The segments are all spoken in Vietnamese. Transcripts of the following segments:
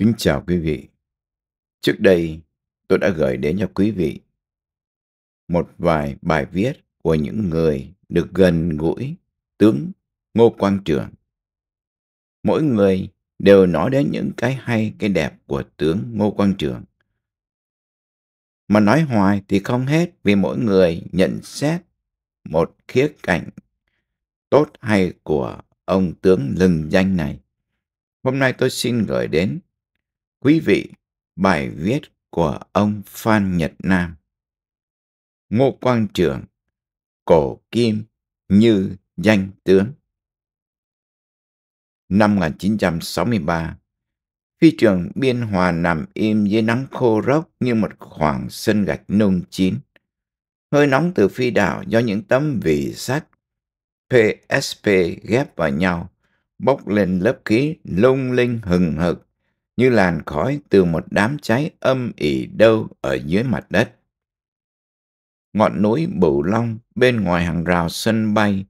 Kính chào quý vị. Trước đây, tôi đã gửi đến cho quý vị một vài bài viết của những người được gần gũi tướng Ngô Quang Trường. Mỗi người đều nói đến những cái hay, cái đẹp của tướng Ngô Quang Trường. Mà nói hoài thì không hết vì mỗi người nhận xét một khía cạnh tốt hay của ông tướng lừng danh này. Hôm nay tôi xin gửi đến Quý vị, bài viết của ông Phan Nhật Nam Ngô Quang Trường Cổ Kim như danh tướng Năm 1963 Phi trường Biên Hòa nằm im dưới nắng khô rốc như một khoảng sân gạch nung chín. Hơi nóng từ phi đảo do những tấm vỉ sắt PSP ghép vào nhau, bốc lên lớp khí lung linh hừng hực như làn khói từ một đám cháy âm ỉ đâu ở dưới mặt đất. Ngọn núi Bửu Long bên ngoài hàng rào sân bay,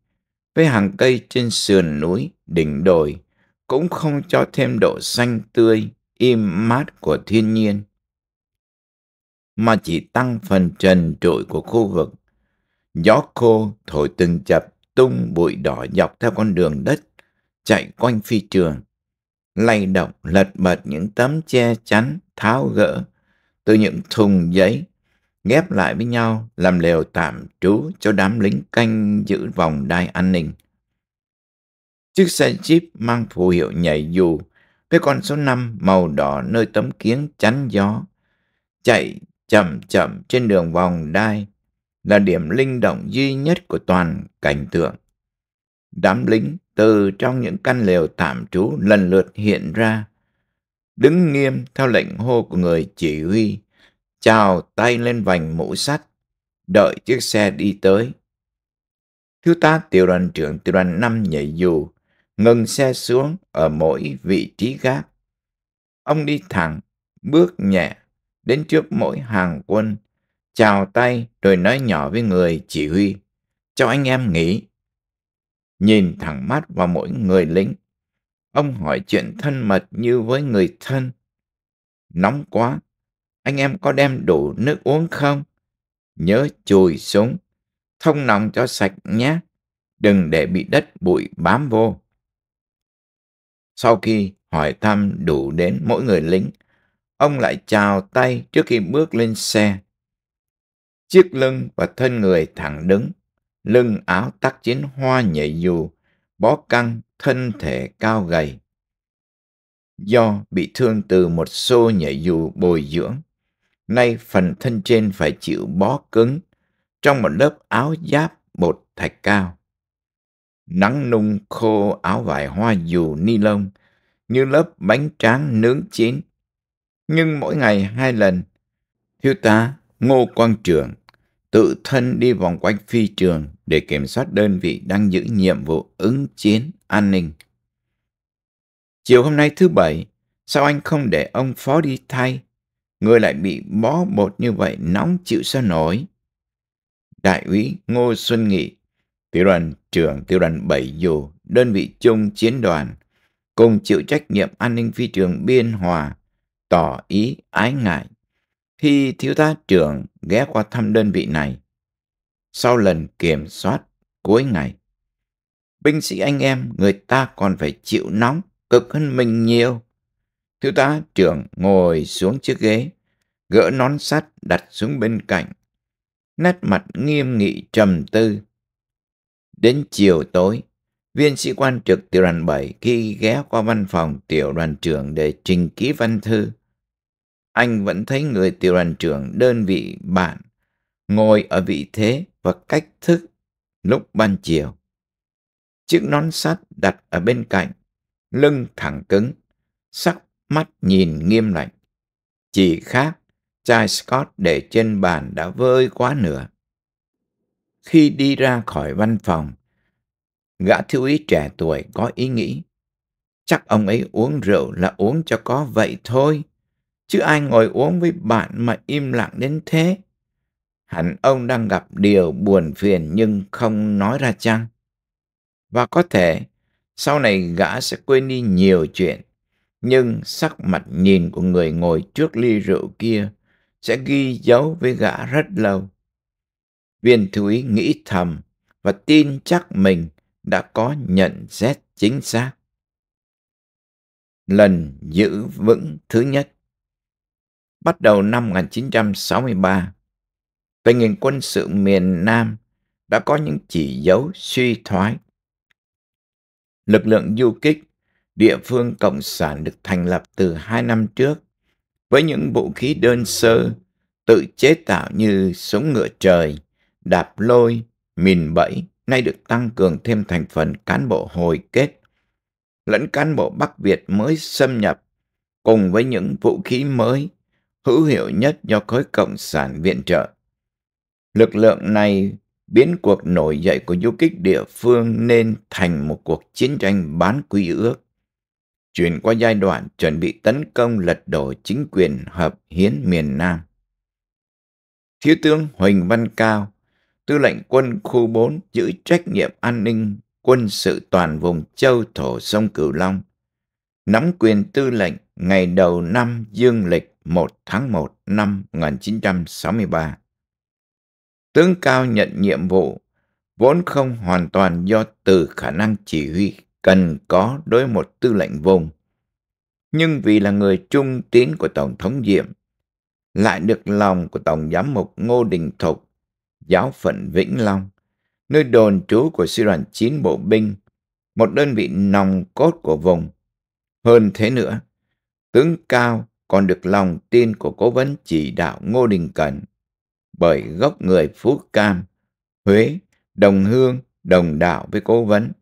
với hàng cây trên sườn núi, đỉnh đồi, cũng không cho thêm độ xanh tươi, im mát của thiên nhiên, mà chỉ tăng phần trần trội của khu vực. Gió khô thổi từng chập tung bụi đỏ dọc theo con đường đất, chạy quanh phi trường lay động lật bật những tấm che chắn tháo gỡ từ những thùng giấy ghép lại với nhau làm lều tạm trú cho đám lính canh giữ vòng đai an ninh. Chiếc xe Jeep mang phù hiệu nhảy dù với con số 5 màu đỏ nơi tấm kiếng chắn gió chạy chậm chậm trên đường vòng đai là điểm linh động duy nhất của toàn cảnh tượng. Đám lính từ trong những căn lều tạm trú lần lượt hiện ra, đứng nghiêm theo lệnh hô của người chỉ huy, chào tay lên vành mũ sắt, đợi chiếc xe đi tới. Thiếu tá tiểu đoàn trưởng tiểu đoàn năm nhảy dù, ngừng xe xuống ở mỗi vị trí gác. Ông đi thẳng, bước nhẹ, đến trước mỗi hàng quân, chào tay rồi nói nhỏ với người chỉ huy. Cho anh em nghỉ nhìn thẳng mắt vào mỗi người lính. Ông hỏi chuyện thân mật như với người thân. Nóng quá, anh em có đem đủ nước uống không? Nhớ chùi súng, thông nòng cho sạch nhé, đừng để bị đất bụi bám vô. Sau khi hỏi thăm đủ đến mỗi người lính, ông lại chào tay trước khi bước lên xe. Chiếc lưng và thân người thẳng đứng, lưng áo tác chiến hoa nhảy dù, bó căng, thân thể cao gầy. Do bị thương từ một xô nhảy dù bồi dưỡng, nay phần thân trên phải chịu bó cứng trong một lớp áo giáp bột thạch cao. Nắng nung khô áo vải hoa dù ni lông như lớp bánh tráng nướng chín. Nhưng mỗi ngày hai lần, thiếu tá Ngô Quang Trường tự thân đi vòng quanh phi trường để kiểm soát đơn vị đang giữ nhiệm vụ ứng chiến an ninh. Chiều hôm nay thứ bảy, sao anh không để ông phó đi thay? Người lại bị bó bột như vậy nóng chịu sao nổi. Đại úy Ngô Xuân Nghị, tiểu đoàn trưởng tiểu đoàn 7 dù đơn vị chung chiến đoàn, cùng chịu trách nhiệm an ninh phi trường Biên Hòa, tỏ ý ái ngại khi thiếu tá trưởng ghé qua thăm đơn vị này. Sau lần kiểm soát cuối ngày, binh sĩ anh em người ta còn phải chịu nóng cực hơn mình nhiều. Thiếu tá trưởng ngồi xuống chiếc ghế, gỡ nón sắt đặt xuống bên cạnh. Nét mặt nghiêm nghị trầm tư. Đến chiều tối, viên sĩ quan trực tiểu đoàn 7 khi ghé qua văn phòng tiểu đoàn trưởng để trình ký văn thư, anh vẫn thấy người tiểu đoàn trưởng đơn vị bạn ngồi ở vị thế và cách thức lúc ban chiều. Chiếc nón sắt đặt ở bên cạnh, lưng thẳng cứng, sắc mắt nhìn nghiêm lạnh. Chỉ khác, chai Scott để trên bàn đã vơi quá nửa. Khi đi ra khỏi văn phòng, gã thiếu úy trẻ tuổi có ý nghĩ. Chắc ông ấy uống rượu là uống cho có vậy thôi chứ ai ngồi uống với bạn mà im lặng đến thế? Hẳn ông đang gặp điều buồn phiền nhưng không nói ra chăng? Và có thể sau này gã sẽ quên đi nhiều chuyện, nhưng sắc mặt nhìn của người ngồi trước ly rượu kia sẽ ghi dấu với gã rất lâu. Viên thúy nghĩ thầm và tin chắc mình đã có nhận xét chính xác. Lần giữ vững thứ nhất bắt đầu năm 1963. Tình hình quân sự miền Nam đã có những chỉ dấu suy thoái. Lực lượng du kích địa phương Cộng sản được thành lập từ hai năm trước với những vũ khí đơn sơ tự chế tạo như súng ngựa trời, đạp lôi, mìn bẫy nay được tăng cường thêm thành phần cán bộ hồi kết lẫn cán bộ Bắc Việt mới xâm nhập cùng với những vũ khí mới hữu hiệu nhất do khối cộng sản viện trợ. Lực lượng này biến cuộc nổi dậy của du kích địa phương nên thành một cuộc chiến tranh bán quy ước, chuyển qua giai đoạn chuẩn bị tấn công lật đổ chính quyền hợp hiến miền Nam. Thiếu tướng Huỳnh Văn Cao, tư lệnh quân khu 4 giữ trách nhiệm an ninh quân sự toàn vùng châu thổ sông Cửu Long, nắm quyền tư lệnh ngày đầu năm dương lịch 1 tháng 1 năm 1963. Tướng Cao nhận nhiệm vụ vốn không hoàn toàn do từ khả năng chỉ huy cần có đối một tư lệnh vùng. Nhưng vì là người trung tín của Tổng thống Diệm, lại được lòng của Tổng giám mục Ngô Đình Thục, giáo phận Vĩnh Long, nơi đồn trú của sư đoàn 9 bộ binh, một đơn vị nòng cốt của vùng. Hơn thế nữa, tướng Cao còn được lòng tin của cố vấn chỉ đạo Ngô Đình Cẩn. Bởi gốc người Phú Cam, Huế, đồng hương, đồng đạo với cố vấn.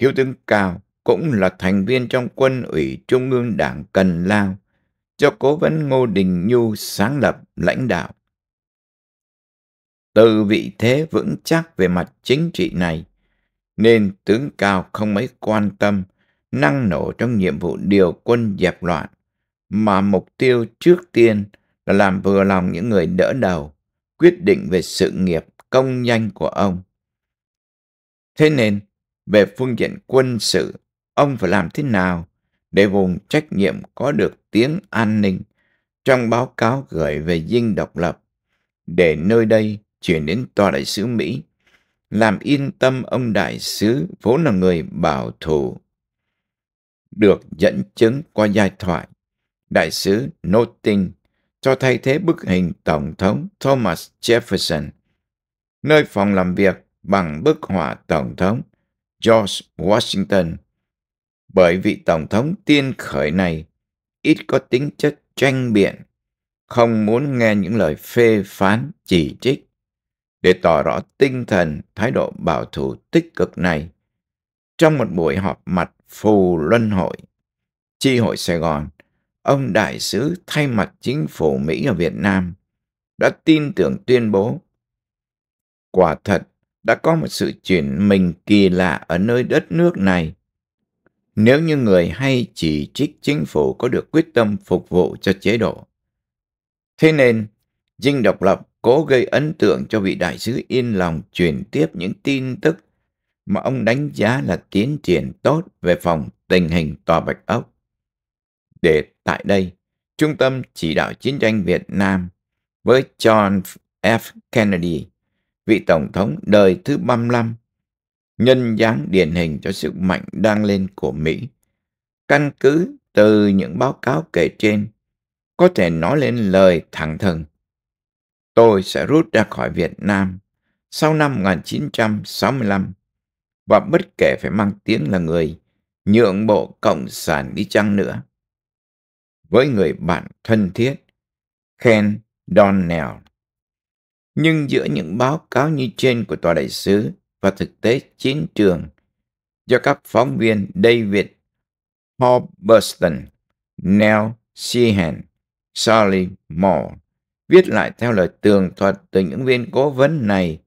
Thiếu tướng Cao cũng là thành viên trong quân ủy Trung ương Đảng Cần Lao, do cố vấn Ngô Đình Nhu sáng lập lãnh đạo. Từ vị thế vững chắc về mặt chính trị này, nên tướng Cao không mấy quan tâm, năng nổ trong nhiệm vụ điều quân dẹp loạn mà mục tiêu trước tiên là làm vừa lòng những người đỡ đầu, quyết định về sự nghiệp công danh của ông. Thế nên, về phương diện quân sự, ông phải làm thế nào để vùng trách nhiệm có được tiếng an ninh trong báo cáo gửi về dinh độc lập để nơi đây chuyển đến tòa đại sứ Mỹ, làm yên tâm ông đại sứ vốn là người bảo thủ. Được dẫn chứng qua giai thoại đại sứ Notin cho thay thế bức hình Tổng thống Thomas Jefferson, nơi phòng làm việc bằng bức họa Tổng thống George Washington. Bởi vị Tổng thống tiên khởi này ít có tính chất tranh biện, không muốn nghe những lời phê phán, chỉ trích. Để tỏ rõ tinh thần, thái độ bảo thủ tích cực này, trong một buổi họp mặt phù luân hội, chi hội Sài Gòn ông đại sứ thay mặt chính phủ Mỹ ở Việt Nam đã tin tưởng tuyên bố quả thật đã có một sự chuyển mình kỳ lạ ở nơi đất nước này. Nếu như người hay chỉ trích chính phủ có được quyết tâm phục vụ cho chế độ. Thế nên, Dinh Độc Lập cố gây ấn tượng cho vị đại sứ yên lòng truyền tiếp những tin tức mà ông đánh giá là tiến triển tốt về phòng tình hình tòa Bạch Ốc. Để tại đây, Trung tâm Chỉ đạo Chiến tranh Việt Nam với John F. Kennedy, vị Tổng thống đời thứ 35, nhân dáng điển hình cho sức mạnh đang lên của Mỹ. Căn cứ từ những báo cáo kể trên, có thể nói lên lời thẳng thừng. Tôi sẽ rút ra khỏi Việt Nam sau năm 1965 và bất kể phải mang tiếng là người nhượng bộ cộng sản đi chăng nữa với người bạn thân thiết, Ken Donnell. Nhưng giữa những báo cáo như trên của tòa đại sứ và thực tế chiến trường do các phóng viên David Hoberston, Neil Sheehan, Sally Moore viết lại theo lời tường thuật từ những viên cố vấn này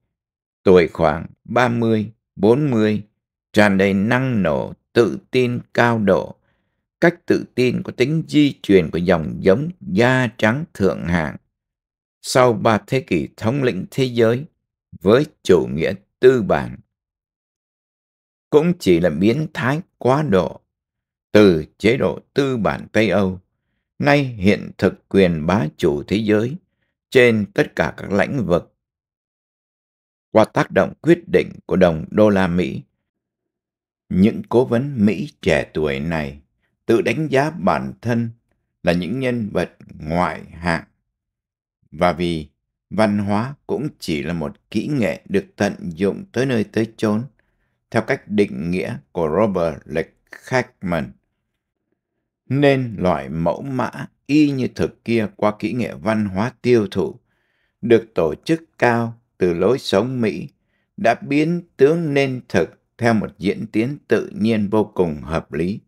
tuổi khoảng 30, 40, tràn đầy năng nổ, tự tin cao độ cách tự tin có tính di truyền của dòng giống da trắng thượng hạng sau ba thế kỷ thống lĩnh thế giới với chủ nghĩa tư bản. Cũng chỉ là biến thái quá độ từ chế độ tư bản Tây Âu, nay hiện thực quyền bá chủ thế giới trên tất cả các lĩnh vực. Qua tác động quyết định của đồng đô la Mỹ, những cố vấn Mỹ trẻ tuổi này tự đánh giá bản thân là những nhân vật ngoại hạng. Và vì văn hóa cũng chỉ là một kỹ nghệ được tận dụng tới nơi tới chốn, theo cách định nghĩa của Robert Lechman. Nên loại mẫu mã y như thực kia qua kỹ nghệ văn hóa tiêu thụ, được tổ chức cao từ lối sống Mỹ, đã biến tướng nên thực theo một diễn tiến tự nhiên vô cùng hợp lý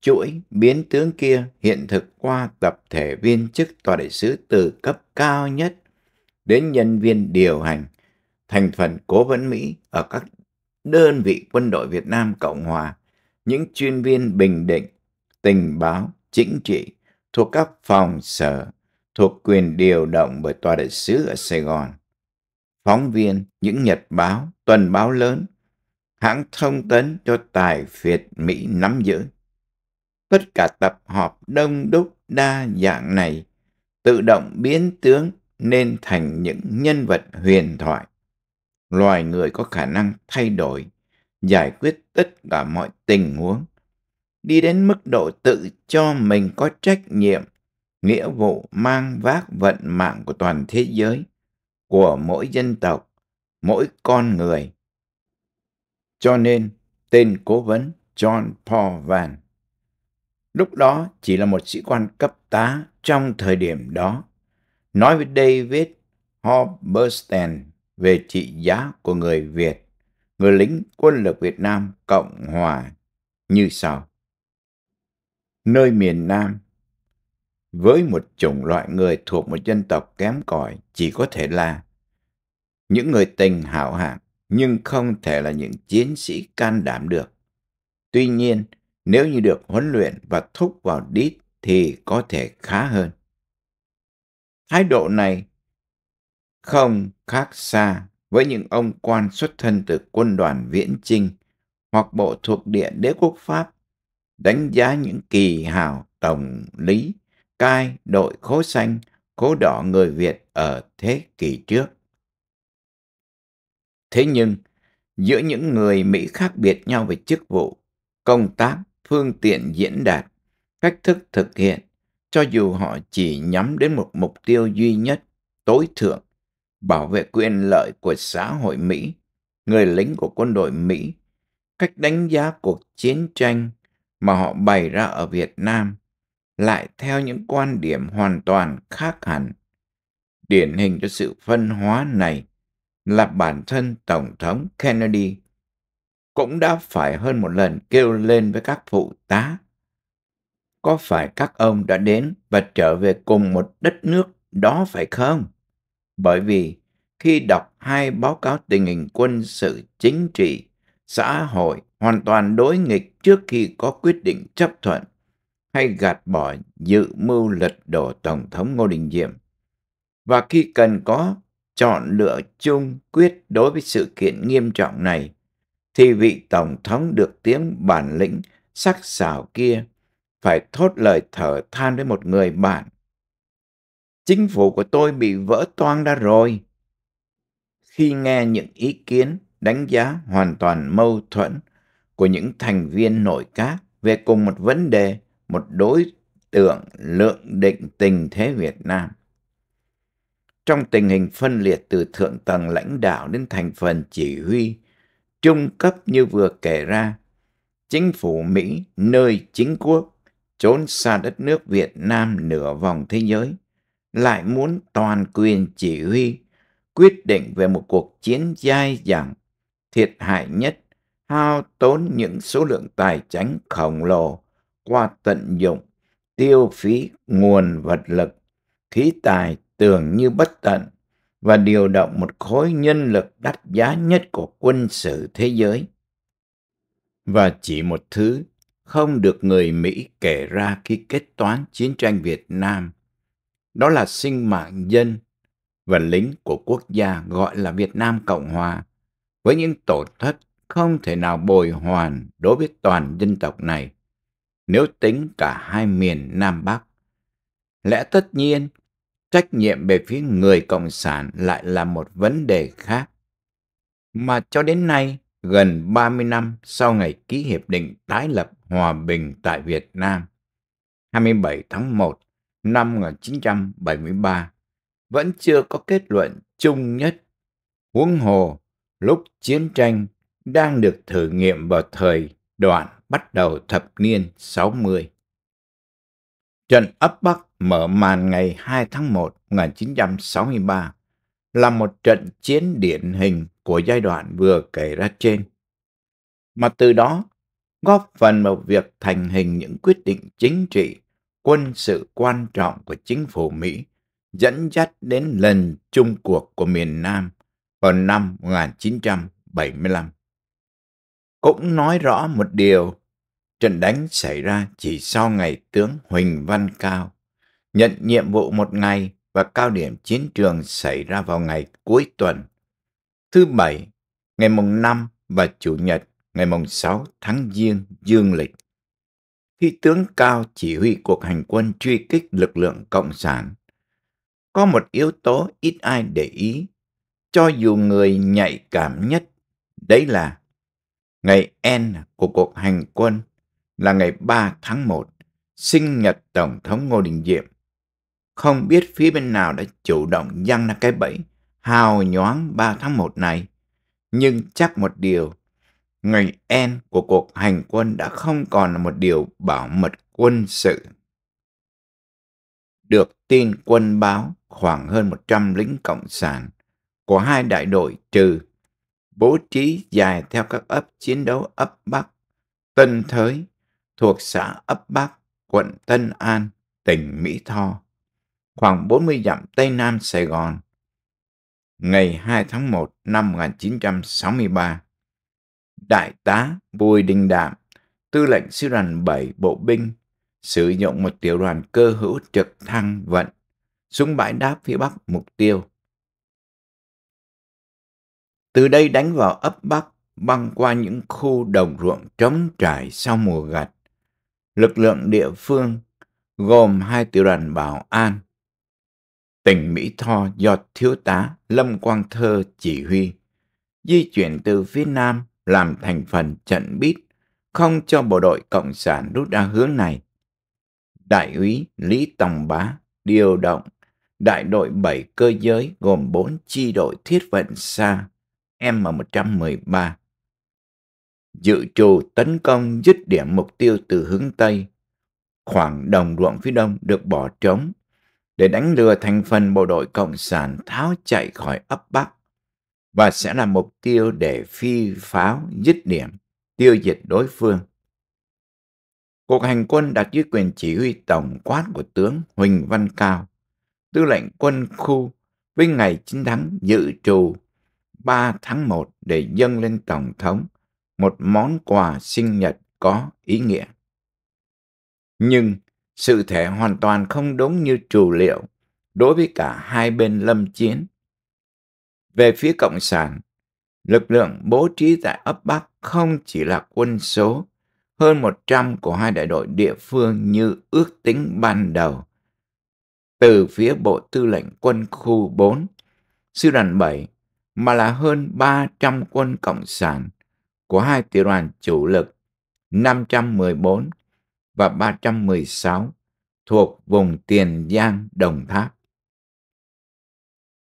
chuỗi biến tướng kia hiện thực qua tập thể viên chức tòa đại sứ từ cấp cao nhất đến nhân viên điều hành, thành phần cố vấn Mỹ ở các đơn vị quân đội Việt Nam Cộng Hòa, những chuyên viên bình định, tình báo, chính trị thuộc các phòng sở thuộc quyền điều động bởi tòa đại sứ ở Sài Gòn. Phóng viên, những nhật báo, tuần báo lớn, hãng thông tấn cho tài phiệt Mỹ nắm giữ tất cả tập họp đông đúc đa dạng này tự động biến tướng nên thành những nhân vật huyền thoại. Loài người có khả năng thay đổi, giải quyết tất cả mọi tình huống, đi đến mức độ tự cho mình có trách nhiệm, nghĩa vụ mang vác vận mạng của toàn thế giới, của mỗi dân tộc, mỗi con người. Cho nên, tên cố vấn John Paul Van Lúc đó chỉ là một sĩ quan cấp tá trong thời điểm đó. Nói với David Hoberstein về trị giá của người Việt, người lính quân lực Việt Nam Cộng Hòa như sau. Nơi miền Nam, với một chủng loại người thuộc một dân tộc kém cỏi chỉ có thể là những người tình hảo hạng nhưng không thể là những chiến sĩ can đảm được. Tuy nhiên, nếu như được huấn luyện và thúc vào đít thì có thể khá hơn. Thái độ này không khác xa với những ông quan xuất thân từ quân đoàn viễn chinh hoặc bộ thuộc địa đế quốc Pháp đánh giá những kỳ hào tổng lý cai đội khố xanh khố đỏ người Việt ở thế kỷ trước. Thế nhưng, giữa những người Mỹ khác biệt nhau về chức vụ, công tác phương tiện diễn đạt, cách thức thực hiện, cho dù họ chỉ nhắm đến một mục tiêu duy nhất, tối thượng, bảo vệ quyền lợi của xã hội Mỹ, người lính của quân đội Mỹ, cách đánh giá cuộc chiến tranh mà họ bày ra ở Việt Nam lại theo những quan điểm hoàn toàn khác hẳn. Điển hình cho sự phân hóa này là bản thân Tổng thống Kennedy cũng đã phải hơn một lần kêu lên với các phụ tá. Có phải các ông đã đến và trở về cùng một đất nước đó phải không? Bởi vì khi đọc hai báo cáo tình hình quân sự chính trị, xã hội hoàn toàn đối nghịch trước khi có quyết định chấp thuận hay gạt bỏ dự mưu lật đổ Tổng thống Ngô Đình Diệm. Và khi cần có chọn lựa chung quyết đối với sự kiện nghiêm trọng này, thì vị tổng thống được tiếng bản lĩnh sắc sảo kia phải thốt lời thở than với một người bạn. Chính phủ của tôi bị vỡ toang ra rồi. Khi nghe những ý kiến đánh giá hoàn toàn mâu thuẫn của những thành viên nội các về cùng một vấn đề, một đối tượng lượng định tình thế Việt Nam. Trong tình hình phân liệt từ thượng tầng lãnh đạo đến thành phần chỉ huy, trung cấp như vừa kể ra, chính phủ Mỹ nơi chính quốc trốn xa đất nước Việt Nam nửa vòng thế giới, lại muốn toàn quyền chỉ huy, quyết định về một cuộc chiến dai dẳng, thiệt hại nhất, hao tốn những số lượng tài chính khổng lồ qua tận dụng, tiêu phí nguồn vật lực, khí tài tưởng như bất tận, và điều động một khối nhân lực đắt giá nhất của quân sự thế giới. Và chỉ một thứ không được người Mỹ kể ra khi kết toán chiến tranh Việt Nam, đó là sinh mạng dân và lính của quốc gia gọi là Việt Nam Cộng Hòa, với những tổn thất không thể nào bồi hoàn đối với toàn dân tộc này, nếu tính cả hai miền Nam Bắc. Lẽ tất nhiên trách nhiệm về phía người cộng sản lại là một vấn đề khác. Mà cho đến nay, gần 30 năm sau ngày ký hiệp định tái lập hòa bình tại Việt Nam, 27 tháng 1 năm 1973, vẫn chưa có kết luận chung nhất. Huống hồ, lúc chiến tranh đang được thử nghiệm vào thời đoạn bắt đầu thập niên 60. Trận ấp Bắc mở màn ngày 2 tháng 1 1963 là một trận chiến điển hình của giai đoạn vừa kể ra trên. Mà từ đó góp phần vào việc thành hình những quyết định chính trị, quân sự quan trọng của chính phủ Mỹ dẫn dắt đến lần chung cuộc của miền Nam vào năm 1975. Cũng nói rõ một điều Trận đánh xảy ra chỉ sau ngày tướng Huỳnh Văn Cao nhận nhiệm vụ một ngày và cao điểm chiến trường xảy ra vào ngày cuối tuần thứ bảy ngày mùng 5 và chủ nhật ngày mùng 6 tháng Giêng dương lịch. Khi tướng Cao chỉ huy cuộc hành quân truy kích lực lượng cộng sản, có một yếu tố ít ai để ý, cho dù người nhạy cảm nhất, đấy là ngày N của cuộc hành quân là ngày 3 tháng 1, sinh nhật Tổng thống Ngô Đình Diệm. Không biết phía bên nào đã chủ động dăng ra cái bẫy hào nhoáng 3 tháng 1 này. Nhưng chắc một điều, ngày en của cuộc hành quân đã không còn là một điều bảo mật quân sự. Được tin quân báo khoảng hơn 100 lính Cộng sản của hai đại đội trừ bố trí dài theo các ấp chiến đấu ấp Bắc, Tân Thới, thuộc xã Ấp Bắc, quận Tân An, tỉnh Mỹ Tho, khoảng 40 dặm Tây Nam Sài Gòn. Ngày 2 tháng 1 năm 1963, Đại tá Bùi Đình Đạm, tư lệnh sư đoàn 7 bộ binh, sử dụng một tiểu đoàn cơ hữu trực thăng vận xuống bãi đáp phía bắc mục tiêu. Từ đây đánh vào ấp Bắc băng qua những khu đồng ruộng trống trải sau mùa gặt, lực lượng địa phương gồm hai tiểu đoàn bảo an. Tỉnh Mỹ Tho do thiếu tá Lâm Quang Thơ chỉ huy, di chuyển từ phía nam làm thành phần trận bít, không cho bộ đội Cộng sản rút ra hướng này. Đại úy Lý Tòng Bá điều động đại đội 7 cơ giới gồm 4 chi đội thiết vận xa M113 dự trù tấn công dứt điểm mục tiêu từ hướng Tây. Khoảng đồng ruộng phía đông được bỏ trống để đánh lừa thành phần bộ đội Cộng sản tháo chạy khỏi ấp Bắc và sẽ là mục tiêu để phi pháo dứt điểm, tiêu diệt đối phương. Cuộc hành quân đặt dưới quyền chỉ huy tổng quát của tướng Huỳnh Văn Cao, tư lệnh quân khu với ngày 9 tháng dự trù 3 tháng 1 để dâng lên Tổng thống một món quà sinh nhật có ý nghĩa. Nhưng sự thể hoàn toàn không đúng như chủ liệu đối với cả hai bên lâm chiến. Về phía Cộng sản, lực lượng bố trí tại ấp Bắc không chỉ là quân số, hơn 100 của hai đại đội địa phương như ước tính ban đầu. Từ phía Bộ Tư lệnh Quân khu 4, Sư đoàn 7, mà là hơn 300 quân Cộng sản của hai tiểu đoàn chủ lực 514 và 316 thuộc vùng Tiền Giang, Đồng Tháp.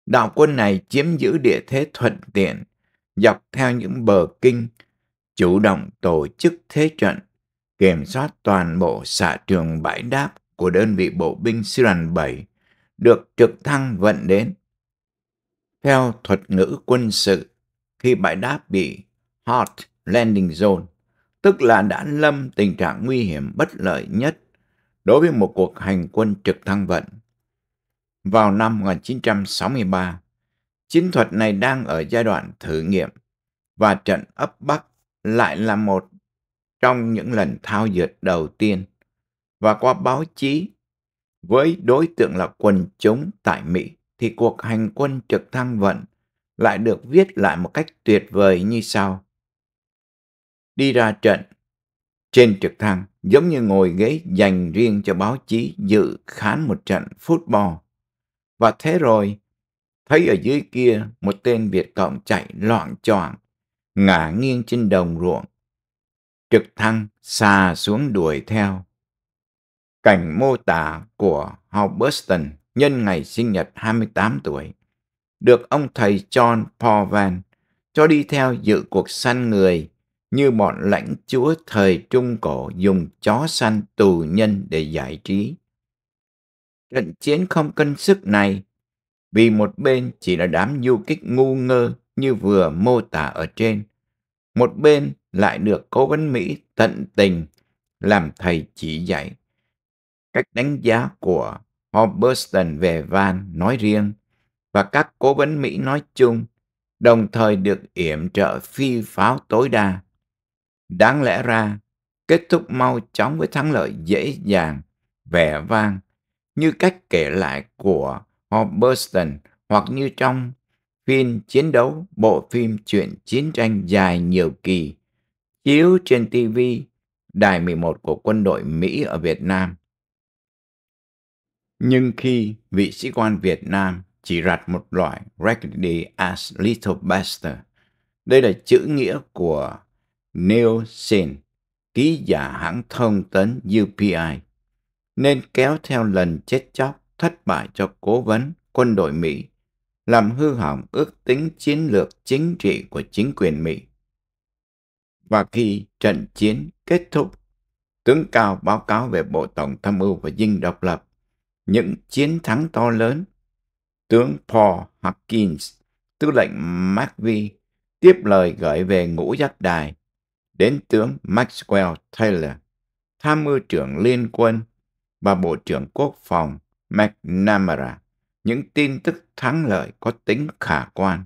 Đạo quân này chiếm giữ địa thế thuận tiện dọc theo những bờ kinh, chủ động tổ chức thế trận, kiểm soát toàn bộ xạ trường bãi đáp của đơn vị bộ binh sư đoàn 7 được trực thăng vận đến. Theo thuật ngữ quân sự, khi bãi đáp bị hot landing zone, tức là đã lâm tình trạng nguy hiểm bất lợi nhất đối với một cuộc hành quân trực thăng vận. Vào năm 1963, chiến thuật này đang ở giai đoạn thử nghiệm và trận ấp Bắc lại là một trong những lần thao dượt đầu tiên và qua báo chí với đối tượng là quần chúng tại Mỹ thì cuộc hành quân trực thăng vận lại được viết lại một cách tuyệt vời như sau đi ra trận trên trực thăng giống như ngồi ghế dành riêng cho báo chí dự khán một trận football. Và thế rồi, thấy ở dưới kia một tên Việt Cộng chạy loạn tròn ngả nghiêng trên đồng ruộng. Trực thăng xà xuống đuổi theo. Cảnh mô tả của Halberston nhân ngày sinh nhật 28 tuổi, được ông thầy John Paul Van cho đi theo dự cuộc săn người như bọn lãnh chúa thời Trung Cổ dùng chó săn tù nhân để giải trí. Trận chiến không cân sức này, vì một bên chỉ là đám du kích ngu ngơ như vừa mô tả ở trên, một bên lại được cố vấn Mỹ tận tình làm thầy chỉ dạy. Cách đánh giá của Hobberston về Van nói riêng và các cố vấn Mỹ nói chung đồng thời được yểm trợ phi pháo tối đa Đáng lẽ ra, kết thúc mau chóng với thắng lợi dễ dàng, vẻ vang, như cách kể lại của Hob hoặc như trong phim chiến đấu bộ phim chuyện chiến tranh dài nhiều kỳ chiếu trên TV đài 11 của quân đội Mỹ ở Việt Nam. Nhưng khi vị sĩ quan Việt Nam chỉ rặt một loại Raggedy as Little Bastard, đây là chữ nghĩa của Neil Sin, ký giả hãng thông tấn UPI, nên kéo theo lần chết chóc thất bại cho cố vấn quân đội Mỹ, làm hư hỏng ước tính chiến lược chính trị của chính quyền Mỹ. Và khi trận chiến kết thúc, tướng Cao báo cáo về Bộ Tổng Tham mưu và Dinh Độc lập những chiến thắng to lớn. Tướng Paul Hawkins, tư lệnh McVie, tiếp lời gửi về ngũ giác đài đến tướng Maxwell Taylor, tham mưu trưởng Liên quân và Bộ trưởng Quốc phòng McNamara những tin tức thắng lợi có tính khả quan.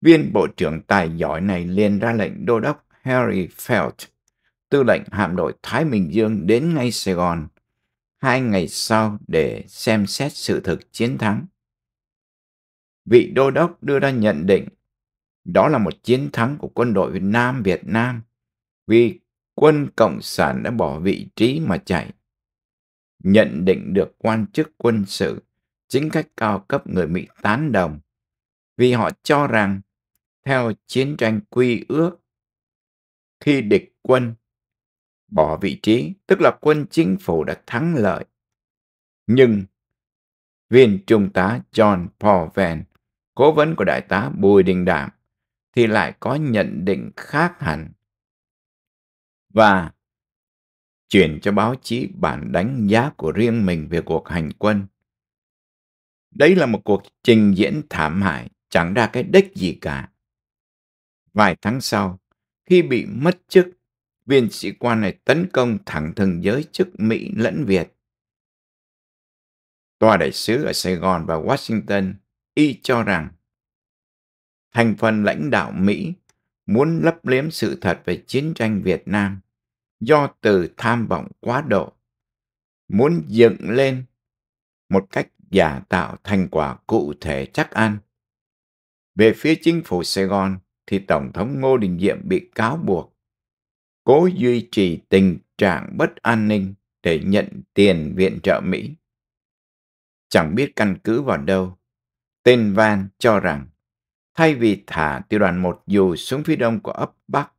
Viên Bộ trưởng tài giỏi này liền ra lệnh đô đốc Harry Felt, tư lệnh hạm đội Thái Bình Dương đến ngay Sài Gòn hai ngày sau để xem xét sự thực chiến thắng. Vị đô đốc đưa ra nhận định đó là một chiến thắng của quân đội Việt Nam Việt Nam vì quân Cộng sản đã bỏ vị trí mà chạy. Nhận định được quan chức quân sự, chính khách cao cấp người Mỹ tán đồng vì họ cho rằng theo chiến tranh quy ước khi địch quân bỏ vị trí tức là quân chính phủ đã thắng lợi nhưng viên trung tá John Paul Van cố vấn của đại tá Bùi Đình Đảm thì lại có nhận định khác hẳn. Và chuyển cho báo chí bản đánh giá của riêng mình về cuộc hành quân. Đây là một cuộc trình diễn thảm hại, chẳng ra cái đích gì cả. Vài tháng sau, khi bị mất chức, viên sĩ quan này tấn công thẳng thừng giới chức Mỹ lẫn Việt. Tòa đại sứ ở Sài Gòn và Washington y cho rằng thành phần lãnh đạo Mỹ muốn lấp liếm sự thật về chiến tranh Việt Nam do từ tham vọng quá độ, muốn dựng lên một cách giả tạo thành quả cụ thể chắc ăn. Về phía chính phủ Sài Gòn thì Tổng thống Ngô Đình Diệm bị cáo buộc cố duy trì tình trạng bất an ninh để nhận tiền viện trợ Mỹ. Chẳng biết căn cứ vào đâu, tên Van cho rằng thay vì thả tiểu đoàn một dù xuống phía đông của ấp Bắc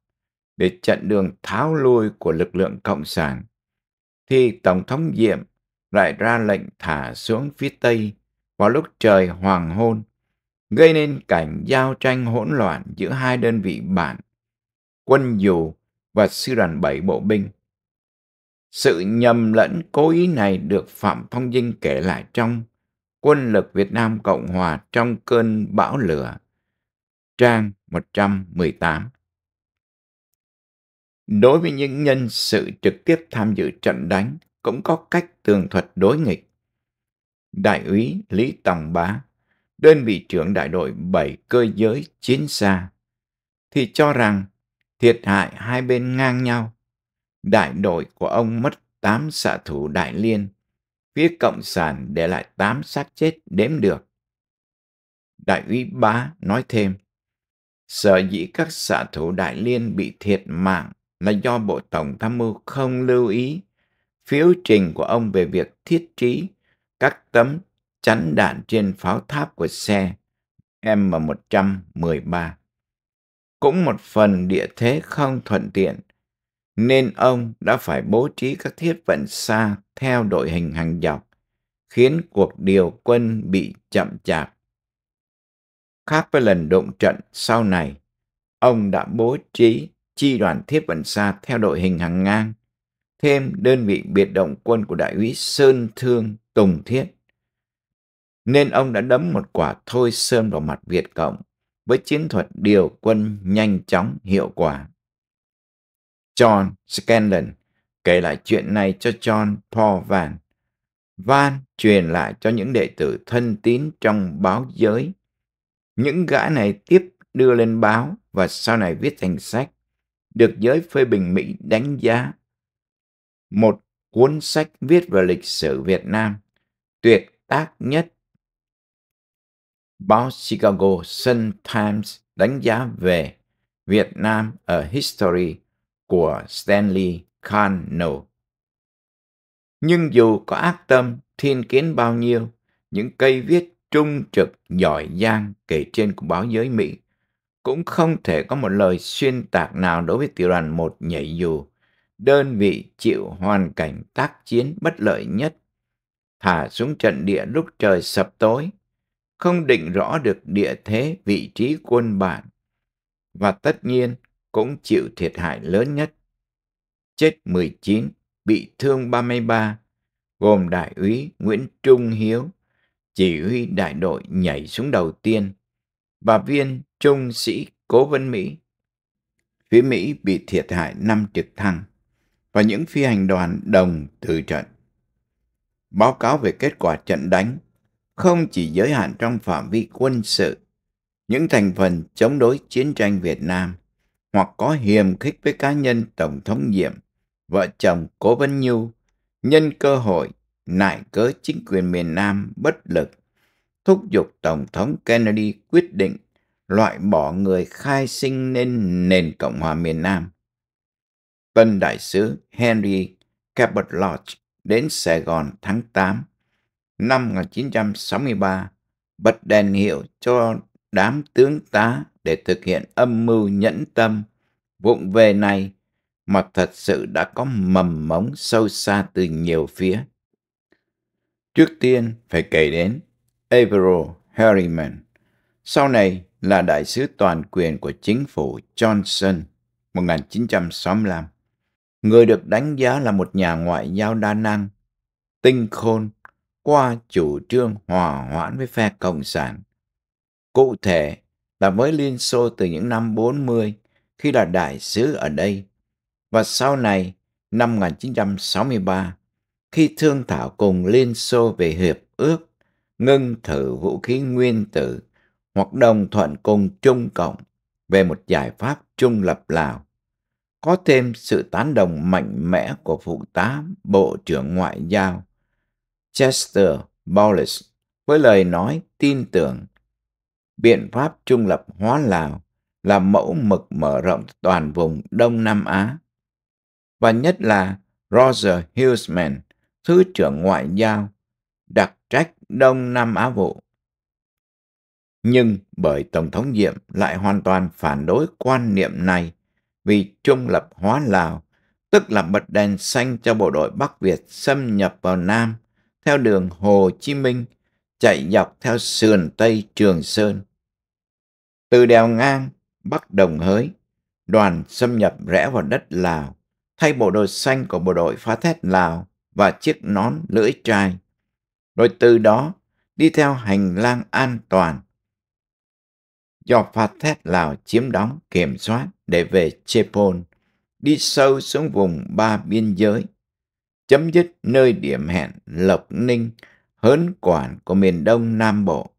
để chặn đường tháo lui của lực lượng Cộng sản, thì Tổng thống Diệm lại ra lệnh thả xuống phía Tây vào lúc trời hoàng hôn, gây nên cảnh giao tranh hỗn loạn giữa hai đơn vị bạn, quân dù và sư đoàn 7 bộ binh. Sự nhầm lẫn cố ý này được Phạm Phong Dinh kể lại trong Quân lực Việt Nam Cộng Hòa trong cơn bão lửa trang 118. Đối với những nhân sự trực tiếp tham dự trận đánh, cũng có cách tường thuật đối nghịch. Đại úy Lý Tòng Bá, đơn vị trưởng đại đội 7 cơ giới chiến xa, thì cho rằng thiệt hại hai bên ngang nhau. Đại đội của ông mất 8 xạ thủ đại liên, phía Cộng sản để lại 8 xác chết đếm được. Đại úy Bá nói thêm, Sở dĩ các xã thủ Đại Liên bị thiệt mạng là do Bộ Tổng Tham mưu không lưu ý phiếu trình của ông về việc thiết trí các tấm chắn đạn trên pháo tháp của xe M113. Cũng một phần địa thế không thuận tiện, nên ông đã phải bố trí các thiết vận xa theo đội hình hàng dọc, khiến cuộc điều quân bị chậm chạp Khác với lần đụng trận sau này, ông đã bố trí chi đoàn thiết vận xa theo đội hình hàng ngang, thêm đơn vị biệt động quân của đại úy Sơn Thương Tùng Thiết. Nên ông đã đấm một quả thôi sơn vào mặt Việt Cộng với chiến thuật điều quân nhanh chóng hiệu quả. John Scanlon kể lại chuyện này cho John Paul Van. Van truyền lại cho những đệ tử thân tín trong báo giới những gã này tiếp đưa lên báo và sau này viết thành sách, được giới phê bình Mỹ đánh giá. Một cuốn sách viết về lịch sử Việt Nam, tuyệt tác nhất. Báo Chicago Sun Times đánh giá về Việt Nam ở History của Stanley Cano. Nhưng dù có ác tâm, thiên kiến bao nhiêu, những cây viết trung trực giỏi giang kể trên của báo giới Mỹ cũng không thể có một lời xuyên tạc nào đối với tiểu đoàn một nhảy dù, đơn vị chịu hoàn cảnh tác chiến bất lợi nhất, thả xuống trận địa lúc trời sập tối, không định rõ được địa thế vị trí quân bản, và tất nhiên cũng chịu thiệt hại lớn nhất. Chết 19, bị thương 33, gồm đại úy Nguyễn Trung Hiếu, chỉ huy đại đội nhảy xuống đầu tiên và viên trung sĩ cố vấn Mỹ. Phía Mỹ bị thiệt hại năm trực thăng và những phi hành đoàn đồng từ trận. Báo cáo về kết quả trận đánh không chỉ giới hạn trong phạm vi quân sự, những thành phần chống đối chiến tranh Việt Nam hoặc có hiềm khích với cá nhân Tổng thống Diệm, vợ chồng Cố Văn Nhu, nhân cơ hội nại cớ chính quyền miền Nam bất lực, thúc giục Tổng thống Kennedy quyết định loại bỏ người khai sinh nên nền Cộng hòa miền Nam. Tân đại sứ Henry Cabot Lodge đến Sài Gòn tháng 8 năm 1963 bật đèn hiệu cho đám tướng tá để thực hiện âm mưu nhẫn tâm vụng về này mà thật sự đã có mầm mống sâu xa từ nhiều phía. Trước tiên phải kể đến Averill Harriman, sau này là đại sứ toàn quyền của chính phủ Johnson 1965, người được đánh giá là một nhà ngoại giao đa năng, tinh khôn qua chủ trương hòa hoãn với phe Cộng sản. Cụ thể là với Liên Xô từ những năm 40 khi là đại sứ ở đây và sau này năm 1963 khi thương thảo cùng Liên Xô về hiệp ước ngưng thử vũ khí nguyên tử hoặc đồng thuận cùng Trung Cộng về một giải pháp trung lập Lào. Có thêm sự tán đồng mạnh mẽ của Phụ tá Bộ trưởng Ngoại giao Chester Bowles với lời nói tin tưởng biện pháp trung lập hóa Lào là mẫu mực mở rộng toàn vùng Đông Nam Á và nhất là Roger Hillsman Thứ trưởng Ngoại giao, đặc trách Đông Nam Á vụ. Nhưng bởi Tổng thống Diệm lại hoàn toàn phản đối quan niệm này vì trung lập hóa Lào, tức là bật đèn xanh cho bộ đội Bắc Việt xâm nhập vào Nam theo đường Hồ Chí Minh, chạy dọc theo sườn Tây Trường Sơn. Từ đèo ngang, Bắc Đồng Hới, đoàn xâm nhập rẽ vào đất Lào, thay bộ đội xanh của bộ đội phá thét Lào và chiếc nón lưỡi trai. Rồi từ đó đi theo hành lang an toàn do pha thét Lào chiếm đóng kiểm soát để về Chepon, đi sâu xuống vùng ba biên giới, chấm dứt nơi điểm hẹn Lộc Ninh, hớn quản của miền Đông Nam Bộ.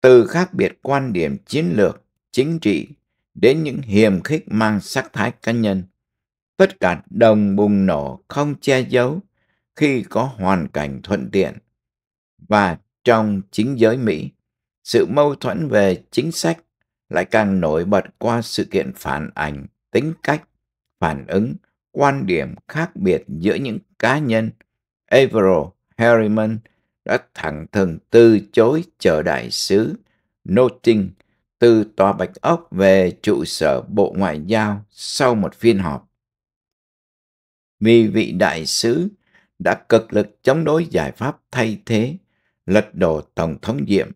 Từ khác biệt quan điểm chiến lược, chính trị đến những hiềm khích mang sắc thái cá nhân, tất cả đồng bùng nổ không che giấu khi có hoàn cảnh thuận tiện. Và trong chính giới Mỹ, sự mâu thuẫn về chính sách lại càng nổi bật qua sự kiện phản ảnh tính cách, phản ứng, quan điểm khác biệt giữa những cá nhân. Averill Harriman đã thẳng thừng từ chối chờ đại sứ Notting từ tòa Bạch Ốc về trụ sở Bộ Ngoại giao sau một phiên họp vì vị đại sứ đã cực lực chống đối giải pháp thay thế lật đổ Tổng thống Diệm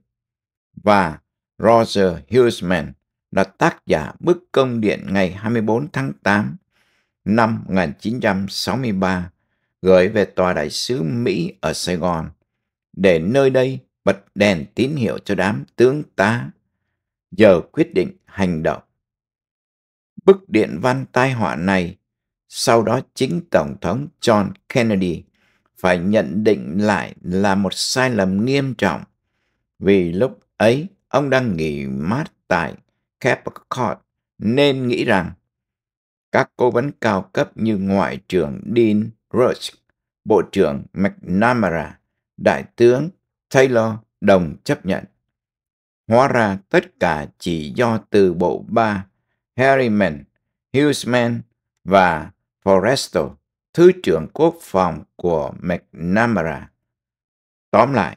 và Roger Huseman là tác giả bức công điện ngày 24 tháng 8 năm 1963 gửi về Tòa Đại sứ Mỹ ở Sài Gòn để nơi đây bật đèn tín hiệu cho đám tướng tá giờ quyết định hành động. Bức điện văn tai họa này sau đó chính Tổng thống John Kennedy phải nhận định lại là một sai lầm nghiêm trọng vì lúc ấy ông đang nghỉ mát tại Capricorn nên nghĩ rằng các cố vấn cao cấp như Ngoại trưởng Dean Rush, Bộ trưởng McNamara, Đại tướng Taylor đồng chấp nhận. Hóa ra tất cả chỉ do từ bộ ba Harriman, Hughesman và Foresto, Thứ trưởng Quốc phòng của McNamara. Tóm lại,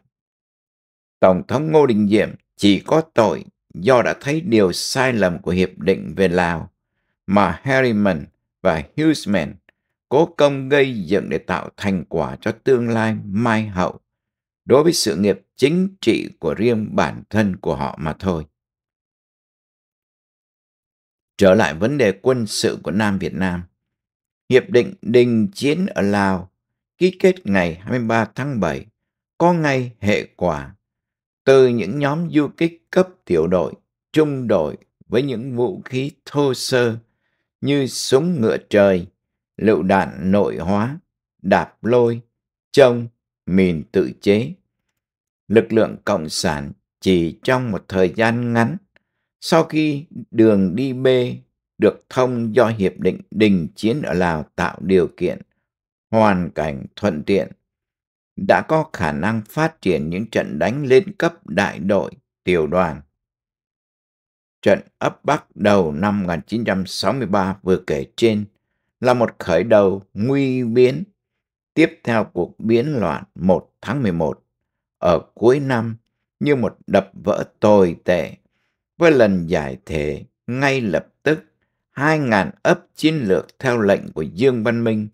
Tổng thống Ngô Đình Diệm chỉ có tội do đã thấy điều sai lầm của Hiệp định về Lào mà Harriman và Hughesman cố công gây dựng để tạo thành quả cho tương lai mai hậu đối với sự nghiệp chính trị của riêng bản thân của họ mà thôi. Trở lại vấn đề quân sự của Nam Việt Nam, hiệp định đình chiến ở Lào ký kết ngày 23 tháng 7 có ngay hệ quả từ những nhóm du kích cấp tiểu đội, trung đội với những vũ khí thô sơ như súng ngựa trời, lựu đạn nội hóa, đạp lôi, trông, mìn tự chế. Lực lượng Cộng sản chỉ trong một thời gian ngắn sau khi đường đi B được thông do Hiệp định đình chiến ở Lào tạo điều kiện, hoàn cảnh thuận tiện, đã có khả năng phát triển những trận đánh lên cấp đại đội, tiểu đoàn. Trận ấp Bắc đầu năm 1963 vừa kể trên là một khởi đầu nguy biến tiếp theo cuộc biến loạn 1 tháng 11 ở cuối năm như một đập vỡ tồi tệ với lần giải thể ngay lập 2.000 ấp chiến lược theo lệnh của Dương Văn Minh,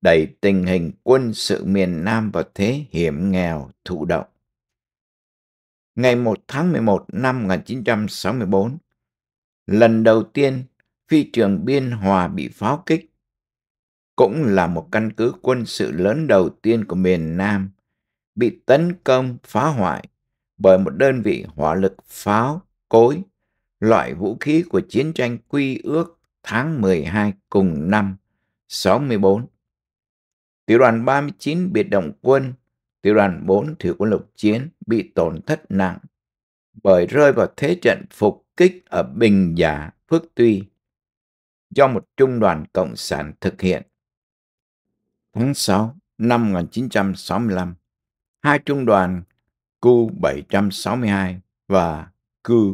đẩy tình hình quân sự miền Nam vào thế hiểm nghèo thụ động. Ngày 1 tháng 11 năm 1964, lần đầu tiên phi trường Biên Hòa bị pháo kích, cũng là một căn cứ quân sự lớn đầu tiên của miền Nam, bị tấn công phá hoại bởi một đơn vị hỏa lực pháo cối loại vũ khí của chiến tranh quy ước tháng 12 cùng năm 64. Tiểu đoàn 39 biệt động quân, tiểu đoàn 4 thủy quân lục chiến bị tổn thất nặng bởi rơi vào thế trận phục kích ở Bình Giả, Phước Tuy do một trung đoàn Cộng sản thực hiện. Tháng 6 năm 1965, hai trung đoàn Cu 762 và Cu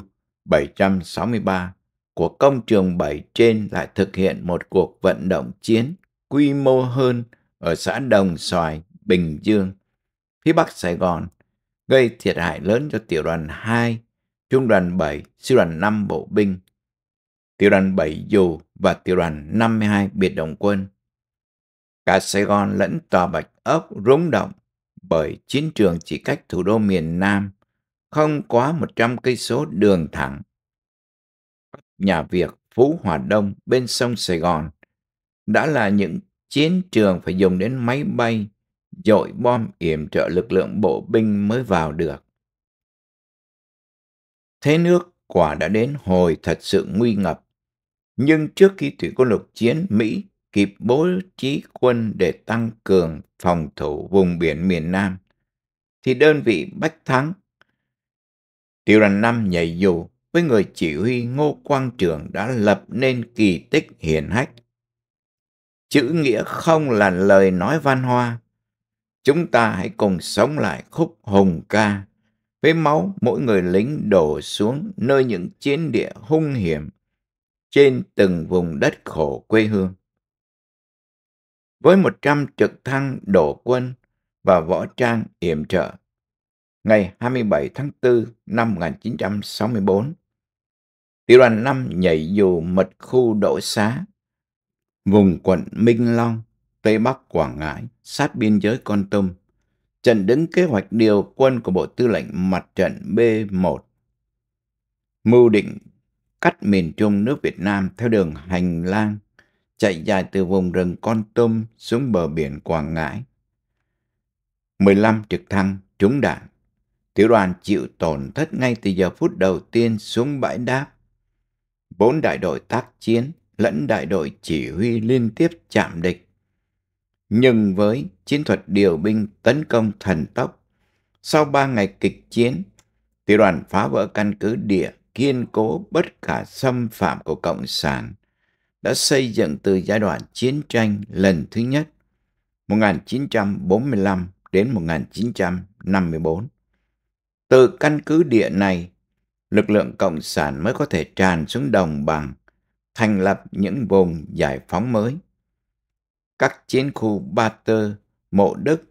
763 của công trường 7 trên lại thực hiện một cuộc vận động chiến quy mô hơn ở xã Đồng Xoài, Bình Dương, phía Bắc Sài Gòn, gây thiệt hại lớn cho tiểu đoàn 2, trung đoàn 7, sư đoàn 5 bộ binh, tiểu đoàn 7 dù và tiểu đoàn 52 biệt động quân. Cả Sài Gòn lẫn tòa Bạch Ốc rúng động bởi chiến trường chỉ cách thủ đô miền Nam không quá 100 cây số đường thẳng. Nhà Việt Phú Hòa Đông bên sông Sài Gòn đã là những chiến trường phải dùng đến máy bay, dội bom yểm trợ lực lượng bộ binh mới vào được. Thế nước quả đã đến hồi thật sự nguy ngập, nhưng trước khi thủy quân lục chiến Mỹ kịp bố trí quân để tăng cường phòng thủ vùng biển miền Nam, thì đơn vị Bách Thắng Tiểu Đoàn Năm nhảy dù với người chỉ huy Ngô Quang Trường đã lập nên kỳ tích hiển hách. Chữ nghĩa không là lời nói văn hoa. Chúng ta hãy cùng sống lại khúc hùng ca với máu mỗi người lính đổ xuống nơi những chiến địa hung hiểm trên từng vùng đất khổ quê hương. Với 100 trực thăng đổ quân và võ trang yểm trợ, ngày 27 tháng 4 năm 1964. Tiểu đoàn 5 nhảy dù mật khu đỗ xá, vùng quận Minh Long, Tây Bắc Quảng Ngãi, sát biên giới Con Tum. Trận đứng kế hoạch điều quân của Bộ Tư lệnh Mặt trận B1. Mưu định cắt miền Trung nước Việt Nam theo đường hành lang, chạy dài từ vùng rừng Con Tum xuống bờ biển Quảng Ngãi. 15 trực thăng trúng đạn. Tiểu đoàn chịu tổn thất ngay từ giờ phút đầu tiên xuống bãi đáp. Bốn đại đội tác chiến lẫn đại đội chỉ huy liên tiếp chạm địch. Nhưng với chiến thuật điều binh tấn công thần tốc, sau ba ngày kịch chiến, tiểu đoàn phá vỡ căn cứ địa kiên cố bất khả xâm phạm của Cộng sản đã xây dựng từ giai đoạn chiến tranh lần thứ nhất 1945 đến 1954. Từ căn cứ địa này, lực lượng Cộng sản mới có thể tràn xuống đồng bằng, thành lập những vùng giải phóng mới. Các chiến khu Ba Tơ, Mộ Đức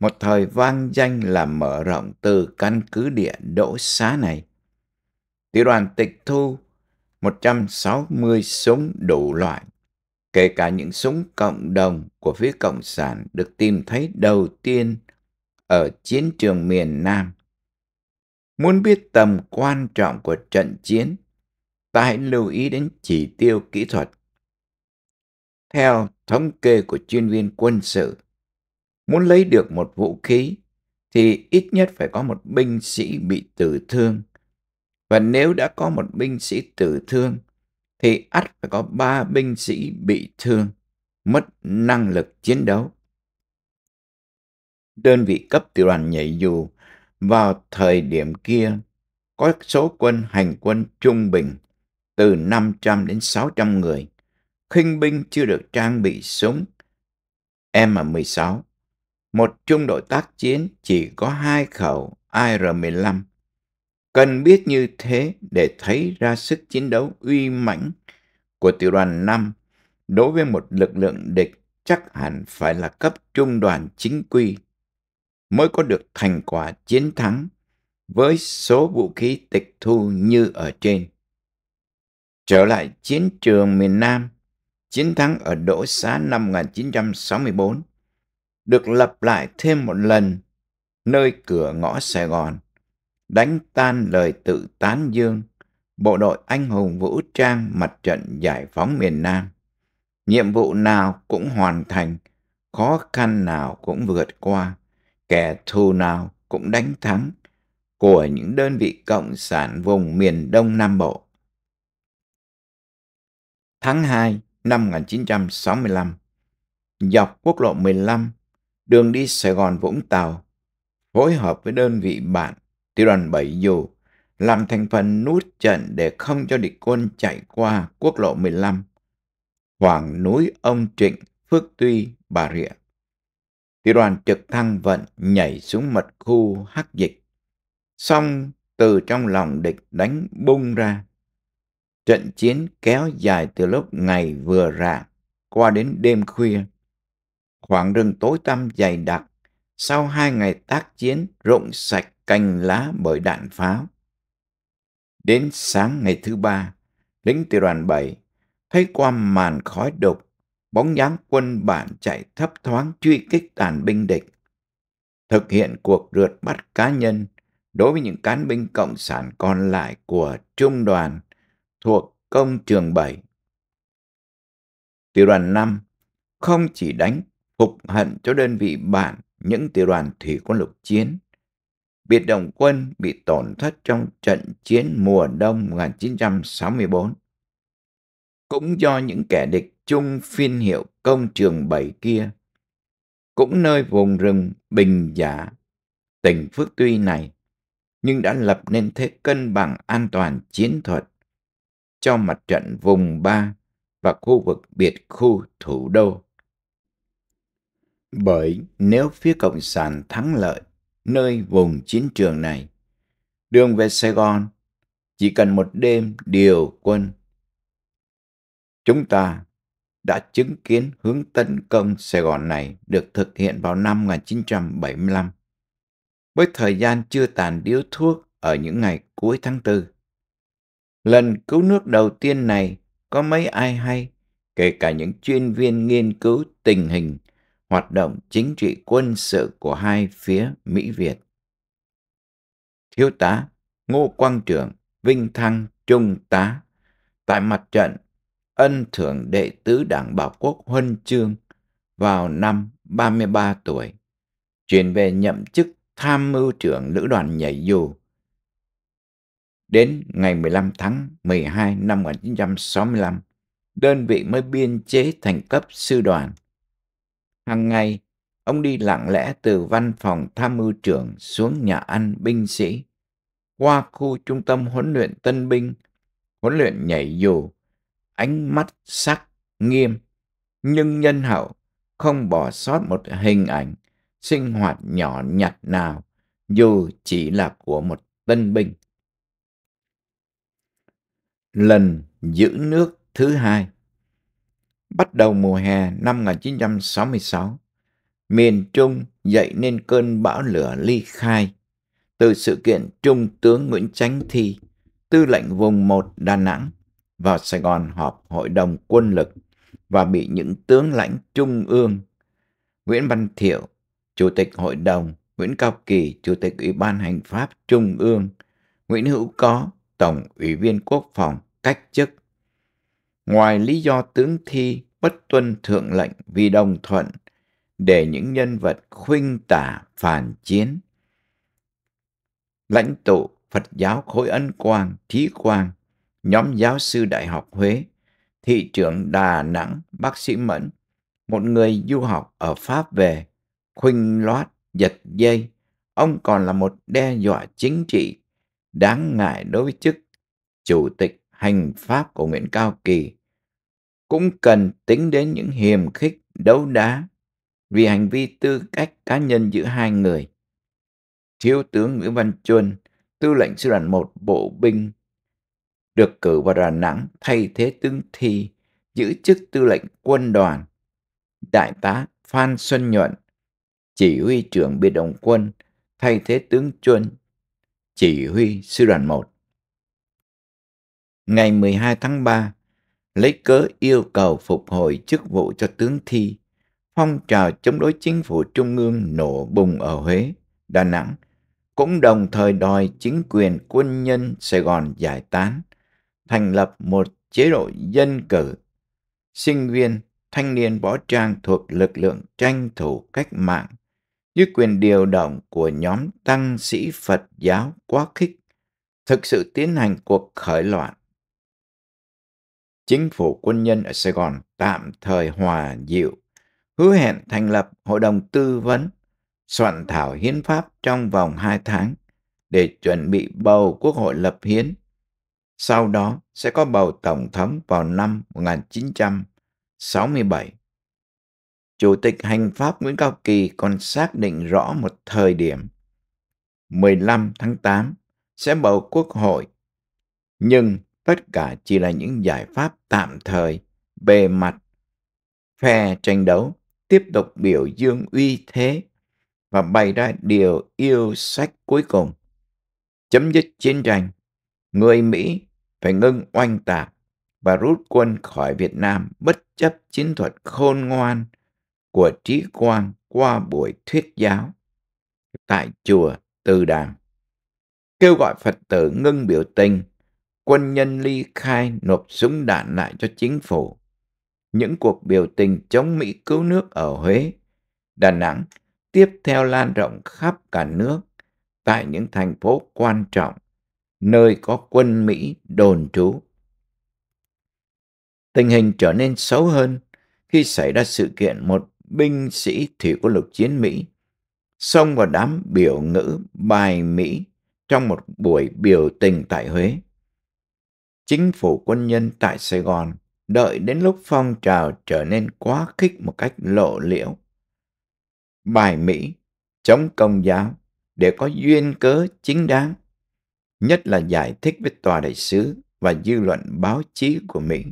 một thời vang danh là mở rộng từ căn cứ địa đỗ xá này. Tiểu đoàn tịch thu 160 súng đủ loại, kể cả những súng cộng đồng của phía Cộng sản được tìm thấy đầu tiên ở chiến trường miền Nam Muốn biết tầm quan trọng của trận chiến, ta hãy lưu ý đến chỉ tiêu kỹ thuật. Theo thống kê của chuyên viên quân sự, muốn lấy được một vũ khí thì ít nhất phải có một binh sĩ bị tử thương. Và nếu đã có một binh sĩ tử thương, thì ắt phải có ba binh sĩ bị thương, mất năng lực chiến đấu. Đơn vị cấp tiểu đoàn nhảy dù vào thời điểm kia, có số quân hành quân trung bình từ 500 đến 600 người. Khinh binh chưa được trang bị súng M16. Một trung đội tác chiến chỉ có hai khẩu AR-15. Cần biết như thế để thấy ra sức chiến đấu uy mãnh của tiểu đoàn 5 đối với một lực lượng địch chắc hẳn phải là cấp trung đoàn chính quy mới có được thành quả chiến thắng với số vũ khí tịch thu như ở trên. Trở lại chiến trường miền Nam, chiến thắng ở Đỗ Xá năm 1964 được lập lại thêm một lần nơi cửa ngõ Sài Gòn, đánh tan lời tự tán dương bộ đội anh hùng vũ trang mặt trận giải phóng miền Nam. Nhiệm vụ nào cũng hoàn thành, khó khăn nào cũng vượt qua kẻ thù nào cũng đánh thắng của những đơn vị cộng sản vùng miền Đông Nam Bộ. Tháng 2 năm 1965, dọc quốc lộ 15, đường đi Sài Gòn Vũng Tàu, phối hợp với đơn vị bạn tiểu đoàn 7 dù làm thành phần nút trận để không cho địch quân chạy qua quốc lộ 15, hoàng núi Ông Trịnh, Phước Tuy, Bà Rịa thì đoàn trực thăng vận nhảy xuống mật khu hắc dịch. Xong từ trong lòng địch đánh bung ra. Trận chiến kéo dài từ lúc ngày vừa rạng qua đến đêm khuya. Khoảng rừng tối tăm dày đặc, sau hai ngày tác chiến rụng sạch cành lá bởi đạn pháo. Đến sáng ngày thứ ba, lính tiểu đoàn 7 thấy qua màn khói đục bóng dáng quân bản chạy thấp thoáng truy kích tàn binh địch. Thực hiện cuộc rượt bắt cá nhân đối với những cán binh cộng sản còn lại của trung đoàn thuộc công trường 7. Tiểu đoàn 5 không chỉ đánh phục hận cho đơn vị bản những tiểu đoàn thủy quân lục chiến. Biệt động quân bị tổn thất trong trận chiến mùa đông 1964. Cũng do những kẻ địch chung phiên hiệu công trường bảy kia. Cũng nơi vùng rừng bình giả, tỉnh Phước Tuy này, nhưng đã lập nên thế cân bằng an toàn chiến thuật cho mặt trận vùng ba và khu vực biệt khu thủ đô. Bởi nếu phía Cộng sản thắng lợi nơi vùng chiến trường này, đường về Sài Gòn chỉ cần một đêm điều quân. Chúng ta đã chứng kiến hướng tấn công Sài Gòn này được thực hiện vào năm 1975. Với thời gian chưa tàn điếu thuốc ở những ngày cuối tháng 4. Lần cứu nước đầu tiên này có mấy ai hay, kể cả những chuyên viên nghiên cứu tình hình hoạt động chính trị quân sự của hai phía Mỹ Việt. Thiếu tá Ngô Quang Trưởng, Vinh Thăng, Trung tá tại mặt trận ân thưởng đệ tứ Đảng Bảo Quốc Huân Chương vào năm 33 tuổi, chuyển về nhậm chức tham mưu trưởng lữ đoàn nhảy dù. Đến ngày 15 tháng 12 năm 1965, đơn vị mới biên chế thành cấp sư đoàn. Hàng ngày, ông đi lặng lẽ từ văn phòng tham mưu trưởng xuống nhà ăn binh sĩ, qua khu trung tâm huấn luyện tân binh, huấn luyện nhảy dù ánh mắt sắc nghiêm nhưng nhân hậu không bỏ sót một hình ảnh sinh hoạt nhỏ nhặt nào dù chỉ là của một tân binh lần giữ nước thứ hai bắt đầu mùa hè năm 1966 miền Trung dậy nên cơn bão lửa ly khai từ sự kiện Trung tướng Nguyễn Chánh Thi, tư lệnh vùng 1 Đà Nẵng, vào Sài Gòn họp hội đồng quân lực và bị những tướng lãnh trung ương Nguyễn Văn Thiệu, Chủ tịch Hội đồng, Nguyễn Cao Kỳ, Chủ tịch Ủy ban Hành pháp Trung ương, Nguyễn Hữu Có, Tổng Ủy viên Quốc phòng, cách chức. Ngoài lý do tướng thi bất tuân thượng lệnh vì đồng thuận để những nhân vật khuynh tả phản chiến, lãnh tụ Phật giáo khối ân quang, thí quang nhóm giáo sư Đại học Huế, thị trưởng Đà Nẵng bác sĩ Mẫn, một người du học ở Pháp về, khuynh loát, giật dây. Ông còn là một đe dọa chính trị đáng ngại đối với chức chủ tịch hành pháp của Nguyễn Cao Kỳ. Cũng cần tính đến những hiềm khích đấu đá vì hành vi tư cách cá nhân giữa hai người. Thiếu tướng Nguyễn Văn Chuân, tư lệnh sư đoàn 1 bộ binh được cử vào Đà Nẵng thay thế tướng Thi giữ chức tư lệnh quân đoàn. Đại tá Phan Xuân Nhuận, chỉ huy trưởng biệt động quân, thay thế tướng Chuân, chỉ huy sư đoàn 1. Ngày 12 tháng 3, lấy cớ yêu cầu phục hồi chức vụ cho tướng Thi, phong trào chống đối chính phủ trung ương nổ bùng ở Huế, Đà Nẵng, cũng đồng thời đòi chính quyền quân nhân Sài Gòn giải tán thành lập một chế độ dân cử. Sinh viên, thanh niên võ trang thuộc lực lượng tranh thủ cách mạng như quyền điều động của nhóm tăng sĩ Phật giáo quá khích thực sự tiến hành cuộc khởi loạn. Chính phủ quân nhân ở Sài Gòn tạm thời hòa dịu, hứa hẹn thành lập hội đồng tư vấn, soạn thảo hiến pháp trong vòng 2 tháng để chuẩn bị bầu quốc hội lập hiến sau đó sẽ có bầu tổng thống vào năm 1967. Chủ tịch Hành pháp Nguyễn Cao Kỳ còn xác định rõ một thời điểm 15 tháng 8 sẽ bầu quốc hội. Nhưng tất cả chỉ là những giải pháp tạm thời bề mặt. Phe tranh đấu tiếp tục biểu dương uy thế và bày ra điều yêu sách cuối cùng. Chấm dứt chiến tranh, người Mỹ phải ngưng oanh tạc và rút quân khỏi Việt Nam bất chấp chiến thuật khôn ngoan của Trí Quang qua buổi thuyết giáo tại chùa Từ Đàm. Kêu gọi Phật tử ngưng biểu tình, quân nhân ly khai nộp súng đạn lại cho chính phủ. Những cuộc biểu tình chống Mỹ cứu nước ở Huế, Đà Nẵng tiếp theo lan rộng khắp cả nước tại những thành phố quan trọng nơi có quân Mỹ đồn trú. Tình hình trở nên xấu hơn khi xảy ra sự kiện một binh sĩ thủy quân lục chiến Mỹ xông vào đám biểu ngữ bài Mỹ trong một buổi biểu tình tại Huế. Chính phủ quân nhân tại Sài Gòn đợi đến lúc phong trào trở nên quá khích một cách lộ liễu. Bài Mỹ chống công giáo để có duyên cớ chính đáng nhất là giải thích với tòa đại sứ và dư luận báo chí của Mỹ.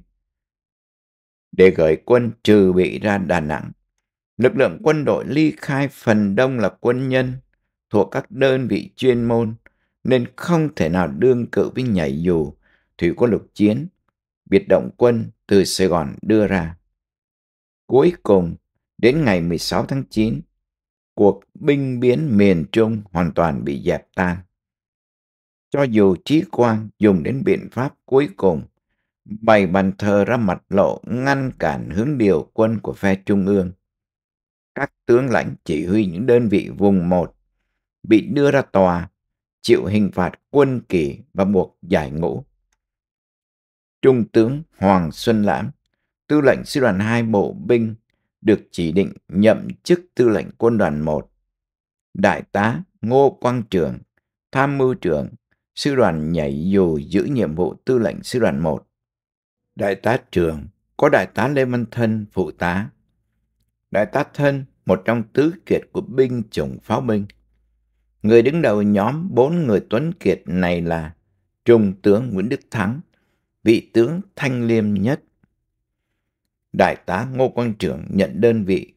Để gửi quân trừ bị ra Đà Nẵng, lực lượng quân đội ly khai phần đông là quân nhân thuộc các đơn vị chuyên môn nên không thể nào đương cự với nhảy dù, thủy quân lục chiến, biệt động quân từ Sài Gòn đưa ra. Cuối cùng, đến ngày 16 tháng 9, cuộc binh biến miền Trung hoàn toàn bị dẹp tan. Cho dù trí quan dùng đến biện pháp cuối cùng, bày bàn thờ ra mặt lộ ngăn cản hướng điều quân của phe Trung ương. Các tướng lãnh chỉ huy những đơn vị vùng một bị đưa ra tòa, chịu hình phạt quân kỷ và buộc giải ngũ. Trung tướng Hoàng Xuân Lãm, tư lệnh sư đoàn hai bộ binh, được chỉ định nhậm chức tư lệnh quân đoàn một. Đại tá Ngô Quang Trường, tham mưu trưởng sư đoàn nhảy dù giữ nhiệm vụ tư lệnh sư đoàn 1. Đại tá trường có đại tá Lê Văn Thân phụ tá. Đại tá Thân, một trong tứ kiệt của binh chủng pháo binh. Người đứng đầu nhóm bốn người tuấn kiệt này là Trung tướng Nguyễn Đức Thắng, vị tướng thanh liêm nhất. Đại tá Ngô Quang Trưởng nhận đơn vị.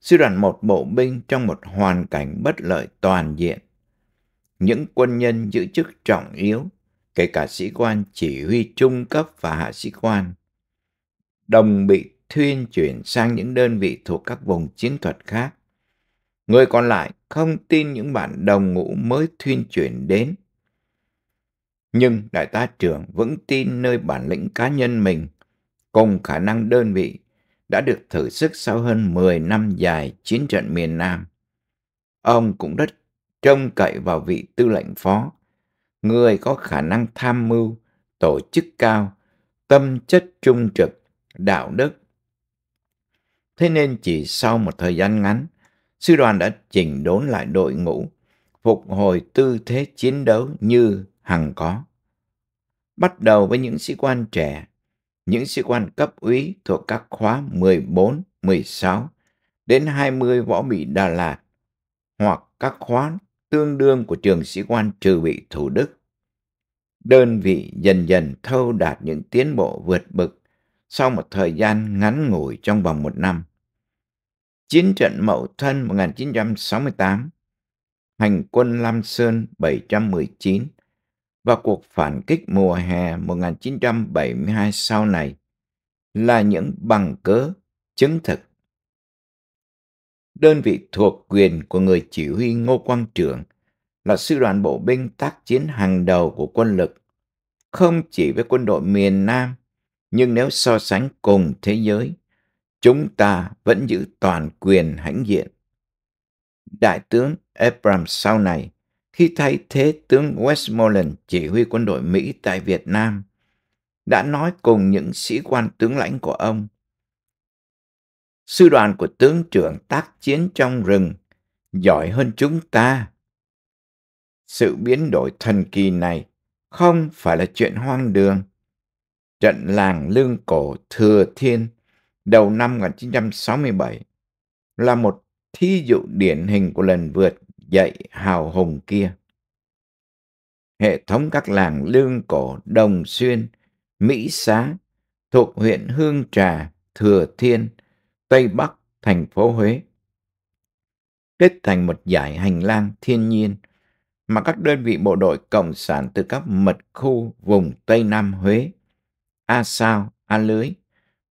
Sư đoàn một bộ binh trong một hoàn cảnh bất lợi toàn diện những quân nhân giữ chức trọng yếu, kể cả sĩ quan chỉ huy trung cấp và hạ sĩ quan. Đồng bị thuyên chuyển sang những đơn vị thuộc các vùng chiến thuật khác. Người còn lại không tin những bạn đồng ngũ mới thuyên chuyển đến. Nhưng đại tá trưởng vững tin nơi bản lĩnh cá nhân mình, cùng khả năng đơn vị đã được thử sức sau hơn 10 năm dài chiến trận miền Nam. Ông cũng rất trông cậy vào vị tư lệnh phó. Người có khả năng tham mưu, tổ chức cao, tâm chất trung trực, đạo đức. Thế nên chỉ sau một thời gian ngắn, sư đoàn đã chỉnh đốn lại đội ngũ, phục hồi tư thế chiến đấu như hằng có. Bắt đầu với những sĩ quan trẻ, những sĩ quan cấp úy thuộc các khóa 14, 16 đến 20 võ bị Đà Lạt hoặc các khóa tương đương của trường sĩ quan trừ bị Thủ Đức. Đơn vị dần dần thâu đạt những tiến bộ vượt bực sau một thời gian ngắn ngủi trong vòng một năm. Chiến trận Mậu Thân 1968, hành quân Lam Sơn 719 và cuộc phản kích mùa hè 1972 sau này là những bằng cớ chứng thực đơn vị thuộc quyền của người chỉ huy Ngô Quang Trường là sư đoàn bộ binh tác chiến hàng đầu của quân lực, không chỉ với quân đội miền Nam, nhưng nếu so sánh cùng thế giới, chúng ta vẫn giữ toàn quyền hãnh diện. Đại tướng Abram sau này, khi thay thế tướng Westmoreland chỉ huy quân đội Mỹ tại Việt Nam, đã nói cùng những sĩ quan tướng lãnh của ông sư đoàn của tướng trưởng tác chiến trong rừng, giỏi hơn chúng ta. Sự biến đổi thần kỳ này không phải là chuyện hoang đường. Trận làng Lương Cổ Thừa Thiên đầu năm 1967 là một thí dụ điển hình của lần vượt dậy hào hùng kia. Hệ thống các làng Lương Cổ, Đồng Xuyên, Mỹ Xá thuộc huyện Hương Trà, Thừa Thiên Tây Bắc, thành phố Huế. Kết thành một dải hành lang thiên nhiên mà các đơn vị bộ đội cộng sản từ các mật khu vùng Tây Nam Huế, A Sao, A Lưới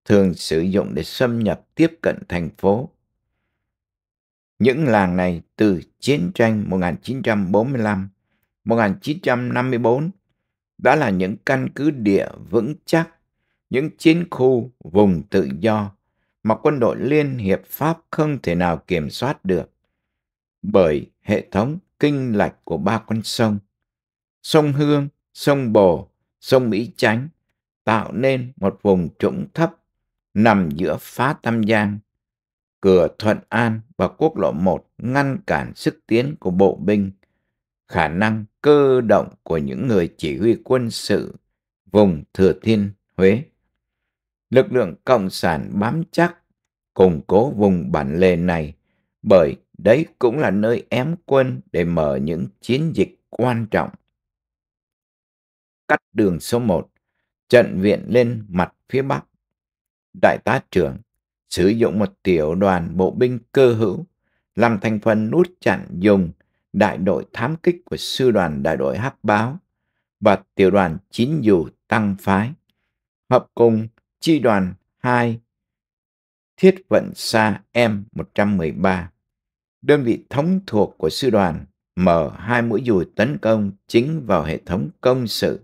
thường sử dụng để xâm nhập tiếp cận thành phố. Những làng này từ chiến tranh 1945 1954 đã là những căn cứ địa vững chắc, những chiến khu vùng tự do mà quân đội Liên Hiệp Pháp không thể nào kiểm soát được bởi hệ thống kinh lạch của ba con sông, sông Hương, sông Bồ, sông Mỹ Chánh tạo nên một vùng trũng thấp nằm giữa phá Tam Giang, cửa Thuận An và quốc lộ một ngăn cản sức tiến của bộ binh, khả năng cơ động của những người chỉ huy quân sự vùng Thừa Thiên, Huế lực lượng Cộng sản bám chắc, củng cố vùng bản lề này, bởi đấy cũng là nơi ém quân để mở những chiến dịch quan trọng. Cắt đường số 1, trận viện lên mặt phía Bắc. Đại tá trưởng sử dụng một tiểu đoàn bộ binh cơ hữu làm thành phần nút chặn dùng đại đội thám kích của sư đoàn đại đội hắc báo và tiểu đoàn chín dù tăng phái hợp cùng chi đoàn 2 Thiết vận xa M113. Đơn vị thống thuộc của sư đoàn mở hai mũi dùi tấn công chính vào hệ thống công sự.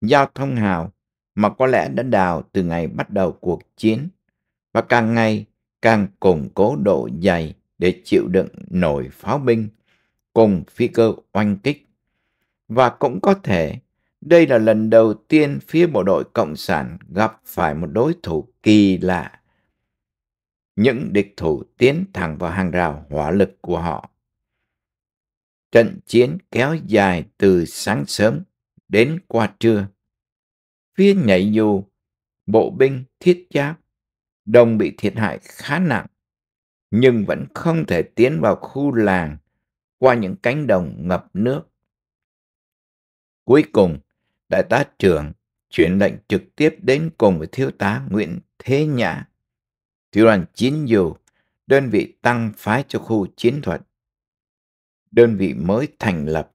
Giao thông hào mà có lẽ đã đào từ ngày bắt đầu cuộc chiến và càng ngày càng củng cố độ dày để chịu đựng nổi pháo binh cùng phi cơ oanh kích và cũng có thể đây là lần đầu tiên phía bộ đội Cộng sản gặp phải một đối thủ kỳ lạ. Những địch thủ tiến thẳng vào hàng rào hỏa lực của họ. Trận chiến kéo dài từ sáng sớm đến qua trưa. Phía nhảy dù, bộ binh thiết giáp, đồng bị thiệt hại khá nặng, nhưng vẫn không thể tiến vào khu làng qua những cánh đồng ngập nước. Cuối cùng, đại tá trưởng chuyển lệnh trực tiếp đến cùng với thiếu tá Nguyễn Thế Nhã. Tiểu đoàn 9 dù đơn vị tăng phái cho khu chiến thuật. Đơn vị mới thành lập.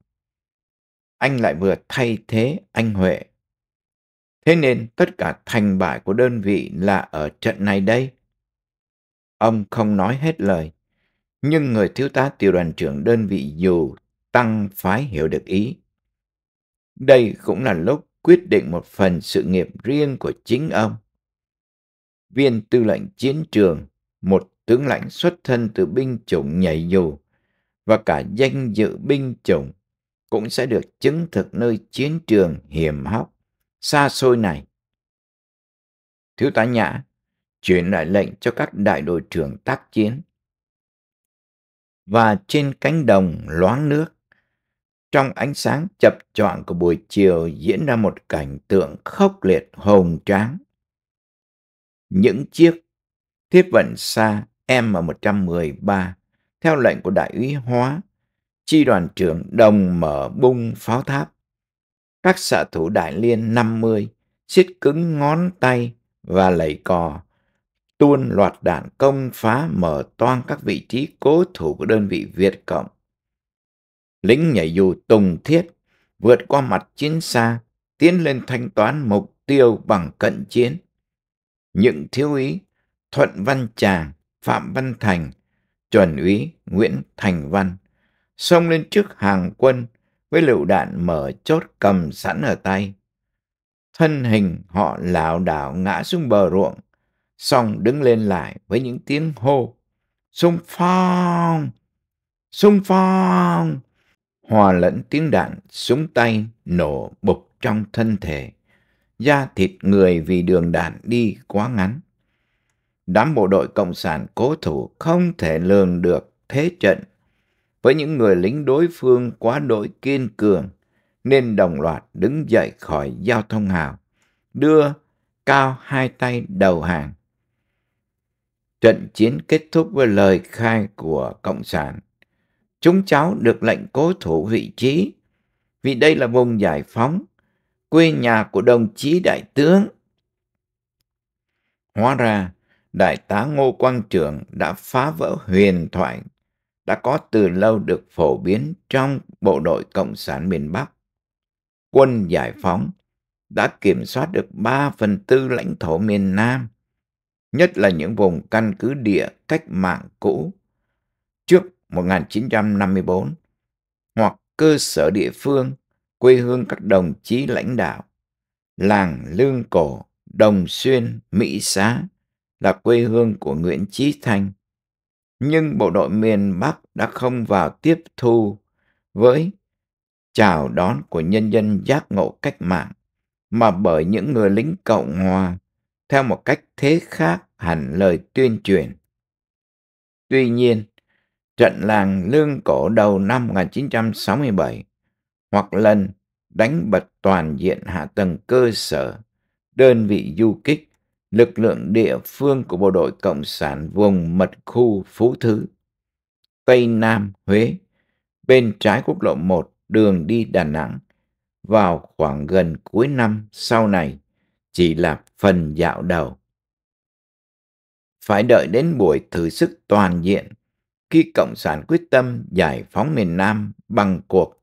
Anh lại vừa thay thế anh Huệ. Thế nên tất cả thành bại của đơn vị là ở trận này đây. Ông không nói hết lời, nhưng người thiếu tá tiểu đoàn trưởng đơn vị dù tăng phái hiểu được ý. Đây cũng là lúc quyết định một phần sự nghiệp riêng của chính ông. Viên tư lệnh chiến trường, một tướng lãnh xuất thân từ binh chủng nhảy dù và cả danh dự binh chủng cũng sẽ được chứng thực nơi chiến trường hiểm hóc, xa xôi này. Thiếu tá Nhã chuyển lại lệnh cho các đại đội trưởng tác chiến. Và trên cánh đồng loáng nước, trong ánh sáng chập choạng của buổi chiều diễn ra một cảnh tượng khốc liệt hồn tráng. Những chiếc thiết vận xa M113 theo lệnh của đại úy Hóa, chi đoàn trưởng đồng mở bung pháo tháp. Các xạ thủ đại liên 50 siết cứng ngón tay và lẩy cò, tuôn loạt đạn công phá mở toan các vị trí cố thủ của đơn vị Việt Cộng lính nhảy dù tùng thiết, vượt qua mặt chiến xa, tiến lên thanh toán mục tiêu bằng cận chiến. Những thiếu úy Thuận Văn Tràng, Phạm Văn Thành, chuẩn úy Nguyễn Thành Văn xông lên trước hàng quân với lựu đạn mở chốt cầm sẵn ở tay. Thân hình họ lảo đảo ngã xuống bờ ruộng, xong đứng lên lại với những tiếng hô. sung phong! sung phong! hòa lẫn tiếng đạn, súng tay nổ bục trong thân thể. Da thịt người vì đường đạn đi quá ngắn. Đám bộ đội Cộng sản cố thủ không thể lường được thế trận. Với những người lính đối phương quá đội kiên cường, nên đồng loạt đứng dậy khỏi giao thông hào, đưa cao hai tay đầu hàng. Trận chiến kết thúc với lời khai của Cộng sản chúng cháu được lệnh cố thủ vị trí vì đây là vùng giải phóng, quê nhà của đồng chí đại tướng. Hóa ra, đại tá Ngô Quang Trường đã phá vỡ huyền thoại đã có từ lâu được phổ biến trong bộ đội Cộng sản miền Bắc. Quân giải phóng đã kiểm soát được ba phần tư lãnh thổ miền Nam, nhất là những vùng căn cứ địa cách mạng cũ 1954 hoặc cơ sở địa phương, quê hương các đồng chí lãnh đạo, làng Lương Cổ, Đồng Xuyên, Mỹ Xá là quê hương của Nguyễn Chí Thanh. Nhưng bộ đội miền Bắc đã không vào tiếp thu với chào đón của nhân dân giác ngộ cách mạng mà bởi những người lính Cộng Hòa theo một cách thế khác hẳn lời tuyên truyền. Tuy nhiên, trận làng Lương Cổ đầu năm 1967 hoặc lần đánh bật toàn diện hạ tầng cơ sở, đơn vị du kích, lực lượng địa phương của bộ đội Cộng sản vùng mật khu Phú Thứ, Tây Nam Huế, bên trái quốc lộ 1 đường đi Đà Nẵng, vào khoảng gần cuối năm sau này chỉ là phần dạo đầu. Phải đợi đến buổi thử sức toàn diện khi Cộng sản quyết tâm giải phóng miền Nam bằng cuộc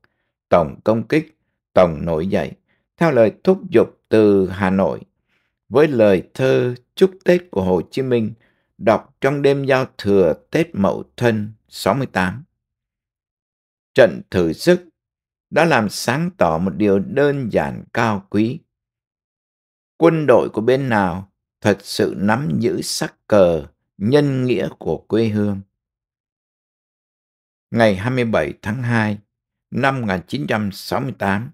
tổng công kích, tổng nổi dậy, theo lời thúc giục từ Hà Nội. Với lời thơ chúc Tết của Hồ Chí Minh đọc trong đêm giao thừa Tết Mậu Thân 68. Trận thử sức đã làm sáng tỏ một điều đơn giản cao quý. Quân đội của bên nào thật sự nắm giữ sắc cờ nhân nghĩa của quê hương ngày 27 tháng 2 năm 1968.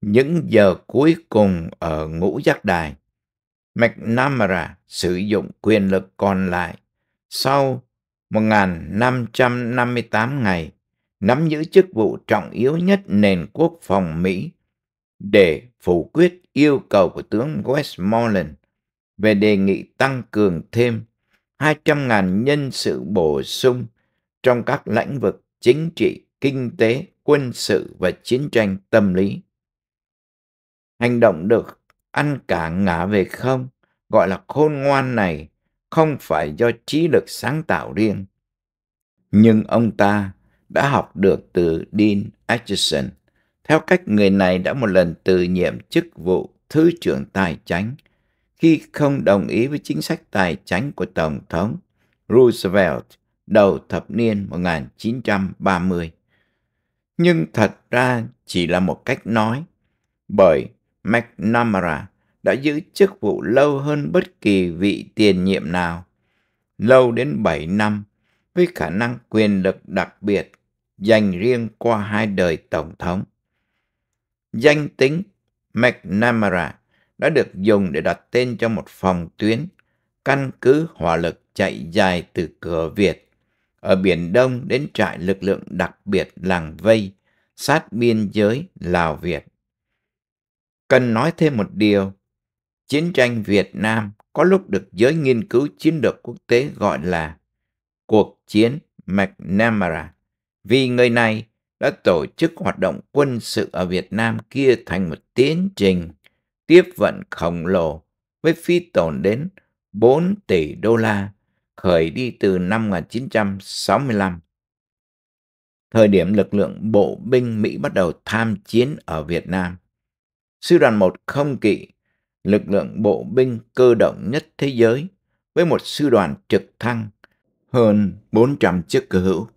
Những giờ cuối cùng ở ngũ giác đài, McNamara sử dụng quyền lực còn lại sau 1.558 ngày nắm giữ chức vụ trọng yếu nhất nền quốc phòng Mỹ để phủ quyết yêu cầu của tướng Westmoreland về đề nghị tăng cường thêm 200.000 nhân sự bổ sung trong các lĩnh vực chính trị, kinh tế, quân sự và chiến tranh tâm lý. Hành động được ăn cả ngã về không, gọi là khôn ngoan này, không phải do trí lực sáng tạo riêng. Nhưng ông ta đã học được từ Dean Acheson, theo cách người này đã một lần từ nhiệm chức vụ Thứ trưởng Tài chánh khi không đồng ý với chính sách tài chánh của Tổng thống Roosevelt đầu thập niên 1930. Nhưng thật ra chỉ là một cách nói, bởi McNamara đã giữ chức vụ lâu hơn bất kỳ vị tiền nhiệm nào, lâu đến 7 năm với khả năng quyền lực đặc biệt dành riêng qua hai đời tổng thống. Danh tính McNamara đã được dùng để đặt tên cho một phòng tuyến căn cứ hỏa lực chạy dài từ cửa Việt ở Biển Đông đến trại lực lượng đặc biệt làng Vây, sát biên giới Lào Việt. Cần nói thêm một điều, chiến tranh Việt Nam có lúc được giới nghiên cứu chiến lược quốc tế gọi là cuộc chiến McNamara, vì người này đã tổ chức hoạt động quân sự ở Việt Nam kia thành một tiến trình tiếp vận khổng lồ với phi tổn đến 4 tỷ đô la khởi đi từ năm 1965. Thời điểm lực lượng bộ binh Mỹ bắt đầu tham chiến ở Việt Nam, Sư đoàn 1 không kỵ, lực lượng bộ binh cơ động nhất thế giới với một sư đoàn trực thăng hơn 400 chiếc cơ hữu,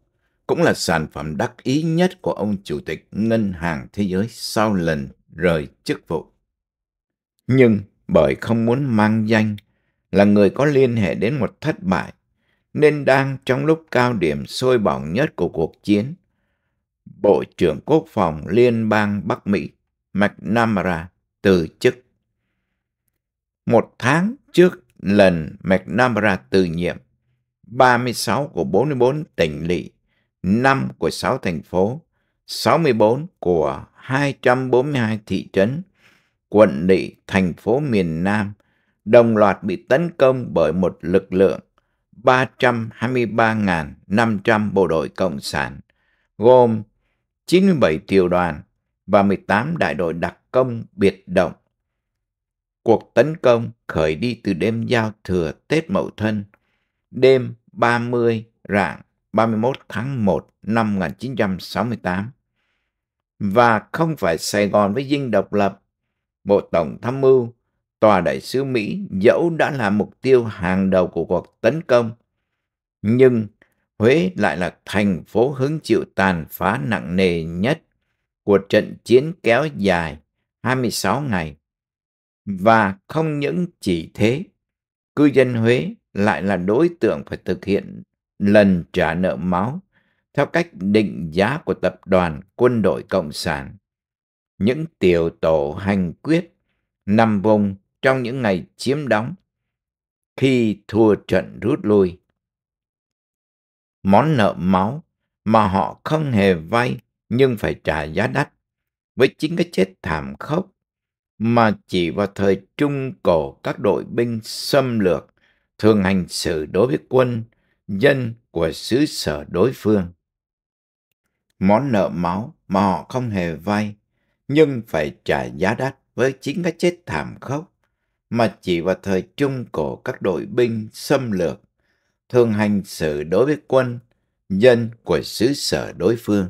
cũng là sản phẩm đắc ý nhất của ông Chủ tịch Ngân hàng Thế giới sau lần rời chức vụ. Nhưng bởi không muốn mang danh là người có liên hệ đến một thất bại, nên đang trong lúc cao điểm sôi bỏng nhất của cuộc chiến. Bộ trưởng Quốc phòng Liên bang Bắc Mỹ McNamara từ chức. Một tháng trước lần McNamara từ nhiệm, 36 của 44 tỉnh lỵ, 5 của 6 thành phố, 64 của 242 thị trấn, quận lỵ thành phố miền Nam đồng loạt bị tấn công bởi một lực lượng 323.500 bộ đội Cộng sản, gồm 97 tiểu đoàn và 18 đại đội đặc công biệt động. Cuộc tấn công khởi đi từ đêm giao thừa Tết Mậu Thân, đêm 30 rạng 31 tháng 1 năm 1968. Và không phải Sài Gòn với Dinh độc lập, Bộ Tổng Tham mưu tòa đại sứ Mỹ dẫu đã là mục tiêu hàng đầu của cuộc tấn công, nhưng Huế lại là thành phố hứng chịu tàn phá nặng nề nhất của trận chiến kéo dài 26 ngày. Và không những chỉ thế, cư dân Huế lại là đối tượng phải thực hiện lần trả nợ máu theo cách định giá của tập đoàn quân đội Cộng sản. Những tiểu tổ hành quyết nằm vùng trong những ngày chiếm đóng khi thua trận rút lui. Món nợ máu mà họ không hề vay nhưng phải trả giá đắt với chính cái chết thảm khốc mà chỉ vào thời Trung Cổ các đội binh xâm lược thường hành xử đối với quân, dân của xứ sở đối phương. Món nợ máu mà họ không hề vay nhưng phải trả giá đắt với chính cái chết thảm khốc mà chỉ vào thời Trung Cổ các đội binh xâm lược thường hành xử đối với quân, dân của xứ sở đối phương.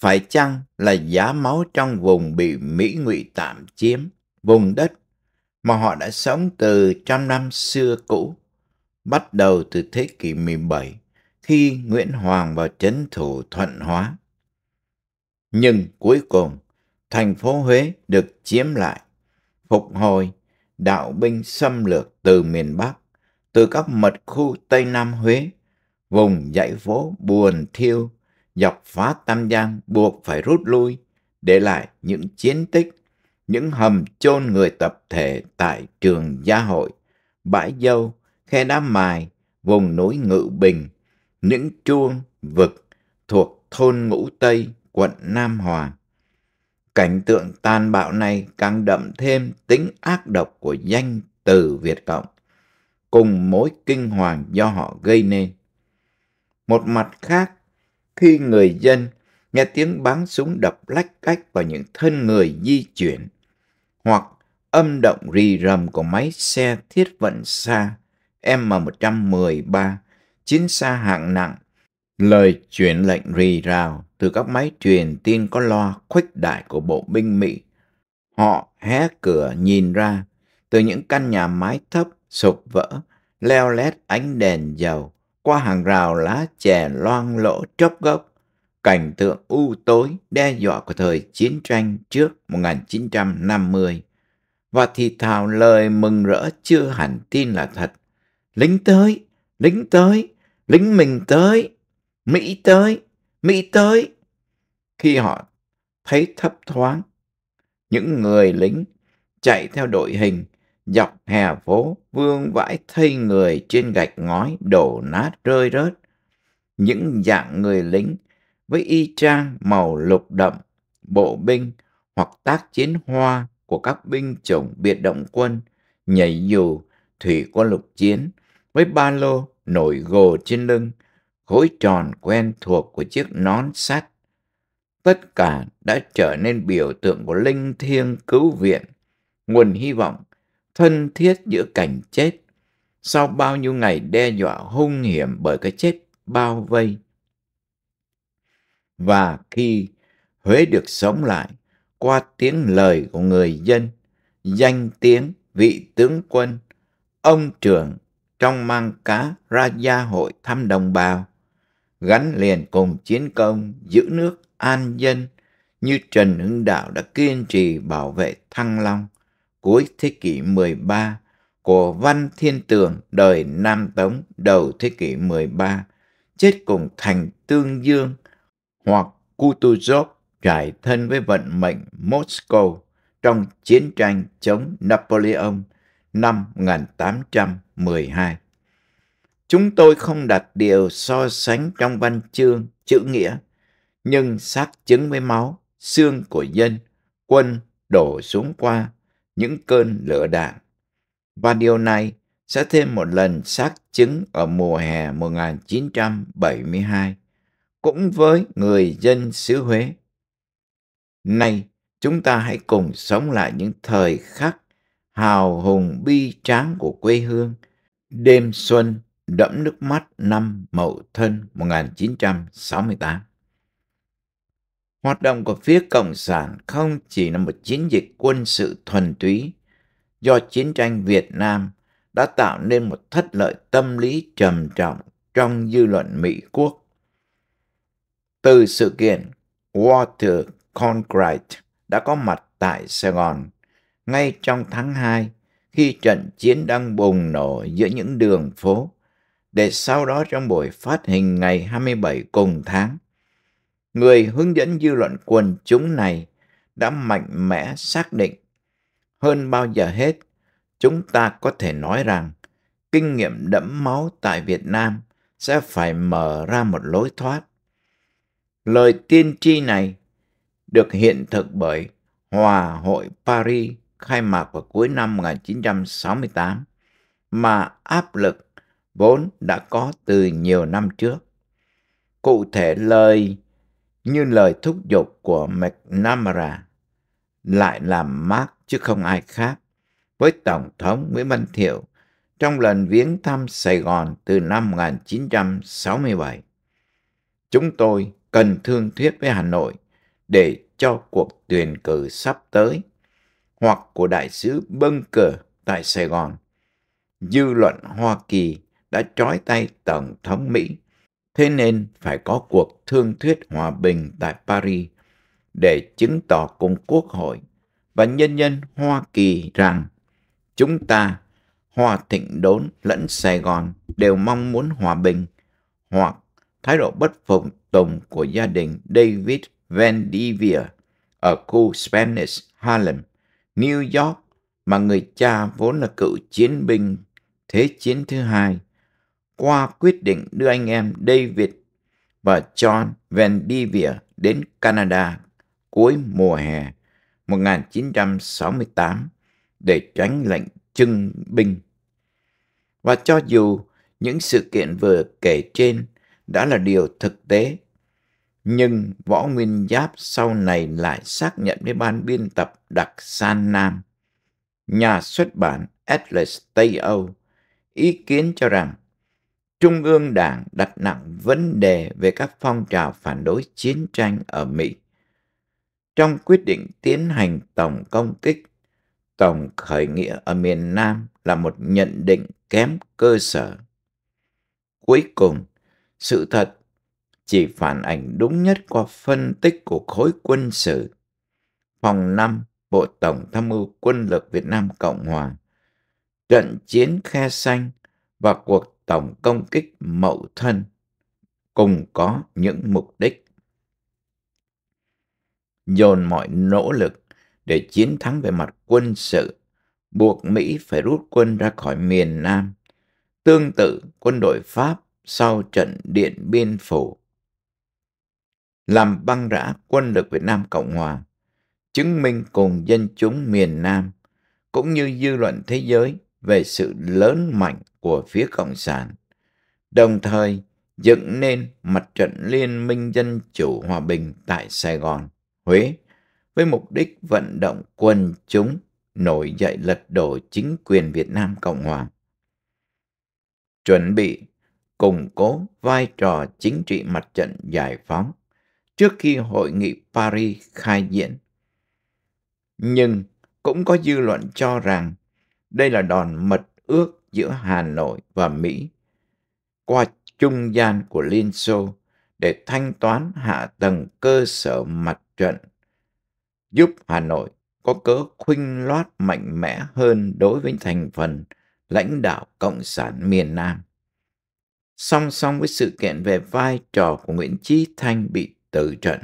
Phải chăng là giá máu trong vùng bị Mỹ ngụy tạm chiếm, vùng đất mà họ đã sống từ trăm năm xưa cũ, bắt đầu từ thế kỷ 17 khi Nguyễn Hoàng vào trấn thủ Thuận Hóa. Nhưng cuối cùng, thành phố Huế được chiếm lại, phục hồi đạo binh xâm lược từ miền Bắc, từ các mật khu Tây Nam Huế, vùng dãy phố buồn thiêu, dọc phá Tam Giang buộc phải rút lui, để lại những chiến tích, những hầm chôn người tập thể tại trường gia hội, bãi dâu, khe đá mài, vùng núi Ngự Bình, những chuông, vực thuộc thôn Ngũ Tây, quận Nam Hòa Cảnh tượng tàn bạo này càng đậm thêm tính ác độc của danh từ Việt Cộng, cùng mối kinh hoàng do họ gây nên. Một mặt khác, khi người dân nghe tiếng bắn súng đập lách cách vào những thân người di chuyển, hoặc âm động rì rầm của máy xe thiết vận xa M113, chiến xa hạng nặng, lời chuyển lệnh rì rào từ các máy truyền tin có loa khuếch đại của bộ binh Mỹ. Họ hé cửa nhìn ra từ những căn nhà mái thấp sụp vỡ, leo lét ánh đèn dầu, qua hàng rào lá chè loang lỗ chóp gốc, cảnh tượng u tối đe dọa của thời chiến tranh trước 1950 và thì thào lời mừng rỡ chưa hẳn tin là thật. Lính tới, lính tới, lính mình tới, Mỹ tới, Mỹ tới. Khi họ thấy thấp thoáng, những người lính chạy theo đội hình dọc hè phố vương vãi thây người trên gạch ngói đổ nát rơi rớt. Những dạng người lính với y trang màu lục đậm, bộ binh hoặc tác chiến hoa của các binh chủng biệt động quân, nhảy dù, thủy quân lục chiến với ba lô nổi gồ trên lưng khối tròn quen thuộc của chiếc nón sắt. Tất cả đã trở nên biểu tượng của linh thiêng cứu viện, nguồn hy vọng, thân thiết giữa cảnh chết, sau bao nhiêu ngày đe dọa hung hiểm bởi cái chết bao vây. Và khi Huế được sống lại qua tiếng lời của người dân, danh tiếng vị tướng quân, ông trưởng trong mang cá ra gia hội thăm đồng bào gắn liền cùng chiến công giữ nước an dân như Trần Hưng Đạo đã kiên trì bảo vệ Thăng Long cuối thế kỷ 13 của Văn Thiên Tường đời Nam Tống đầu thế kỷ 13 chết cùng thành Tương Dương hoặc Kutuzov trải thân với vận mệnh Moscow trong chiến tranh chống Napoleon năm 1812. Chúng tôi không đặt điều so sánh trong văn chương, chữ nghĩa, nhưng xác chứng với máu, xương của dân, quân đổ xuống qua những cơn lửa đạn. Và điều này sẽ thêm một lần xác chứng ở mùa hè 1972, cũng với người dân xứ Huế. Nay, chúng ta hãy cùng sống lại những thời khắc hào hùng bi tráng của quê hương, đêm xuân đẫm nước mắt năm Mậu Thân 1968. Hoạt động của phía Cộng sản không chỉ là một chiến dịch quân sự thuần túy do chiến tranh Việt Nam đã tạo nên một thất lợi tâm lý trầm trọng trong dư luận Mỹ quốc. Từ sự kiện Walter Cronkite đã có mặt tại Sài Gòn ngay trong tháng 2 khi trận chiến đang bùng nổ giữa những đường phố để sau đó trong buổi phát hình ngày 27 cùng tháng, người hướng dẫn dư luận quần chúng này đã mạnh mẽ xác định hơn bao giờ hết chúng ta có thể nói rằng kinh nghiệm đẫm máu tại Việt Nam sẽ phải mở ra một lối thoát. Lời tiên tri này được hiện thực bởi Hòa hội Paris khai mạc vào cuối năm 1968 mà áp lực vốn đã có từ nhiều năm trước. Cụ thể lời như lời thúc giục của McNamara lại làm Mark chứ không ai khác với Tổng thống Nguyễn Văn Thiệu trong lần viếng thăm Sài Gòn từ năm 1967. Chúng tôi cần thương thuyết với Hà Nội để cho cuộc tuyển cử sắp tới hoặc của đại sứ cờ tại Sài Gòn. Dư luận Hoa Kỳ đã trói tay Tổng thống Mỹ. Thế nên phải có cuộc thương thuyết hòa bình tại Paris để chứng tỏ cùng Quốc hội và nhân dân Hoa Kỳ rằng chúng ta, Hoa Thịnh Đốn lẫn Sài Gòn đều mong muốn hòa bình hoặc thái độ bất phục tùng của gia đình David Van Devere ở khu Spanish Harlem, New York mà người cha vốn là cựu chiến binh Thế chiến thứ hai qua quyết định đưa anh em David và John Van Divier đến Canada cuối mùa hè 1968 để tránh lệnh trưng binh. Và cho dù những sự kiện vừa kể trên đã là điều thực tế, nhưng Võ Nguyên Giáp sau này lại xác nhận với ban biên tập Đặc San Nam, nhà xuất bản Atlas Tây Âu, ý kiến cho rằng Trung ương Đảng đặt nặng vấn đề về các phong trào phản đối chiến tranh ở Mỹ. Trong quyết định tiến hành tổng công kích, tổng khởi nghĩa ở miền Nam là một nhận định kém cơ sở. Cuối cùng, sự thật chỉ phản ảnh đúng nhất qua phân tích của khối quân sự. Phòng 5 Bộ Tổng Tham mưu Quân lực Việt Nam Cộng Hòa, trận chiến khe xanh và cuộc tổng công kích mậu thân cùng có những mục đích dồn mọi nỗ lực để chiến thắng về mặt quân sự, buộc Mỹ phải rút quân ra khỏi miền Nam. Tương tự quân đội Pháp sau trận Điện Biên Phủ làm băng rã quân lực Việt Nam Cộng Hòa, chứng minh cùng dân chúng miền Nam cũng như dư luận thế giới về sự lớn mạnh của phía Cộng sản, đồng thời dựng nên mặt trận Liên minh Dân chủ Hòa bình tại Sài Gòn, Huế, với mục đích vận động quân chúng nổi dậy lật đổ chính quyền Việt Nam Cộng Hòa. Chuẩn bị củng cố vai trò chính trị mặt trận giải phóng trước khi hội nghị Paris khai diễn. Nhưng cũng có dư luận cho rằng đây là đòn mật ước giữa Hà Nội và Mỹ qua trung gian của Liên Xô để thanh toán hạ tầng cơ sở mặt trận, giúp Hà Nội có cớ khuynh loát mạnh mẽ hơn đối với thành phần lãnh đạo Cộng sản miền Nam. Song song với sự kiện về vai trò của Nguyễn Chí Thanh bị từ trận,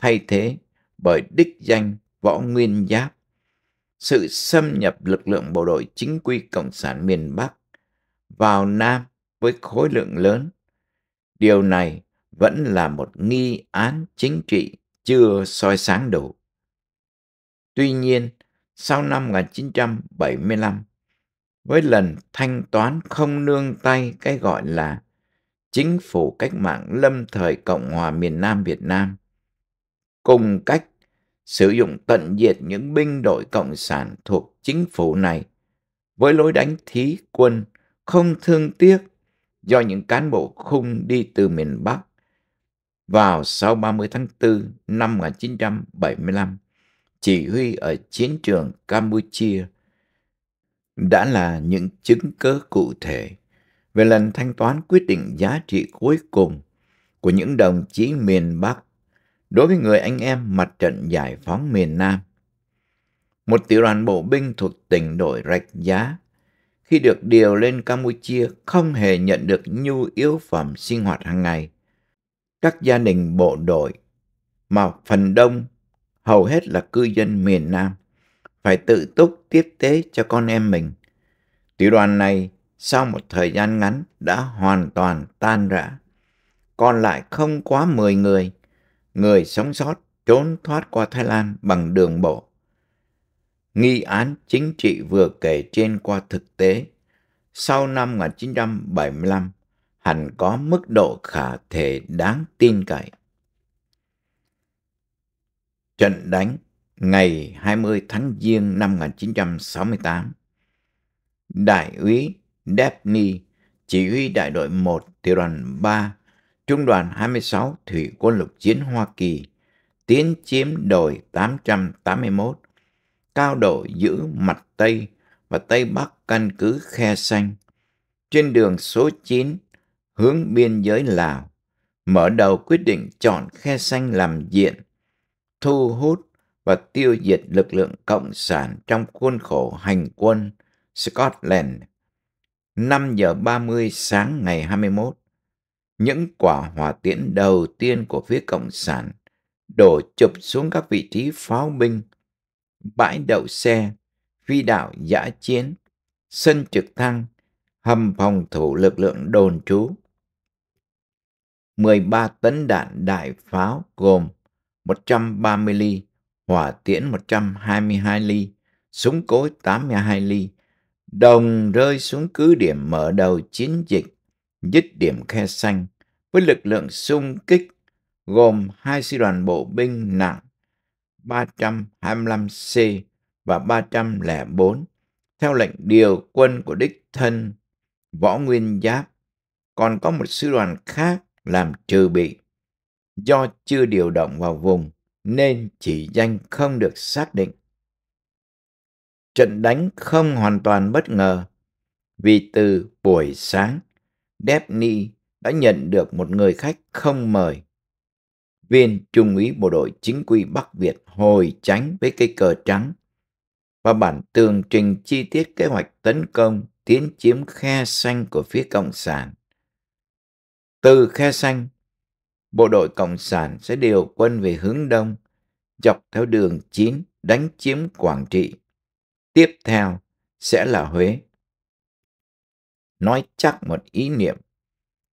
thay thế bởi đích danh Võ Nguyên Giáp sự xâm nhập lực lượng bộ đội chính quy Cộng sản miền Bắc vào Nam với khối lượng lớn. Điều này vẫn là một nghi án chính trị chưa soi sáng đủ. Tuy nhiên, sau năm 1975, với lần thanh toán không nương tay cái gọi là chính phủ cách mạng lâm thời Cộng hòa miền Nam Việt Nam, cùng cách sử dụng tận diệt những binh đội cộng sản thuộc chính phủ này với lối đánh thí quân không thương tiếc do những cán bộ khung đi từ miền Bắc vào sau 30 tháng 4 năm 1975 chỉ huy ở chiến trường Campuchia đã là những chứng cớ cụ thể về lần thanh toán quyết định giá trị cuối cùng của những đồng chí miền Bắc đối với người anh em mặt trận giải phóng miền Nam. Một tiểu đoàn bộ binh thuộc tỉnh đội Rạch Giá khi được điều lên Campuchia không hề nhận được nhu yếu phẩm sinh hoạt hàng ngày. Các gia đình bộ đội mà phần đông hầu hết là cư dân miền Nam phải tự túc tiếp tế cho con em mình. Tiểu đoàn này sau một thời gian ngắn đã hoàn toàn tan rã. Còn lại không quá 10 người – người sống sót trốn thoát qua Thái Lan bằng đường bộ. Nghi án chính trị vừa kể trên qua thực tế, sau năm 1975 hẳn có mức độ khả thể đáng tin cậy. Trận đánh ngày 20 tháng Giêng năm 1968. Đại úy Debney chỉ huy đại đội 1 tiểu đoàn 3 Trung đoàn 26 Thủy quân lục chiến Hoa Kỳ tiến chiếm đồi 881, cao độ giữ mặt Tây và Tây Bắc căn cứ Khe Xanh, trên đường số 9 hướng biên giới Lào, mở đầu quyết định chọn Khe Xanh làm diện, thu hút và tiêu diệt lực lượng Cộng sản trong khuôn khổ hành quân Scotland. 5 giờ 30 sáng ngày 21, những quả hỏa tiễn đầu tiên của phía Cộng sản đổ chụp xuống các vị trí pháo binh, bãi đậu xe, phi đạo giã chiến, sân trực thăng, hầm phòng thủ lực lượng đồn trú. 13 tấn đạn đại pháo gồm 130 ly, hỏa tiễn 122 ly, súng cối 82 ly, đồng rơi xuống cứ điểm mở đầu chiến dịch dứt điểm khe xanh với lực lượng xung kích gồm hai sư đoàn bộ binh nặng 325C và 304 theo lệnh điều quân của đích thân Võ Nguyên Giáp, còn có một sư đoàn khác làm trừ bị. Do chưa điều động vào vùng nên chỉ danh không được xác định. Trận đánh không hoàn toàn bất ngờ vì từ buổi sáng Debney đã nhận được một người khách không mời. Viên trung úy bộ đội chính quy Bắc Việt hồi tránh với cây cờ trắng và bản tường trình chi tiết kế hoạch tấn công tiến chiếm khe xanh của phía Cộng sản. Từ khe xanh, bộ đội Cộng sản sẽ điều quân về hướng đông, dọc theo đường 9 đánh chiếm Quảng Trị. Tiếp theo sẽ là Huế nói chắc một ý niệm.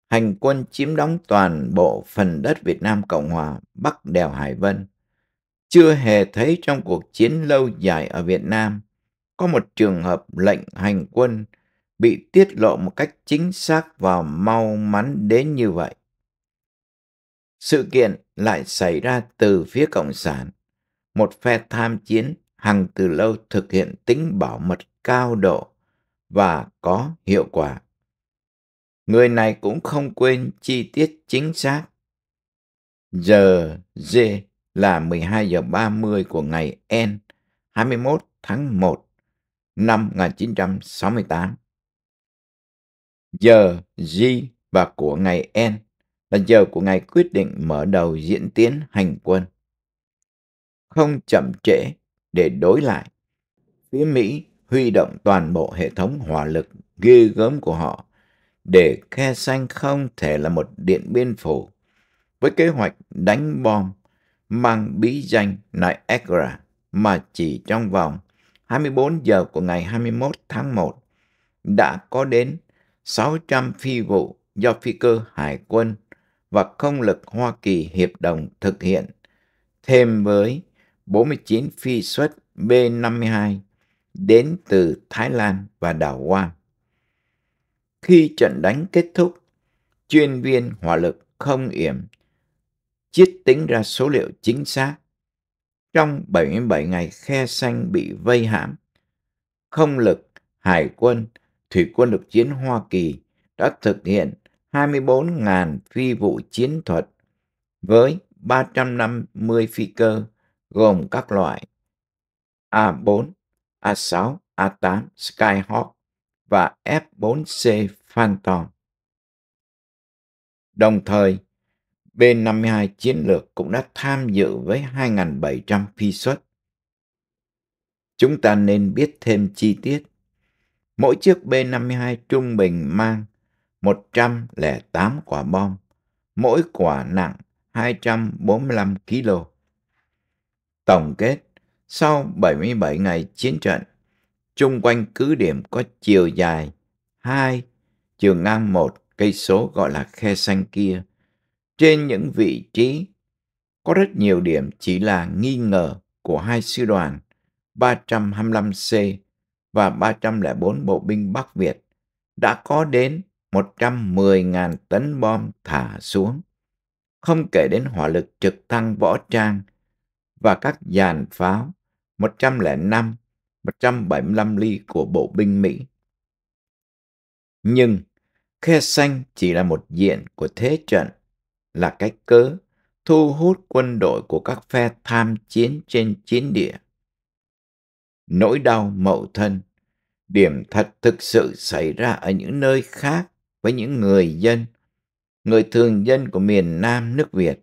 Hành quân chiếm đóng toàn bộ phần đất Việt Nam Cộng Hòa, Bắc đèo Hải Vân. Chưa hề thấy trong cuộc chiến lâu dài ở Việt Nam có một trường hợp lệnh hành quân bị tiết lộ một cách chính xác và mau mắn đến như vậy. Sự kiện lại xảy ra từ phía Cộng sản, một phe tham chiến hằng từ lâu thực hiện tính bảo mật cao độ và có hiệu quả. Người này cũng không quên chi tiết chính xác. Giờ G là 12 giờ 30 của ngày N 21 tháng 1 năm 1968. Giờ G và của ngày N là giờ của ngày quyết định mở đầu diễn tiến hành quân. Không chậm trễ để đối lại. Phía Mỹ huy động toàn bộ hệ thống hỏa lực ghê gớm của họ để khe xanh không thể là một điện biên phủ với kế hoạch đánh bom mang bí danh Niagara mà chỉ trong vòng 24 giờ của ngày 21 tháng 1 đã có đến 600 phi vụ do phi cơ hải quân và không lực Hoa Kỳ hiệp đồng thực hiện, thêm với 49 phi suất B-52 đến từ Thái Lan và đảo Guam. Khi trận đánh kết thúc, chuyên viên hỏa lực không yểm chiết tính ra số liệu chính xác. Trong 77 ngày khe xanh bị vây hãm, không lực, hải quân, thủy quân lục chiến Hoa Kỳ đã thực hiện 24.000 phi vụ chiến thuật với 350 phi cơ gồm các loại A4, A6, A8 Skyhawk và F4C Phantom. Đồng thời, B-52 chiến lược cũng đã tham dự với 2.700 phi suất. Chúng ta nên biết thêm chi tiết. Mỗi chiếc B-52 trung bình mang 108 quả bom, mỗi quả nặng 245 kg. Tổng kết, sau 77 ngày chiến trận, chung quanh cứ điểm có chiều dài 2, chiều ngang 1 cây số gọi là khe xanh kia. Trên những vị trí có rất nhiều điểm chỉ là nghi ngờ của hai sư đoàn 325C và 304 bộ binh Bắc Việt đã có đến 110.000 tấn bom thả xuống, không kể đến hỏa lực trực thăng võ trang và các dàn pháo 105, 175 ly của bộ binh Mỹ. Nhưng khe xanh chỉ là một diện của thế trận, là cách cớ thu hút quân đội của các phe tham chiến trên chiến địa. Nỗi đau mậu thân, điểm thật thực sự xảy ra ở những nơi khác với những người dân, người thường dân của miền Nam nước Việt.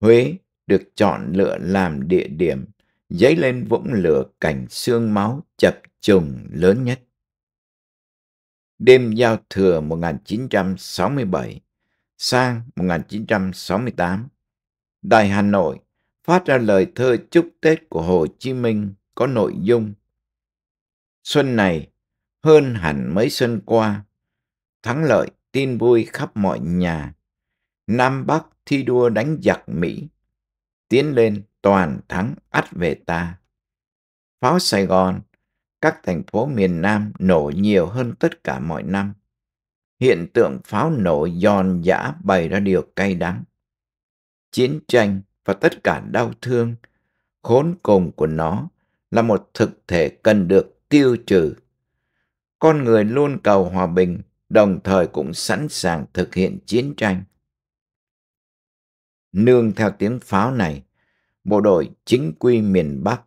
Huế được chọn lựa làm địa điểm dấy lên vũng lửa cảnh xương máu chập trùng lớn nhất. Đêm giao thừa 1967 sang 1968, Đài Hà Nội phát ra lời thơ chúc Tết của Hồ Chí Minh có nội dung Xuân này hơn hẳn mấy xuân qua, thắng lợi tin vui khắp mọi nhà, Nam Bắc thi đua đánh giặc Mỹ, tiến lên toàn thắng ắt về ta. Pháo Sài Gòn, các thành phố miền Nam nổ nhiều hơn tất cả mọi năm. Hiện tượng pháo nổ giòn giã bày ra điều cay đắng. Chiến tranh và tất cả đau thương, khốn cùng của nó là một thực thể cần được tiêu trừ. Con người luôn cầu hòa bình, đồng thời cũng sẵn sàng thực hiện chiến tranh. Nương theo tiếng pháo này, bộ đội chính quy miền Bắc,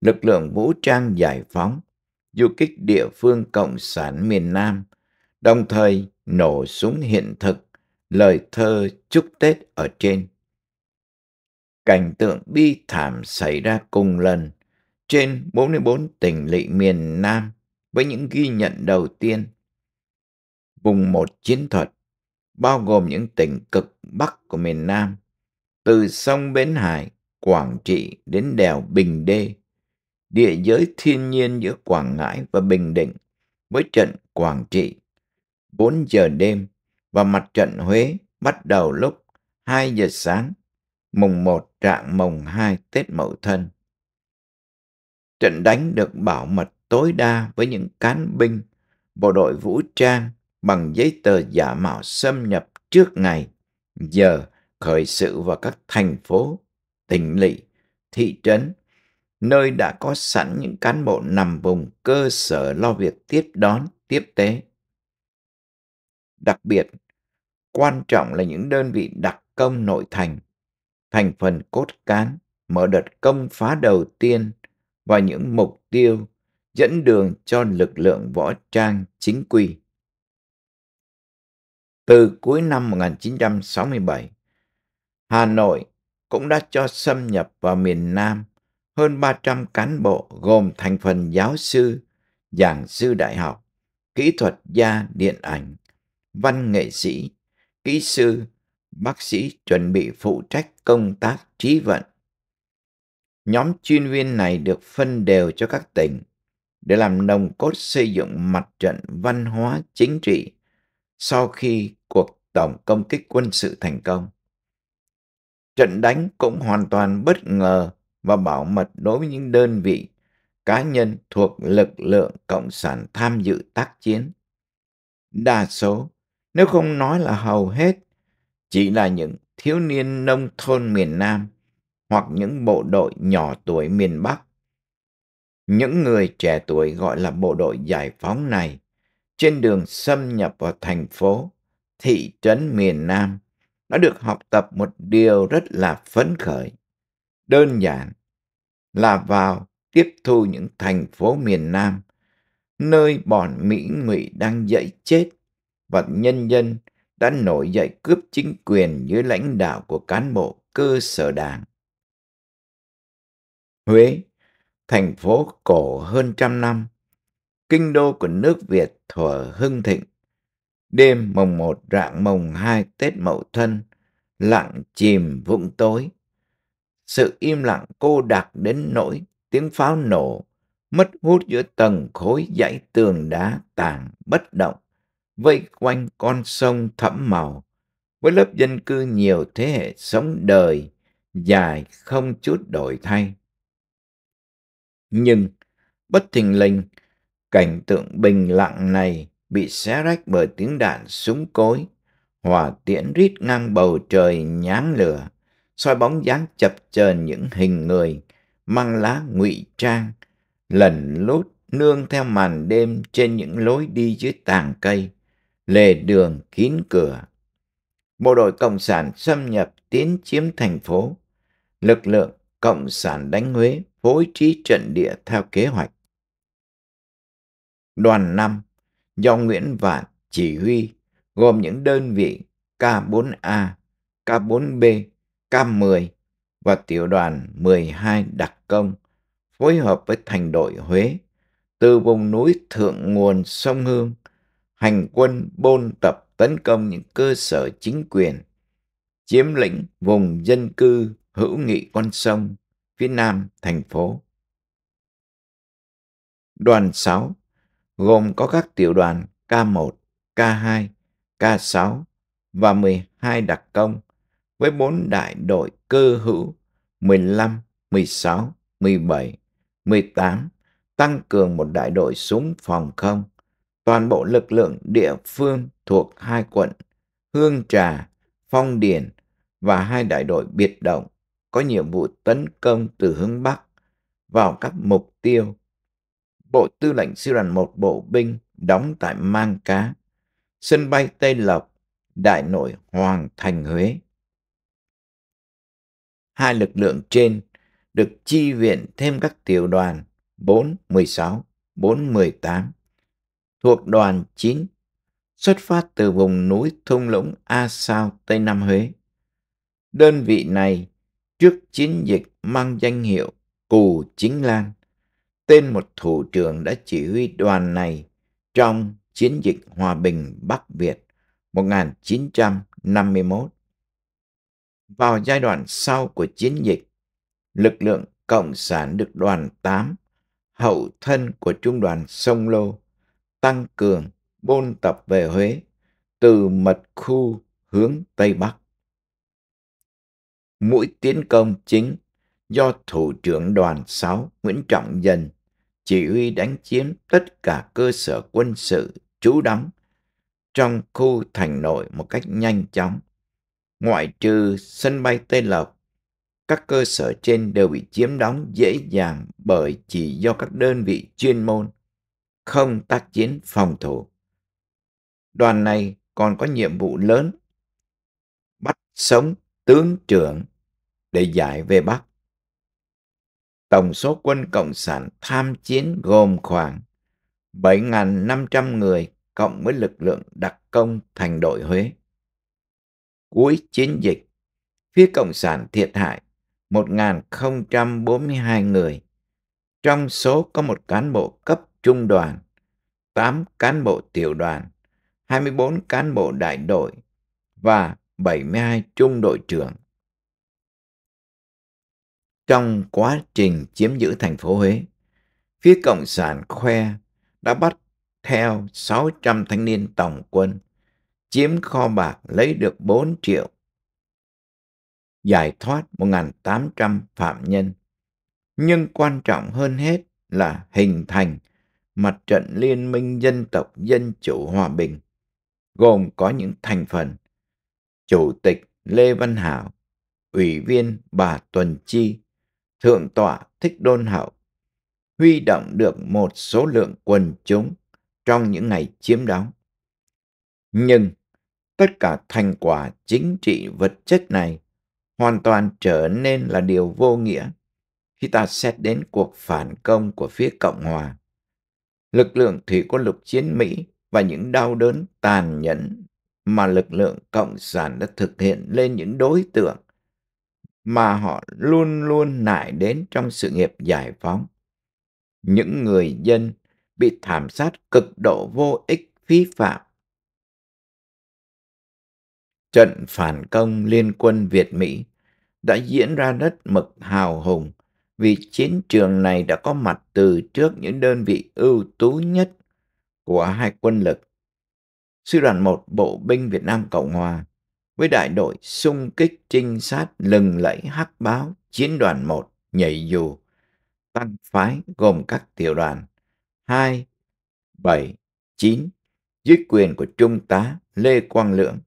lực lượng vũ trang giải phóng, du kích địa phương cộng sản miền Nam, đồng thời nổ súng hiện thực, lời thơ chúc Tết ở trên. Cảnh tượng bi thảm xảy ra cùng lần trên 44 tỉnh lỵ miền Nam với những ghi nhận đầu tiên. Vùng một chiến thuật bao gồm những tỉnh cực Bắc của miền Nam, từ sông Bến Hải Quảng Trị đến đèo Bình Đê, địa giới thiên nhiên giữa Quảng Ngãi và Bình Định với trận Quảng Trị. 4 giờ đêm và mặt trận Huế bắt đầu lúc 2 giờ sáng, mùng 1 trạng mùng 2 Tết Mậu Thân. Trận đánh được bảo mật tối đa với những cán binh, bộ đội vũ trang bằng giấy tờ giả mạo xâm nhập trước ngày, giờ khởi sự vào các thành phố tỉnh lỵ, thị trấn, nơi đã có sẵn những cán bộ nằm vùng cơ sở lo việc tiếp đón, tiếp tế. Đặc biệt, quan trọng là những đơn vị đặc công nội thành, thành phần cốt cán, mở đợt công phá đầu tiên và những mục tiêu dẫn đường cho lực lượng võ trang chính quy. Từ cuối năm 1967, Hà Nội cũng đã cho xâm nhập vào miền Nam hơn 300 cán bộ gồm thành phần giáo sư, giảng sư đại học, kỹ thuật gia điện ảnh, văn nghệ sĩ, kỹ sư, bác sĩ chuẩn bị phụ trách công tác trí vận. Nhóm chuyên viên này được phân đều cho các tỉnh để làm nồng cốt xây dựng mặt trận văn hóa chính trị sau khi cuộc tổng công kích quân sự thành công. Trận đánh cũng hoàn toàn bất ngờ và bảo mật đối với những đơn vị, cá nhân thuộc lực lượng Cộng sản tham dự tác chiến. Đa số, nếu không nói là hầu hết, chỉ là những thiếu niên nông thôn miền Nam hoặc những bộ đội nhỏ tuổi miền Bắc. Những người trẻ tuổi gọi là bộ đội giải phóng này trên đường xâm nhập vào thành phố, thị trấn miền Nam nó được học tập một điều rất là phấn khởi. Đơn giản là vào tiếp thu những thành phố miền Nam, nơi bọn Mỹ ngụy đang dậy chết và nhân dân đã nổi dậy cướp chính quyền dưới lãnh đạo của cán bộ cơ sở đảng. Huế, thành phố cổ hơn trăm năm, kinh đô của nước Việt thuở hưng thịnh, Đêm mồng một, rạng mồng hai Tết Mậu Thân, lặng chìm vũng tối. Sự im lặng cô đặc đến nỗi tiếng pháo nổ, mất hút giữa tầng khối dãy tường đá tàn bất động, vây quanh con sông thẫm màu, với lớp dân cư nhiều thế hệ sống đời, dài không chút đổi thay. Nhưng, bất thình lình, cảnh tượng bình lặng này bị xé rách bởi tiếng đạn súng cối, hỏa tiễn rít ngang bầu trời nháng lửa, soi bóng dáng chập chờn những hình người, mang lá ngụy trang, lẩn lút nương theo màn đêm trên những lối đi dưới tàng cây, lề đường kín cửa. Bộ đội Cộng sản xâm nhập tiến chiếm thành phố. Lực lượng Cộng sản đánh Huế phối trí trận địa theo kế hoạch. Đoàn năm do Nguyễn Vạn chỉ huy gồm những đơn vị K4A, K4B, K10 và tiểu đoàn 12 đặc công phối hợp với thành đội Huế từ vùng núi thượng nguồn sông Hương hành quân bôn tập tấn công những cơ sở chính quyền chiếm lĩnh vùng dân cư hữu nghị con sông phía nam thành phố. Đoàn 6 gồm có các tiểu đoàn K1, K2, K6 và 12 đặc công với 4 đại đội cơ hữu 15, 16, 17, 18 tăng cường một đại đội súng phòng không. Toàn bộ lực lượng địa phương thuộc hai quận Hương Trà, Phong Điền và hai đại đội biệt động có nhiệm vụ tấn công từ hướng Bắc vào các mục tiêu Bộ Tư lệnh Sư đoàn 1 Bộ Binh đóng tại Mang Cá, sân bay Tây Lộc, Đại nội Hoàng Thành Huế. Hai lực lượng trên được chi viện thêm các tiểu đoàn 416, 418 thuộc đoàn 9 xuất phát từ vùng núi thung lũng A Sao, Tây Nam Huế. Đơn vị này trước chiến dịch mang danh hiệu Cù Chính Lan tên một thủ trưởng đã chỉ huy đoàn này trong chiến dịch hòa bình Bắc Việt 1951. Vào giai đoạn sau của chiến dịch, lực lượng Cộng sản được đoàn 8, hậu thân của Trung đoàn Sông Lô, tăng cường bôn tập về Huế từ mật khu hướng Tây Bắc. Mũi tiến công chính do Thủ trưởng Đoàn 6 Nguyễn Trọng Dân chỉ huy đánh chiếm tất cả cơ sở quân sự trú đóng trong khu thành nội một cách nhanh chóng. Ngoại trừ sân bay Tây Lộc, các cơ sở trên đều bị chiếm đóng dễ dàng bởi chỉ do các đơn vị chuyên môn không tác chiến phòng thủ. Đoàn này còn có nhiệm vụ lớn bắt sống tướng trưởng để giải về Bắc tổng số quân Cộng sản tham chiến gồm khoảng 7.500 người cộng với lực lượng đặc công thành đội Huế. Cuối chiến dịch, phía Cộng sản thiệt hại 1.042 người. Trong số có một cán bộ cấp trung đoàn, 8 cán bộ tiểu đoàn, 24 cán bộ đại đội và 72 trung đội trưởng trong quá trình chiếm giữ thành phố Huế. Phía Cộng sản khoe đã bắt theo 600 thanh niên tổng quân, chiếm kho bạc lấy được 4 triệu, giải thoát 1.800 phạm nhân. Nhưng quan trọng hơn hết là hình thành mặt trận liên minh dân tộc dân chủ hòa bình, gồm có những thành phần Chủ tịch Lê Văn Hảo, Ủy viên bà Tuần Chi, thượng tọa Thích Đôn Hậu huy động được một số lượng quần chúng trong những ngày chiếm đóng. Nhưng tất cả thành quả chính trị vật chất này hoàn toàn trở nên là điều vô nghĩa khi ta xét đến cuộc phản công của phía Cộng Hòa. Lực lượng thủy quân lục chiến Mỹ và những đau đớn tàn nhẫn mà lực lượng Cộng sản đã thực hiện lên những đối tượng mà họ luôn luôn nại đến trong sự nghiệp giải phóng. Những người dân bị thảm sát cực độ vô ích phí phạm. Trận phản công liên quân Việt Mỹ đã diễn ra rất mực hào hùng vì chiến trường này đã có mặt từ trước những đơn vị ưu tú nhất của hai quân lực. Sư đoàn 1 Bộ binh Việt Nam Cộng Hòa với đại đội xung kích trinh sát lừng lẫy hắc báo chiến đoàn 1 nhảy dù tăng phái gồm các tiểu đoàn 2, 7, 9 dưới quyền của Trung tá Lê Quang Lượng.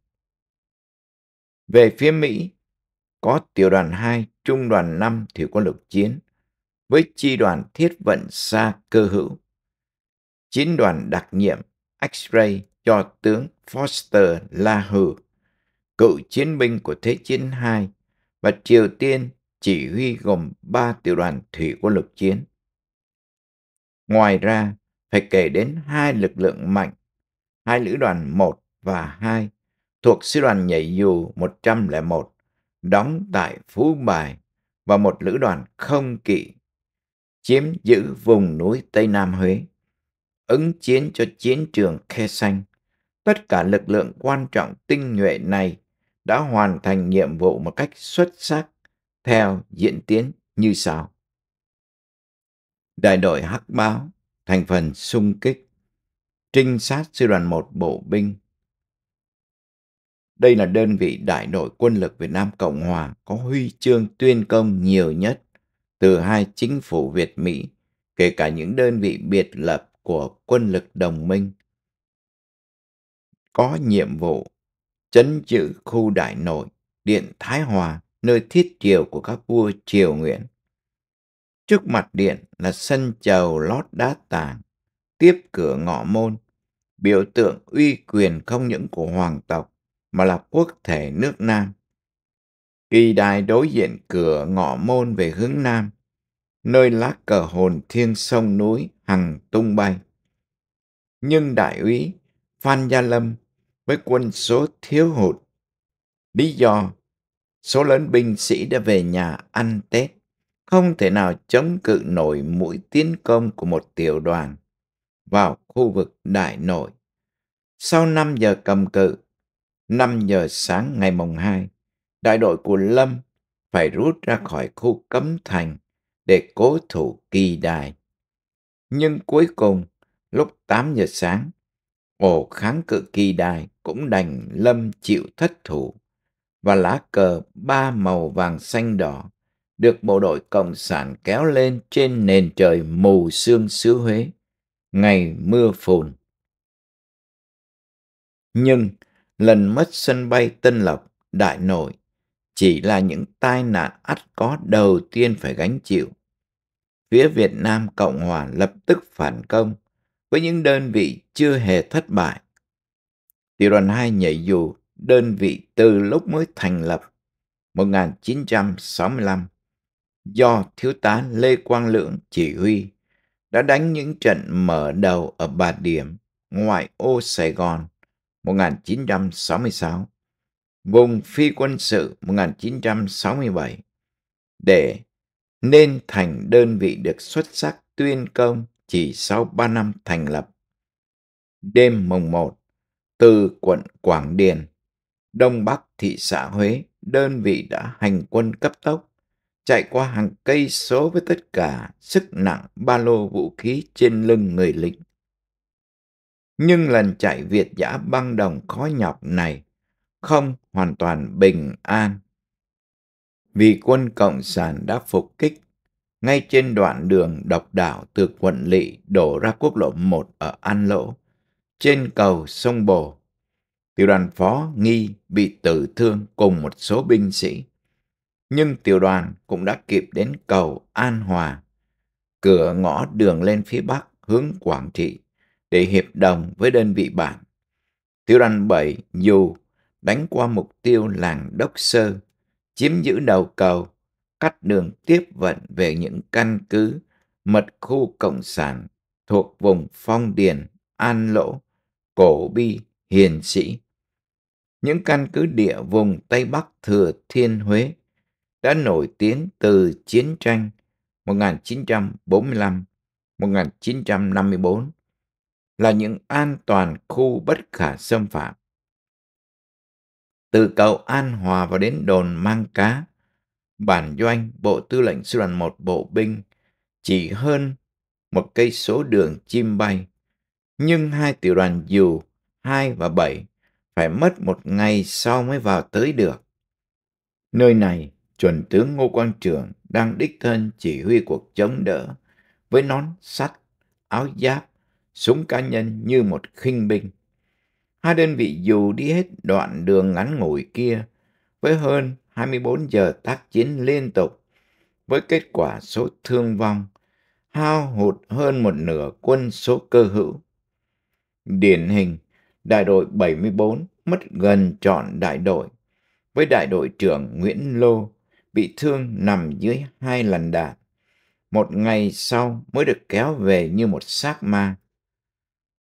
Về phía Mỹ, có tiểu đoàn 2, trung đoàn 5 thủy quân lục chiến với chi đoàn thiết vận xa cơ hữu. Chiến đoàn đặc nhiệm X-ray cho tướng Foster La Hử cựu chiến binh của Thế chiến II và Triều Tiên chỉ huy gồm 3 tiểu đoàn thủy quân lục chiến. Ngoài ra, phải kể đến hai lực lượng mạnh, hai lữ đoàn 1 và 2 thuộc sư đoàn nhảy dù 101 đóng tại Phú Bài và một lữ đoàn không kỵ chiếm giữ vùng núi Tây Nam Huế, ứng chiến cho chiến trường Khe Xanh. Tất cả lực lượng quan trọng tinh nhuệ này đã hoàn thành nhiệm vụ một cách xuất sắc theo diễn tiến như sau. Đại đội Hắc Báo, thành phần sung kích, trinh sát sư đoàn 1 bộ binh. Đây là đơn vị đại đội quân lực Việt Nam Cộng Hòa có huy chương tuyên công nhiều nhất từ hai chính phủ Việt-Mỹ, kể cả những đơn vị biệt lập của quân lực đồng minh. Có nhiệm vụ chấn giữ khu đại nội, điện Thái Hòa, nơi thiết triều của các vua triều Nguyễn. Trước mặt điện là sân chầu lót đá tảng, tiếp cửa ngọ môn, biểu tượng uy quyền không những của hoàng tộc mà là quốc thể nước Nam. Kỳ đài đối diện cửa ngọ môn về hướng Nam, nơi lá cờ hồn thiên sông núi hằng tung bay. Nhưng đại úy Phan Gia Lâm với quân số thiếu hụt. Lý do, số lớn binh sĩ đã về nhà ăn Tết, không thể nào chống cự nổi mũi tiến công của một tiểu đoàn vào khu vực đại nội. Sau 5 giờ cầm cự, 5 giờ sáng ngày mùng 2, đại đội của Lâm phải rút ra khỏi khu cấm thành để cố thủ kỳ đài. Nhưng cuối cùng, lúc 8 giờ sáng, ổ kháng cự kỳ đài cũng đành lâm chịu thất thủ và lá cờ ba màu vàng xanh đỏ được bộ đội cộng sản kéo lên trên nền trời mù sương xứ Huế ngày mưa phùn. Nhưng lần mất sân bay Tân Lộc Đại Nội chỉ là những tai nạn ắt có đầu tiên phải gánh chịu. Phía Việt Nam Cộng Hòa lập tức phản công với những đơn vị chưa hề thất bại Tiểu đoàn 2 nhảy dù đơn vị từ lúc mới thành lập 1965 do thiếu tá Lê Quang Lượng chỉ huy đã đánh những trận mở đầu ở Bà Điểm, ngoại ô Sài Gòn 1966, vùng phi quân sự 1967 để nên thành đơn vị được xuất sắc tuyên công chỉ sau 3 năm thành lập. Đêm mùng 1 từ quận Quảng Điền, Đông Bắc thị xã Huế, đơn vị đã hành quân cấp tốc, chạy qua hàng cây số với tất cả sức nặng ba lô vũ khí trên lưng người lính. Nhưng lần chạy Việt giã băng đồng khó nhọc này không hoàn toàn bình an. Vì quân Cộng sản đã phục kích ngay trên đoạn đường độc đạo từ quận lỵ đổ ra quốc lộ 1 ở An Lỗ trên cầu sông Bồ. Tiểu đoàn phó nghi bị tử thương cùng một số binh sĩ. Nhưng tiểu đoàn cũng đã kịp đến cầu An Hòa, cửa ngõ đường lên phía bắc hướng Quảng Trị để hiệp đồng với đơn vị bạn. Tiểu đoàn 7 dù đánh qua mục tiêu làng Đốc Sơ, chiếm giữ đầu cầu, cắt đường tiếp vận về những căn cứ mật khu Cộng sản thuộc vùng Phong Điền, An Lỗ cổ bi, hiền sĩ. Những căn cứ địa vùng Tây Bắc Thừa Thiên Huế đã nổi tiếng từ chiến tranh 1945-1954 là những an toàn khu bất khả xâm phạm. Từ cầu An Hòa và đến đồn Mang Cá, bản doanh Bộ Tư lệnh Sư đoàn 1 Bộ binh chỉ hơn một cây số đường chim bay nhưng hai tiểu đoàn dù 2 và 7 phải mất một ngày sau mới vào tới được. Nơi này, chuẩn tướng Ngô Quang Trường đang đích thân chỉ huy cuộc chống đỡ với nón sắt, áo giáp, súng cá nhân như một khinh binh. Hai đơn vị dù đi hết đoạn đường ngắn ngủi kia với hơn 24 giờ tác chiến liên tục với kết quả số thương vong hao hụt hơn một nửa quân số cơ hữu Điển hình, đại đội 74 mất gần trọn đại đội, với đại đội trưởng Nguyễn Lô bị thương nằm dưới hai lần đạn. Một ngày sau mới được kéo về như một xác ma.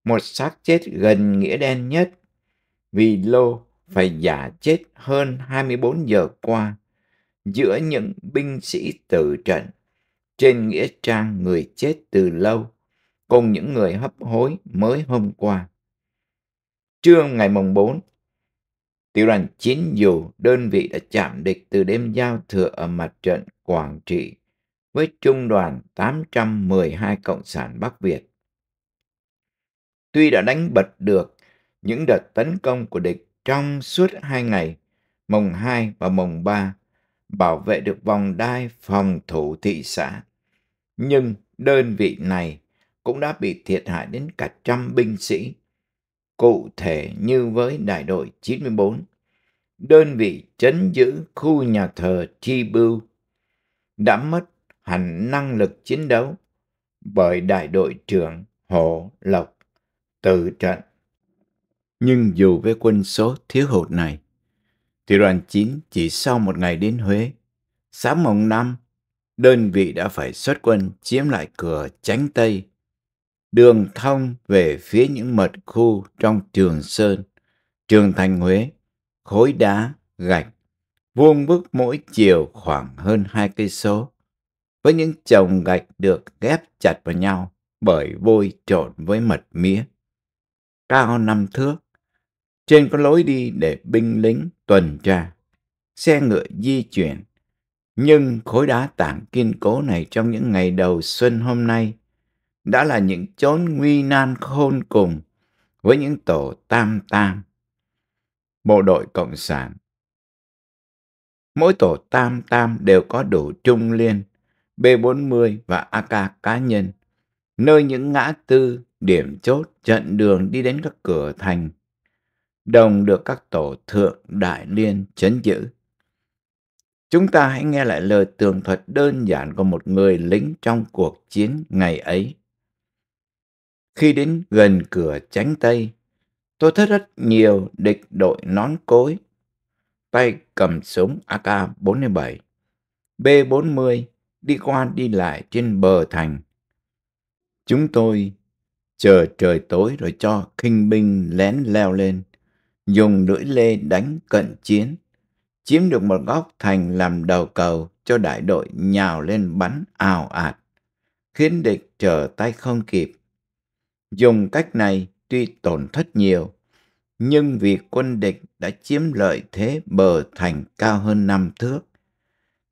Một xác chết gần nghĩa đen nhất, vì Lô phải giả chết hơn 24 giờ qua giữa những binh sĩ tử trận trên nghĩa trang người chết từ lâu cùng những người hấp hối mới hôm qua. Trưa ngày mùng 4, tiểu đoàn chín dù đơn vị đã chạm địch từ đêm giao thừa ở mặt trận Quảng Trị với trung đoàn 812 Cộng sản Bắc Việt. Tuy đã đánh bật được những đợt tấn công của địch trong suốt hai ngày, mùng 2 và mùng 3, bảo vệ được vòng đai phòng thủ thị xã. Nhưng đơn vị này cũng đã bị thiệt hại đến cả trăm binh sĩ. Cụ thể như với đại đội 94, đơn vị chấn giữ khu nhà thờ Chi Bưu đã mất hẳn năng lực chiến đấu bởi đại đội trưởng Hồ Lộc từ trận. Nhưng dù với quân số thiếu hụt này, thì đoàn 9 chỉ sau một ngày đến Huế, sáng mùng 5, đơn vị đã phải xuất quân chiếm lại cửa Chánh Tây đường thông về phía những mật khu trong Trường Sơn, Trường Thành Huế, khối đá, gạch, vuông bức mỗi chiều khoảng hơn hai cây số, với những chồng gạch được ghép chặt vào nhau bởi vôi trộn với mật mía. Cao năm thước, trên có lối đi để binh lính tuần tra, xe ngựa di chuyển. Nhưng khối đá tảng kiên cố này trong những ngày đầu xuân hôm nay đã là những chốn nguy nan khôn cùng với những tổ tam tam, bộ đội Cộng sản. Mỗi tổ tam tam đều có đủ trung liên, B40 và AK cá nhân, nơi những ngã tư, điểm chốt, trận đường đi đến các cửa thành, đồng được các tổ thượng đại liên chấn giữ. Chúng ta hãy nghe lại lời tường thuật đơn giản của một người lính trong cuộc chiến ngày ấy. Khi đến gần cửa tránh tây, tôi thấy rất nhiều địch đội nón cối, tay cầm súng AK-47, B-40 đi qua đi lại trên bờ thành. Chúng tôi chờ trời tối rồi cho khinh binh lén leo lên, dùng lưỡi lê đánh cận chiến, chiếm được một góc thành làm đầu cầu cho đại đội nhào lên bắn ào ạt, khiến địch trở tay không kịp. Dùng cách này tuy tổn thất nhiều, nhưng vì quân địch đã chiếm lợi thế bờ thành cao hơn năm thước.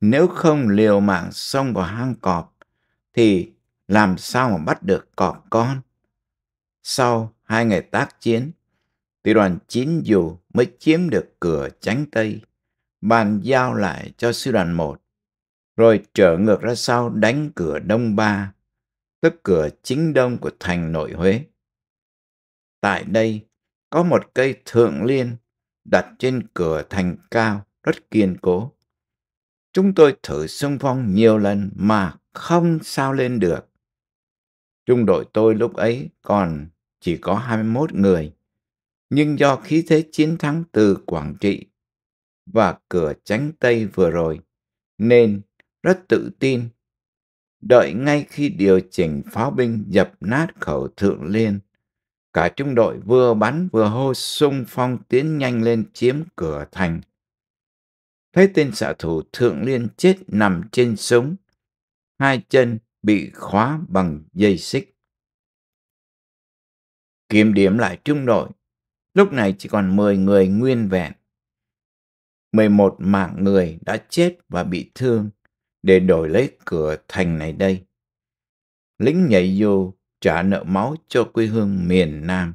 Nếu không liều mạng xông vào hang cọp, thì làm sao mà bắt được cọp con? Sau hai ngày tác chiến, tiểu đoàn chín dù mới chiếm được cửa tránh Tây, bàn giao lại cho sư đoàn một rồi trở ngược ra sau đánh cửa Đông Ba tức cửa chính đông của thành nội Huế. Tại đây có một cây thượng liên đặt trên cửa thành cao rất kiên cố. Chúng tôi thử xung phong nhiều lần mà không sao lên được. Trung đội tôi lúc ấy còn chỉ có 21 người, nhưng do khí thế chiến thắng từ Quảng Trị và cửa tránh Tây vừa rồi, nên rất tự tin đợi ngay khi điều chỉnh pháo binh dập nát khẩu thượng liên. Cả trung đội vừa bắn vừa hô sung phong tiến nhanh lên chiếm cửa thành. Thấy tên xạ thủ thượng liên chết nằm trên súng, hai chân bị khóa bằng dây xích. Kiểm điểm lại trung đội, lúc này chỉ còn 10 người nguyên vẹn. 11 mạng người đã chết và bị thương để đổi lấy cửa thành này đây. Lính nhảy vô trả nợ máu cho quê hương miền Nam,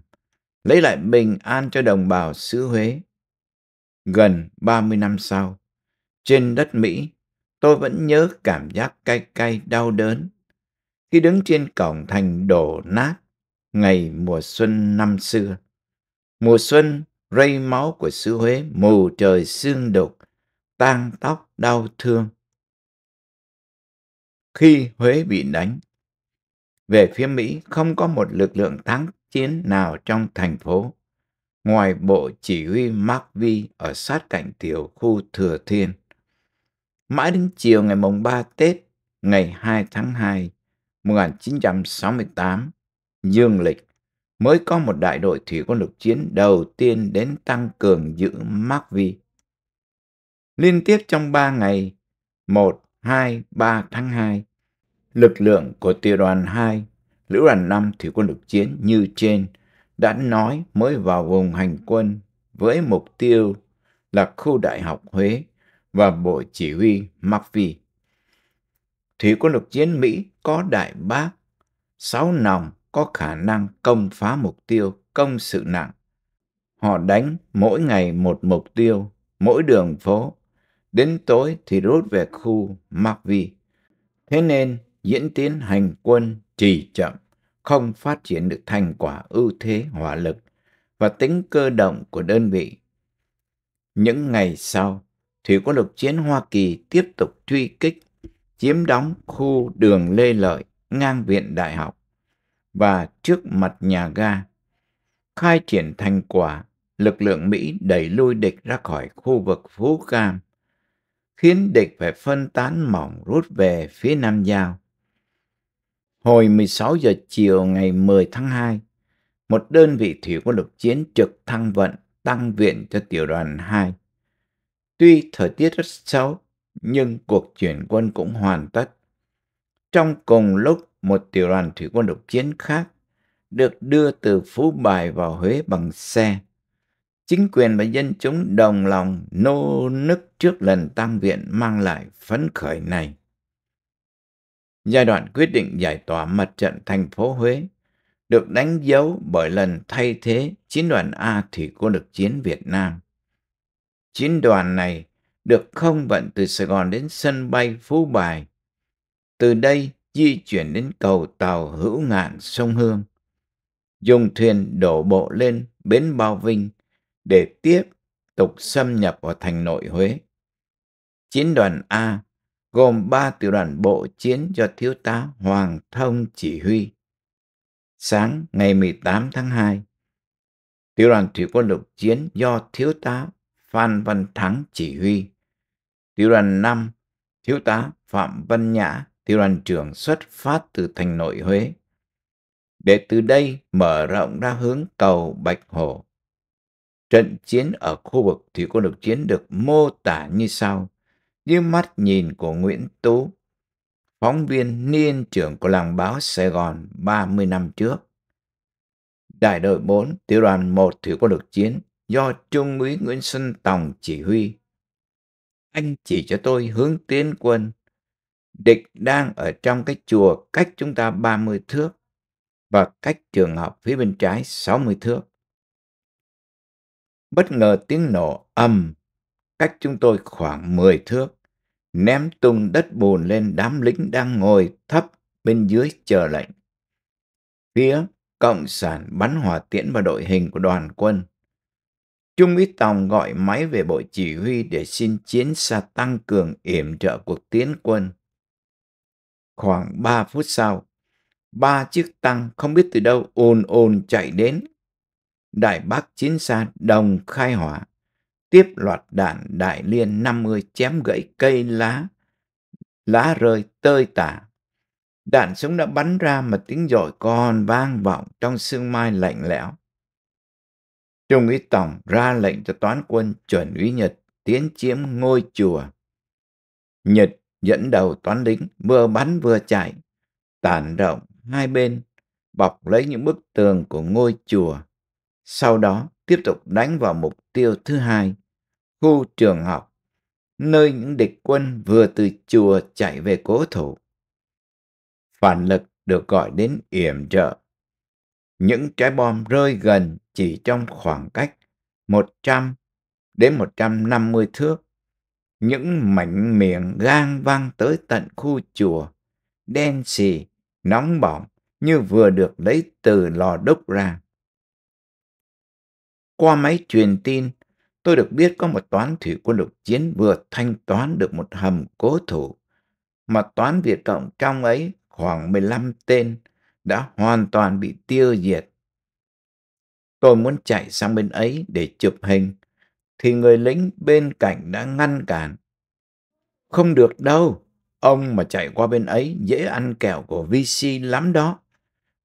lấy lại bình an cho đồng bào xứ Huế. Gần 30 năm sau, trên đất Mỹ, tôi vẫn nhớ cảm giác cay cay đau đớn khi đứng trên cổng thành đổ nát ngày mùa xuân năm xưa. Mùa xuân rây máu của xứ Huế mù trời sương đục, tang tóc đau thương khi Huế bị đánh. Về phía Mỹ không có một lực lượng thắng chiến nào trong thành phố, ngoài bộ chỉ huy Mark V ở sát cạnh tiểu khu Thừa Thiên. Mãi đến chiều ngày mùng 3 Tết, ngày 2 tháng 2, 1968, dương lịch, mới có một đại đội thủy quân lục chiến đầu tiên đến tăng cường giữ Mark V. Liên tiếp trong 3 ngày, 1, 2, 3 tháng 2. Lực lượng của tiểu đoàn 2, lữ đoàn 5 thủy quân lục chiến như trên đã nói mới vào vùng hành quân với mục tiêu là khu đại học Huế và bộ chỉ huy McVie. Thủy quân lục chiến Mỹ có đại bác, sáu nòng có khả năng công phá mục tiêu, công sự nặng. Họ đánh mỗi ngày một mục tiêu, mỗi đường phố Đến tối thì rút về khu Marvi. Thế nên diễn tiến hành quân trì chậm, không phát triển được thành quả ưu thế hỏa lực và tính cơ động của đơn vị. Những ngày sau, thủy quân lục chiến Hoa Kỳ tiếp tục truy kích, chiếm đóng khu đường Lê Lợi ngang viện đại học và trước mặt nhà ga. Khai triển thành quả, lực lượng Mỹ đẩy lui địch ra khỏi khu vực Phú Cam khiến địch phải phân tán mỏng rút về phía Nam Giao. Hồi 16 giờ chiều ngày 10 tháng 2, một đơn vị thủy quân lục chiến trực thăng vận tăng viện cho tiểu đoàn 2. Tuy thời tiết rất xấu, nhưng cuộc chuyển quân cũng hoàn tất. Trong cùng lúc, một tiểu đoàn thủy quân lục chiến khác được đưa từ Phú Bài vào Huế bằng xe chính quyền và dân chúng đồng lòng nô nức trước lần tăng viện mang lại phấn khởi này. Giai đoạn quyết định giải tỏa mặt trận thành phố Huế được đánh dấu bởi lần thay thế chiến đoàn A thủy cô lực chiến Việt Nam. Chiến đoàn này được không vận từ Sài Gòn đến sân bay Phú Bài. Từ đây di chuyển đến cầu tàu hữu ngạn sông Hương. Dùng thuyền đổ bộ lên bến Bao Vinh – để tiếp tục xâm nhập vào thành nội Huế. Chiến đoàn A gồm 3 tiểu đoàn bộ chiến do thiếu tá Hoàng Thông chỉ huy. Sáng ngày 18 tháng 2, tiểu đoàn thủy quân lục chiến do thiếu tá Phan Văn Thắng chỉ huy. Tiểu đoàn 5, thiếu tá Phạm Văn Nhã, tiểu đoàn trưởng xuất phát từ thành nội Huế. Để từ đây mở rộng ra hướng cầu Bạch Hồ Trận chiến ở khu vực Thủy Quân Lục Chiến được mô tả như sau. Như mắt nhìn của Nguyễn Tú, phóng viên niên trưởng của làng báo Sài Gòn 30 năm trước. Đại đội 4, tiểu đoàn 1 Thủy Quân Lục Chiến do Trung úy Nguyễn Xuân Tòng chỉ huy. Anh chỉ cho tôi hướng tiến quân. Địch đang ở trong cái chùa cách chúng ta 30 thước và cách trường học phía bên trái 60 thước. Bất ngờ tiếng nổ ầm, cách chúng tôi khoảng 10 thước, ném tung đất bùn lên đám lính đang ngồi thấp bên dưới chờ lệnh. Phía Cộng sản bắn hỏa tiễn vào đội hình của đoàn quân. Trung úy Tòng gọi máy về bộ chỉ huy để xin chiến xa tăng cường yểm trợ cuộc tiến quân. Khoảng 3 phút sau, ba chiếc tăng không biết từ đâu ồn ồn chạy đến Đại Bắc Chiến xa đồng khai hỏa, tiếp loạt đạn đại liên 50 chém gãy cây lá, lá rơi tơi tả. Đạn súng đã bắn ra mà tiếng dội còn vang vọng trong sương mai lạnh lẽo. Trung úy Tổng ra lệnh cho toán quân chuẩn úy Nhật tiến chiếm ngôi chùa. Nhật dẫn đầu toán lính vừa bắn vừa chạy, tản rộng hai bên, bọc lấy những bức tường của ngôi chùa. Sau đó tiếp tục đánh vào mục tiêu thứ hai, khu trường học, nơi những địch quân vừa từ chùa chạy về cố thủ. Phản lực được gọi đến yểm trợ. Những trái bom rơi gần chỉ trong khoảng cách 100 đến 150 thước. Những mảnh miệng gan vang tới tận khu chùa, đen xì, nóng bỏng như vừa được lấy từ lò đúc ra. Qua máy truyền tin, tôi được biết có một toán thủy quân lục chiến vừa thanh toán được một hầm cố thủ, mà toán Việt Cộng trong ấy khoảng 15 tên đã hoàn toàn bị tiêu diệt. Tôi muốn chạy sang bên ấy để chụp hình, thì người lính bên cạnh đã ngăn cản. Không được đâu, ông mà chạy qua bên ấy dễ ăn kẹo của VC lắm đó.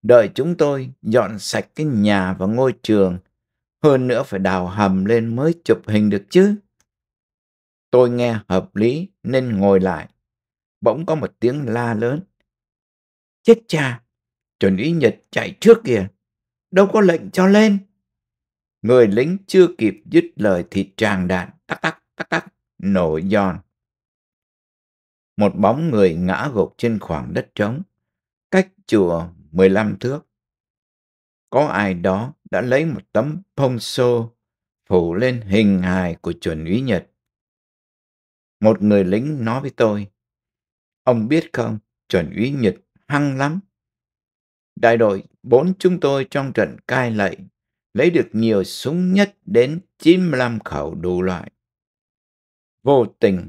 Đợi chúng tôi dọn sạch cái nhà và ngôi trường hơn nữa phải đào hầm lên mới chụp hình được chứ. Tôi nghe hợp lý nên ngồi lại. Bỗng có một tiếng la lớn. Chết cha, chuẩn ý Nhật chạy trước kìa. Đâu có lệnh cho lên. Người lính chưa kịp dứt lời thì tràng đạn tắc tắc tắc tắc nổ giòn. Một bóng người ngã gục trên khoảng đất trống, cách chùa 15 thước. Có ai đó đã lấy một tấm phông xô phủ lên hình hài của chuẩn úy Nhật. Một người lính nói với tôi, ông biết không, chuẩn úy Nhật hăng lắm. Đại đội bốn chúng tôi trong trận cai lệ lấy được nhiều súng nhất đến 95 khẩu đủ loại. Vô tình,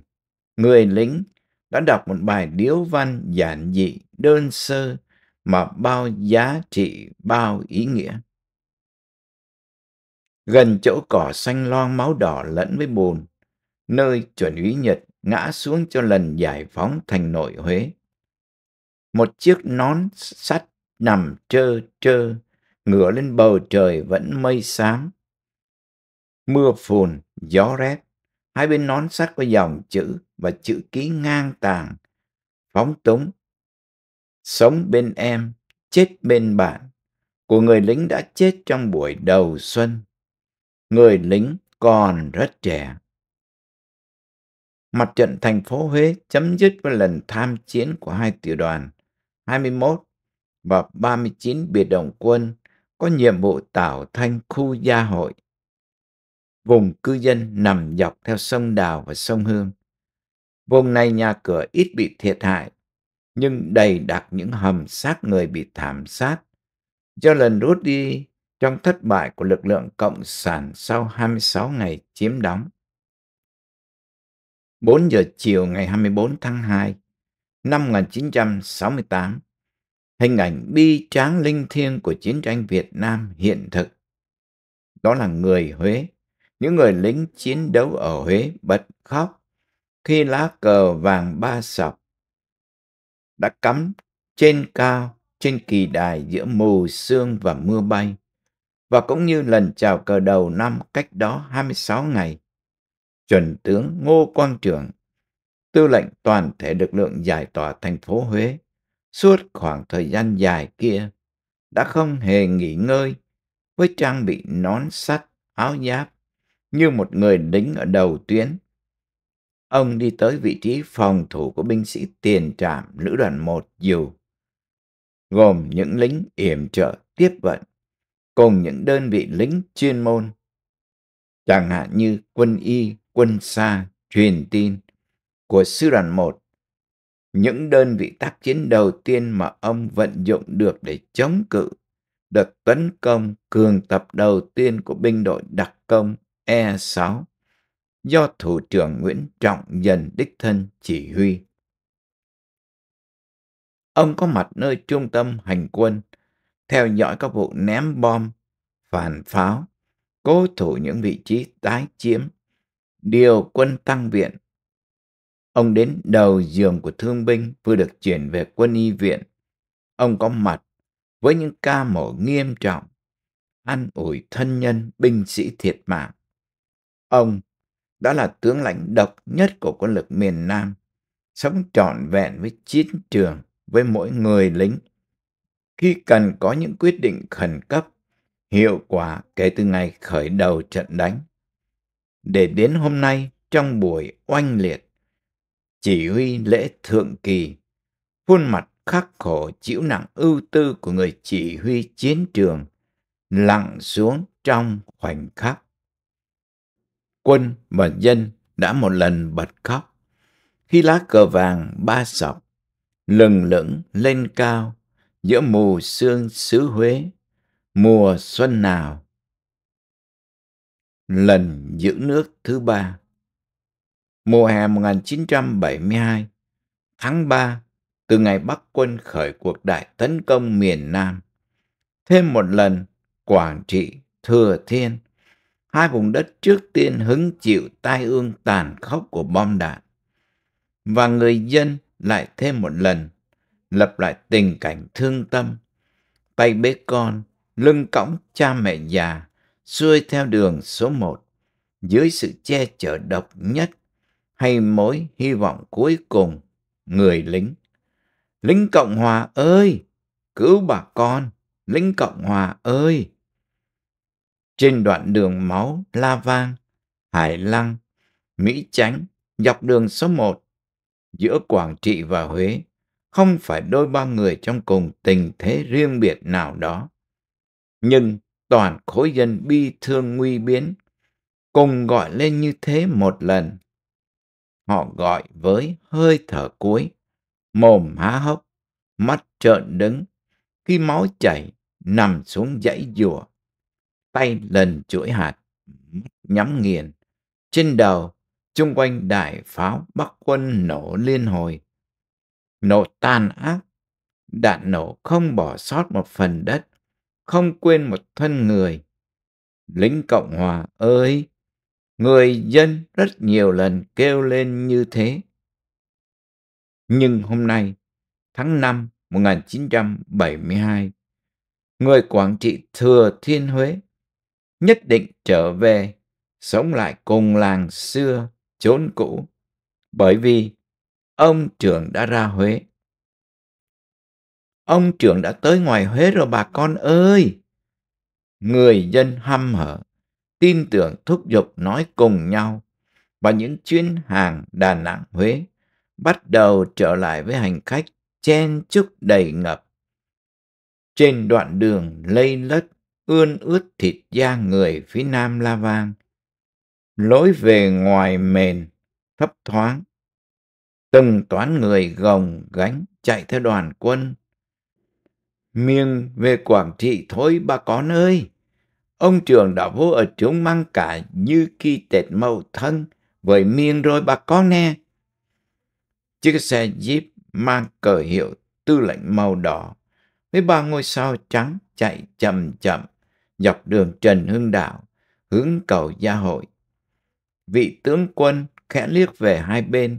người lính đã đọc một bài điếu văn giản dị, đơn sơ mà bao giá trị, bao ý nghĩa gần chỗ cỏ xanh loang máu đỏ lẫn với bùn, nơi chuẩn úy Nhật ngã xuống cho lần giải phóng thành nội Huế. Một chiếc nón sắt nằm trơ trơ, ngửa lên bầu trời vẫn mây xám. Mưa phùn, gió rét, hai bên nón sắt có dòng chữ và chữ ký ngang tàng, phóng túng. Sống bên em, chết bên bạn, của người lính đã chết trong buổi đầu xuân người lính còn rất trẻ. Mặt trận thành phố Huế chấm dứt với lần tham chiến của hai tiểu đoàn 21 và 39 biệt động quân có nhiệm vụ tạo thành khu gia hội. Vùng cư dân nằm dọc theo sông Đào và sông Hương. Vùng này nhà cửa ít bị thiệt hại, nhưng đầy đặc những hầm xác người bị thảm sát. Do lần rút đi trong thất bại của lực lượng Cộng sản sau 26 ngày chiếm đóng. 4 giờ chiều ngày 24 tháng 2 năm 1968, hình ảnh bi tráng linh thiêng của chiến tranh Việt Nam hiện thực. Đó là người Huế, những người lính chiến đấu ở Huế bật khóc khi lá cờ vàng ba sọc đã cắm trên cao trên kỳ đài giữa mù sương và mưa bay và cũng như lần chào cờ đầu năm cách đó 26 ngày. Chuẩn tướng Ngô Quang Trường, tư lệnh toàn thể lực lượng giải tỏa thành phố Huế, suốt khoảng thời gian dài kia, đã không hề nghỉ ngơi với trang bị nón sắt, áo giáp như một người lính ở đầu tuyến. Ông đi tới vị trí phòng thủ của binh sĩ tiền trạm lữ đoàn 1 dù, gồm những lính yểm trợ tiếp vận cùng những đơn vị lính chuyên môn, chẳng hạn như quân y, quân xa, truyền tin của sư đoàn 1, những đơn vị tác chiến đầu tiên mà ông vận dụng được để chống cự đợt tấn công cường tập đầu tiên của binh đội đặc công E6 do Thủ trưởng Nguyễn Trọng Dần đích thân chỉ huy. Ông có mặt nơi trung tâm hành quân theo dõi các vụ ném bom, phản pháo, cố thủ những vị trí tái chiếm, điều quân tăng viện. Ông đến đầu giường của thương binh vừa được chuyển về quân y viện. Ông có mặt với những ca mổ nghiêm trọng, an ủi thân nhân binh sĩ thiệt mạng. Ông đã là tướng lãnh độc nhất của quân lực miền Nam, sống trọn vẹn với chiến trường, với mỗi người lính khi cần có những quyết định khẩn cấp hiệu quả kể từ ngày khởi đầu trận đánh. Để đến hôm nay trong buổi oanh liệt, chỉ huy lễ thượng kỳ, khuôn mặt khắc khổ chịu nặng ưu tư của người chỉ huy chiến trường lặng xuống trong khoảnh khắc. Quân và dân đã một lần bật khóc khi lá cờ vàng ba sọc lừng lững lên cao giữa mù sương xứ Huế, mùa xuân nào. Lần giữ nước thứ ba Mùa hè 1972, tháng 3, từ ngày Bắc quân khởi cuộc đại tấn công miền Nam. Thêm một lần, Quảng Trị, Thừa Thiên, hai vùng đất trước tiên hứng chịu tai ương tàn khốc của bom đạn. Và người dân lại thêm một lần lặp lại tình cảnh thương tâm. Tay bế con, lưng cõng cha mẹ già, xuôi theo đường số một dưới sự che chở độc nhất hay mối hy vọng cuối cùng, người lính. Lính Cộng Hòa ơi, cứu bà con, lính Cộng Hòa ơi. Trên đoạn đường máu La Vang, Hải Lăng, Mỹ Chánh, dọc đường số một giữa Quảng Trị và Huế, không phải đôi ba người trong cùng tình thế riêng biệt nào đó. Nhưng toàn khối dân bi thương nguy biến, cùng gọi lên như thế một lần. Họ gọi với hơi thở cuối, mồm há hốc, mắt trợn đứng, khi máu chảy, nằm xuống dãy dùa, tay lần chuỗi hạt, nhắm nghiền. Trên đầu, chung quanh đại pháo bắc quân nổ liên hồi, nổ tàn ác, đạn nổ không bỏ sót một phần đất, không quên một thân người. Lính Cộng Hòa ơi! Người dân rất nhiều lần kêu lên như thế. Nhưng hôm nay, tháng 5 1972, người Quảng Trị thừa Thiên Huế nhất định trở về sống lại cùng làng xưa chốn cũ bởi vì ông trưởng đã ra Huế. Ông trưởng đã tới ngoài Huế rồi bà con ơi! Người dân hăm hở, tin tưởng thúc giục nói cùng nhau và những chuyến hàng Đà Nẵng Huế bắt đầu trở lại với hành khách chen chúc đầy ngập. Trên đoạn đường lây lất, ươn ướt thịt da người phía nam La Vang. Lối về ngoài mền, thấp thoáng, từng toán người gồng gánh chạy theo đoàn quân. Miêng về Quảng Trị thôi bà con ơi! Ông trường đã vô ở chúng mang cả như khi tệt Mậu Thân với miên rồi bà con nè. Chiếc xe Jeep mang cờ hiệu tư lệnh màu đỏ với ba ngôi sao trắng chạy chậm chậm dọc đường Trần Hưng Đạo hướng cầu Gia Hội. Vị tướng quân khẽ liếc về hai bên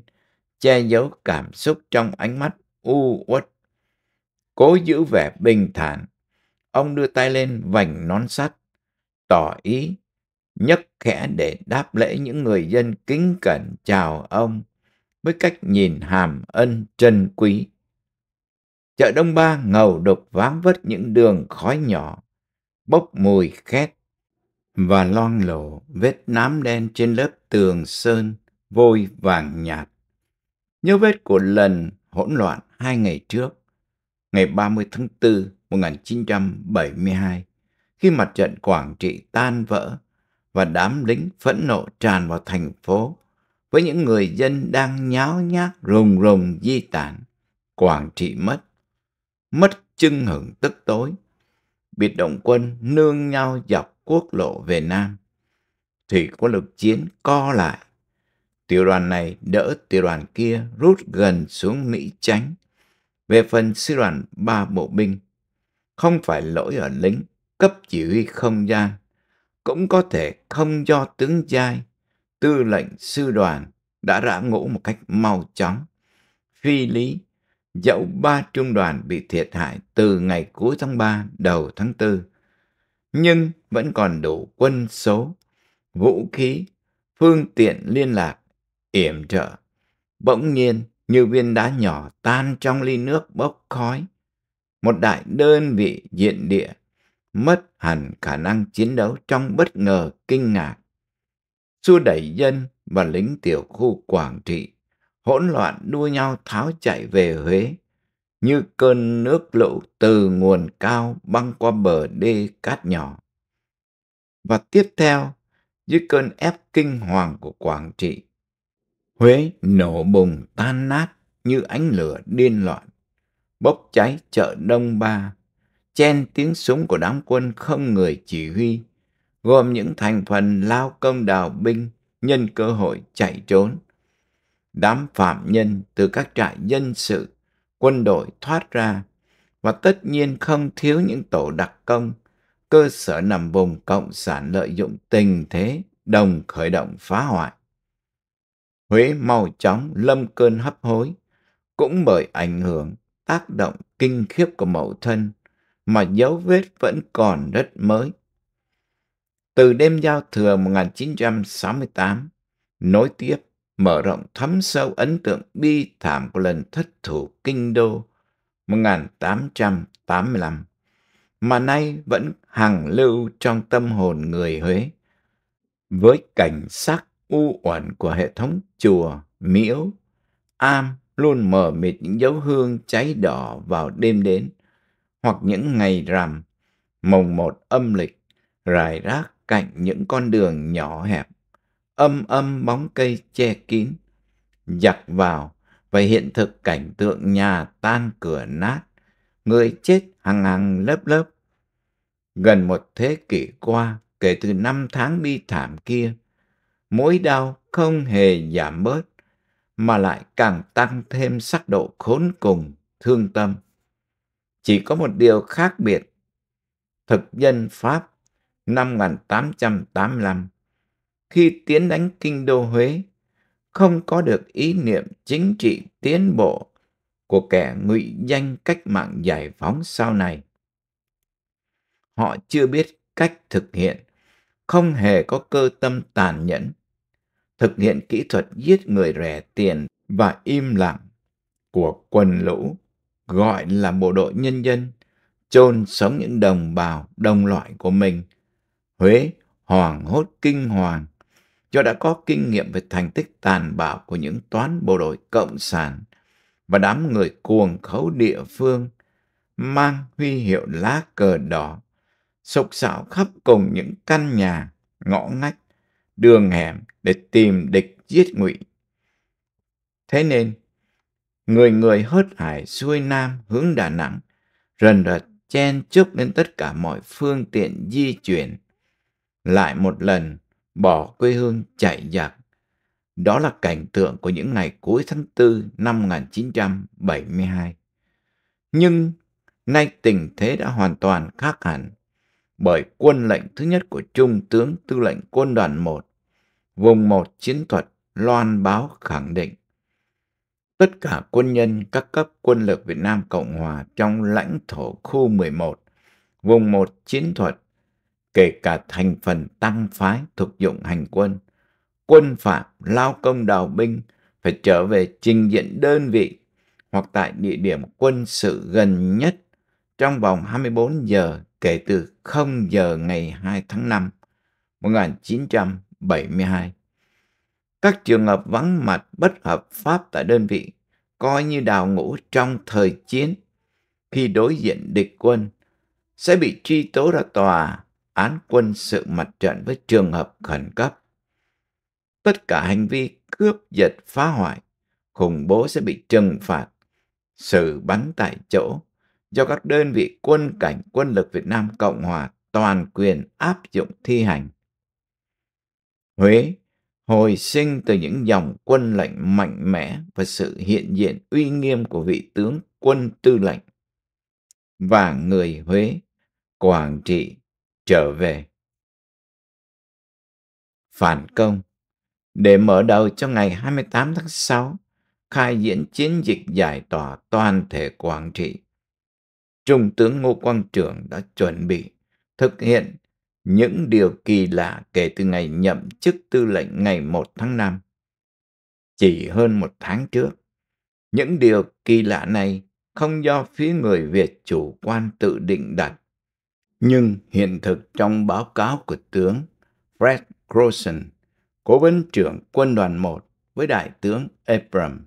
che giấu cảm xúc trong ánh mắt u uất. Cố giữ vẻ bình thản, ông đưa tay lên vành nón sắt, tỏ ý nhấc khẽ để đáp lễ những người dân kính cẩn chào ông với cách nhìn hàm ân trân quý. Chợ Đông Ba ngầu đục váng vất những đường khói nhỏ, bốc mùi khét và loang lổ vết nám đen trên lớp tường sơn vôi vàng nhạt. Nhớ vết của lần hỗn loạn hai ngày trước, ngày 30 tháng 4 1972, khi mặt trận Quảng Trị tan vỡ và đám lính phẫn nộ tràn vào thành phố với những người dân đang nháo nhác rùng rùng di tản. Quảng Trị mất, mất chưng hửng tức tối. Biệt động quân nương nhau dọc quốc lộ về Nam. Thủy quân lực chiến co lại tiểu đoàn này đỡ tiểu đoàn kia rút gần xuống Mỹ tránh. Về phần sư đoàn ba bộ binh, không phải lỗi ở lính, cấp chỉ huy không gian, cũng có thể không do tướng giai, tư lệnh sư đoàn đã rã ngũ một cách mau chóng. Phi lý, dẫu ba trung đoàn bị thiệt hại từ ngày cuối tháng 3 đầu tháng 4, nhưng vẫn còn đủ quân số, vũ khí, phương tiện liên lạc yểm trợ. Bỗng nhiên, như viên đá nhỏ tan trong ly nước bốc khói. Một đại đơn vị diện địa, mất hẳn khả năng chiến đấu trong bất ngờ kinh ngạc. Xua đẩy dân và lính tiểu khu Quảng Trị, hỗn loạn đua nhau tháo chạy về Huế, như cơn nước lũ từ nguồn cao băng qua bờ đê cát nhỏ. Và tiếp theo, dưới cơn ép kinh hoàng của Quảng Trị, Huế nổ bùng tan nát như ánh lửa điên loạn, bốc cháy chợ Đông Ba, chen tiếng súng của đám quân không người chỉ huy, gồm những thành phần lao công đào binh nhân cơ hội chạy trốn. Đám phạm nhân từ các trại dân sự, quân đội thoát ra và tất nhiên không thiếu những tổ đặc công, cơ sở nằm vùng cộng sản lợi dụng tình thế đồng khởi động phá hoại. Huế mau chóng lâm cơn hấp hối, cũng bởi ảnh hưởng tác động kinh khiếp của mẫu thân mà dấu vết vẫn còn rất mới. Từ đêm giao thừa 1968, nối tiếp mở rộng thấm sâu ấn tượng bi thảm của lần thất thủ kinh đô 1885 mà nay vẫn hằng lưu trong tâm hồn người Huế. Với cảnh sắc u uẩn của hệ thống chùa, miễu, am luôn mờ mịt những dấu hương cháy đỏ vào đêm đến, hoặc những ngày rằm, mồng một âm lịch, rải rác cạnh những con đường nhỏ hẹp, âm âm bóng cây che kín, giặc vào và hiện thực cảnh tượng nhà tan cửa nát, người chết hàng hàng lớp lớp. Gần một thế kỷ qua, kể từ năm tháng bi thảm kia, mỗi đau không hề giảm bớt, mà lại càng tăng thêm sắc độ khốn cùng, thương tâm. Chỉ có một điều khác biệt. Thực dân Pháp năm 1885, khi tiến đánh kinh đô Huế, không có được ý niệm chính trị tiến bộ của kẻ ngụy danh cách mạng giải phóng sau này. Họ chưa biết cách thực hiện, không hề có cơ tâm tàn nhẫn, thực hiện kỹ thuật giết người rẻ tiền và im lặng của quân lũ gọi là bộ đội nhân dân chôn sống những đồng bào đồng loại của mình huế hoảng hốt kinh hoàng do đã có kinh nghiệm về thành tích tàn bạo của những toán bộ đội cộng sản và đám người cuồng khấu địa phương mang huy hiệu lá cờ đỏ sục sạo khắp cùng những căn nhà ngõ ngách đường hẻm để tìm địch giết ngụy. Thế nên, người người hớt hải xuôi nam hướng Đà Nẵng, rần rật chen chúc đến tất cả mọi phương tiện di chuyển. Lại một lần, bỏ quê hương chạy giặc. Đó là cảnh tượng của những ngày cuối tháng 4 năm 1972. Nhưng nay tình thế đã hoàn toàn khác hẳn bởi quân lệnh thứ nhất của Trung tướng Tư lệnh Quân đoàn 1 vùng một chiến thuật loan báo khẳng định tất cả quân nhân các cấp quân lực Việt Nam Cộng Hòa trong lãnh thổ khu 11, vùng 1 chiến thuật, kể cả thành phần tăng phái thuộc dụng hành quân, quân phạm, lao công đào binh phải trở về trình diện đơn vị hoặc tại địa điểm quân sự gần nhất trong vòng 24 giờ kể từ 0 giờ ngày 2 tháng 5 1900. 72. Các trường hợp vắng mặt bất hợp pháp tại đơn vị coi như đào ngũ trong thời chiến khi đối diện địch quân sẽ bị truy tố ra tòa án quân sự mặt trận với trường hợp khẩn cấp. Tất cả hành vi cướp giật phá hoại, khủng bố sẽ bị trừng phạt, xử bắn tại chỗ do các đơn vị quân cảnh quân lực Việt Nam Cộng Hòa toàn quyền áp dụng thi hành. Huế hồi sinh từ những dòng quân lệnh mạnh mẽ và sự hiện diện uy nghiêm của vị tướng quân tư lệnh và người Huế, Quảng Trị trở về. Phản công Để mở đầu cho ngày 28 tháng 6, khai diễn chiến dịch giải tỏa toàn thể Quảng Trị. Trung tướng Ngô Quang Trường đã chuẩn bị thực hiện những điều kỳ lạ kể từ ngày nhậm chức tư lệnh ngày 1 tháng 5. Chỉ hơn một tháng trước, những điều kỳ lạ này không do phía người Việt chủ quan tự định đặt. Nhưng hiện thực trong báo cáo của tướng Fred Grossen, cố vấn trưởng quân đoàn 1 với đại tướng Abram,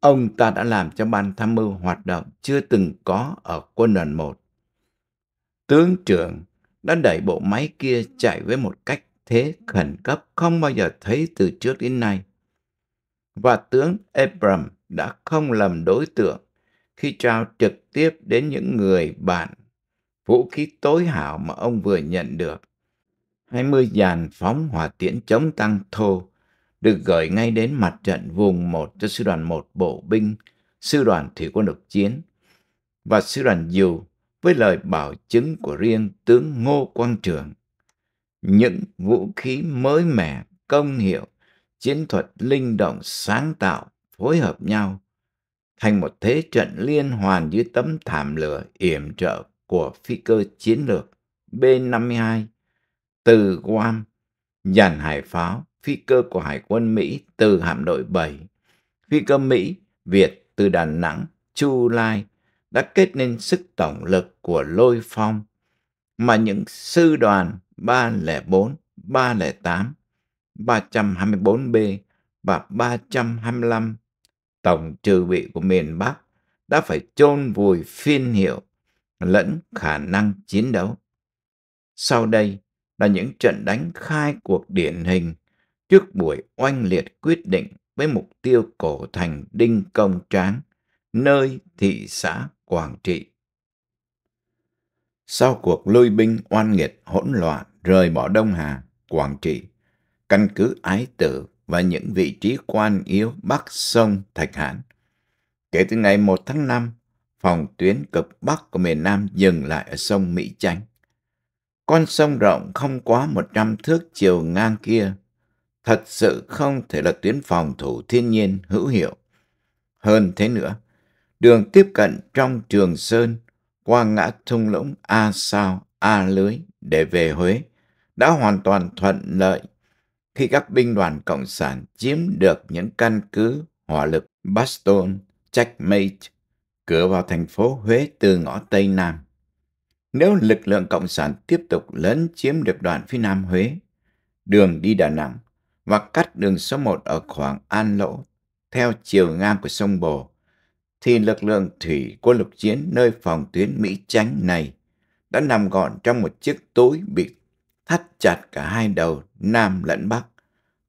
ông ta đã làm cho ban tham mưu hoạt động chưa từng có ở quân đoàn 1. Tướng trưởng đã đẩy bộ máy kia chạy với một cách thế khẩn cấp không bao giờ thấy từ trước đến nay. Và tướng Abram đã không lầm đối tượng khi trao trực tiếp đến những người bạn vũ khí tối hảo mà ông vừa nhận được. 20 dàn phóng hỏa tiễn chống tăng thô được gửi ngay đến mặt trận vùng 1 cho sư đoàn 1 bộ binh, sư đoàn thủy quân lục chiến và sư đoàn dù với lời bảo chứng của riêng tướng Ngô Quang Trường. Những vũ khí mới mẻ, công hiệu, chiến thuật linh động sáng tạo phối hợp nhau thành một thế trận liên hoàn dưới tấm thảm lửa yểm trợ của phi cơ chiến lược B-52 từ Guam, dàn hải pháo, phi cơ của Hải quân Mỹ từ hạm đội 7, phi cơ Mỹ, Việt từ Đà Nẵng, Chu Lai đã kết nên sức tổng lực của lôi phong mà những sư đoàn 304, 308, 324B và 325 tổng trừ bị của miền Bắc đã phải chôn vùi phiên hiệu lẫn khả năng chiến đấu. Sau đây là những trận đánh khai cuộc điển hình trước buổi oanh liệt quyết định với mục tiêu cổ thành Đinh Công Tráng, nơi thị xã Quảng Trị. Sau cuộc lui binh oan nghiệt hỗn loạn rời bỏ Đông Hà, Quảng Trị, căn cứ Ái Tử và những vị trí quan yếu bắc sông Thạch Hãn. Kể từ ngày 1 tháng 5, phòng tuyến cực bắc của miền Nam dừng lại ở sông Mỹ Chánh. Con sông rộng không quá 100 thước chiều ngang kia, thật sự không thể là tuyến phòng thủ thiên nhiên hữu hiệu. Hơn thế nữa, Đường tiếp cận trong Trường Sơn qua ngã thung lũng A Sao, A Lưới để về Huế đã hoàn toàn thuận lợi khi các binh đoàn Cộng sản chiếm được những căn cứ hỏa lực Baston, Checkmate, cửa vào thành phố Huế từ ngõ Tây Nam. Nếu lực lượng Cộng sản tiếp tục lấn chiếm được đoạn phía Nam Huế, đường đi Đà Nẵng và cắt đường số 1 ở khoảng An Lỗ theo chiều ngang của sông Bồ, thì lực lượng thủy của lục chiến nơi phòng tuyến Mỹ Chánh này đã nằm gọn trong một chiếc túi bị thắt chặt cả hai đầu Nam lẫn Bắc.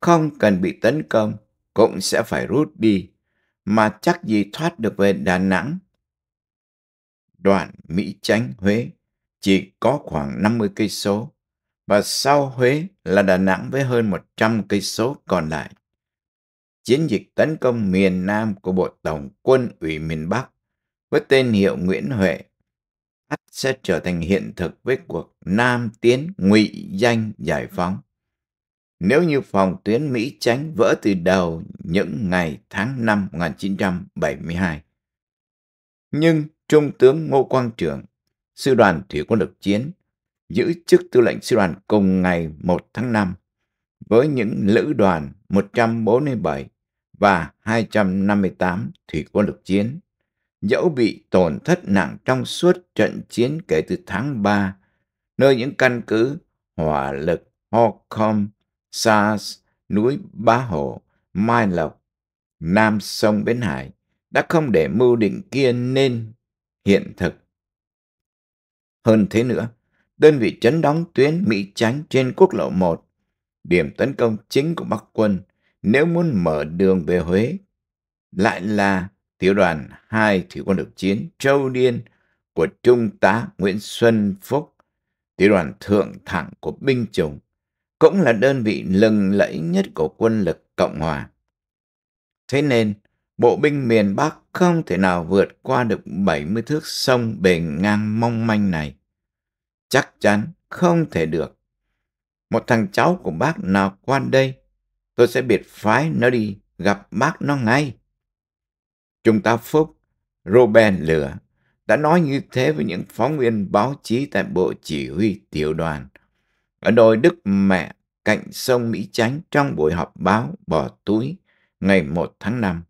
Không cần bị tấn công, cũng sẽ phải rút đi, mà chắc gì thoát được về Đà Nẵng. Đoạn Mỹ Chánh Huế chỉ có khoảng 50 cây số và sau Huế là Đà Nẵng với hơn 100 cây số còn lại chiến dịch tấn công miền Nam của Bộ Tổng quân ủy miền Bắc với tên hiệu Nguyễn Huệ ắt sẽ trở thành hiện thực với cuộc Nam tiến ngụy danh giải phóng. Nếu như phòng tuyến Mỹ tránh vỡ từ đầu những ngày tháng 5 1972. Nhưng Trung tướng Ngô Quang Trường, sư đoàn thủy quân lực chiến, giữ chức tư lệnh sư đoàn cùng ngày 1 tháng 5 với những lữ đoàn 147 và 258 thủy quân lục chiến. Dẫu bị tổn thất nặng trong suốt trận chiến kể từ tháng 3, nơi những căn cứ hỏa lực Hocom, Sars, núi Bá Hồ, Mai Lộc, Nam Sông Bến Hải đã không để mưu định kia nên hiện thực. Hơn thế nữa, đơn vị chấn đóng tuyến Mỹ Chánh trên quốc lộ 1, điểm tấn công chính của Bắc quân nếu muốn mở đường về Huế, lại là tiểu đoàn 2 thủy quân lục chiến Châu Điên của Trung tá Nguyễn Xuân Phúc, tiểu đoàn thượng thẳng của binh chủng, cũng là đơn vị lừng lẫy nhất của quân lực Cộng Hòa. Thế nên, bộ binh miền Bắc không thể nào vượt qua được 70 thước sông bề ngang mong manh này. Chắc chắn không thể được. Một thằng cháu của bác nào qua đây tôi sẽ biệt phái nó đi, gặp bác nó ngay. Chúng ta Phúc, Robert Lửa, đã nói như thế với những phóng viên báo chí tại Bộ Chỉ huy Tiểu đoàn. Ở đồi Đức Mẹ, cạnh sông Mỹ Chánh trong buổi họp báo bỏ túi ngày 1 tháng 5.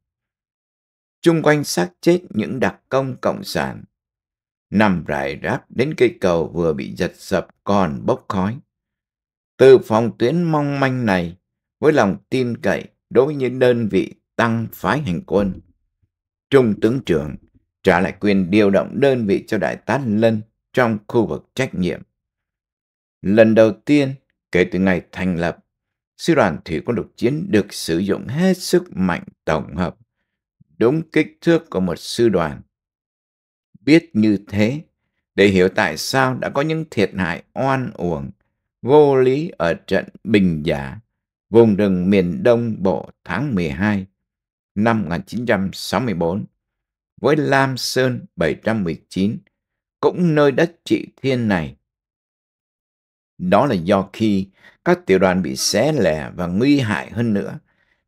Trung quanh xác chết những đặc công cộng sản, nằm rải rác đến cây cầu vừa bị giật sập còn bốc khói. Từ phòng tuyến mong manh này, với lòng tin cậy đối với những đơn vị tăng phái hành quân. Trung tướng trưởng trả lại quyền điều động đơn vị cho đại tá Lân trong khu vực trách nhiệm. Lần đầu tiên kể từ ngày thành lập, sư đoàn thủy quân lục chiến được sử dụng hết sức mạnh tổng hợp, đúng kích thước của một sư đoàn. Biết như thế, để hiểu tại sao đã có những thiệt hại oan uổng, vô lý ở trận Bình Giả vùng rừng miền Đông Bộ tháng 12 năm 1964 với Lam Sơn 719, cũng nơi đất trị thiên này. Đó là do khi các tiểu đoàn bị xé lẻ và nguy hại hơn nữa,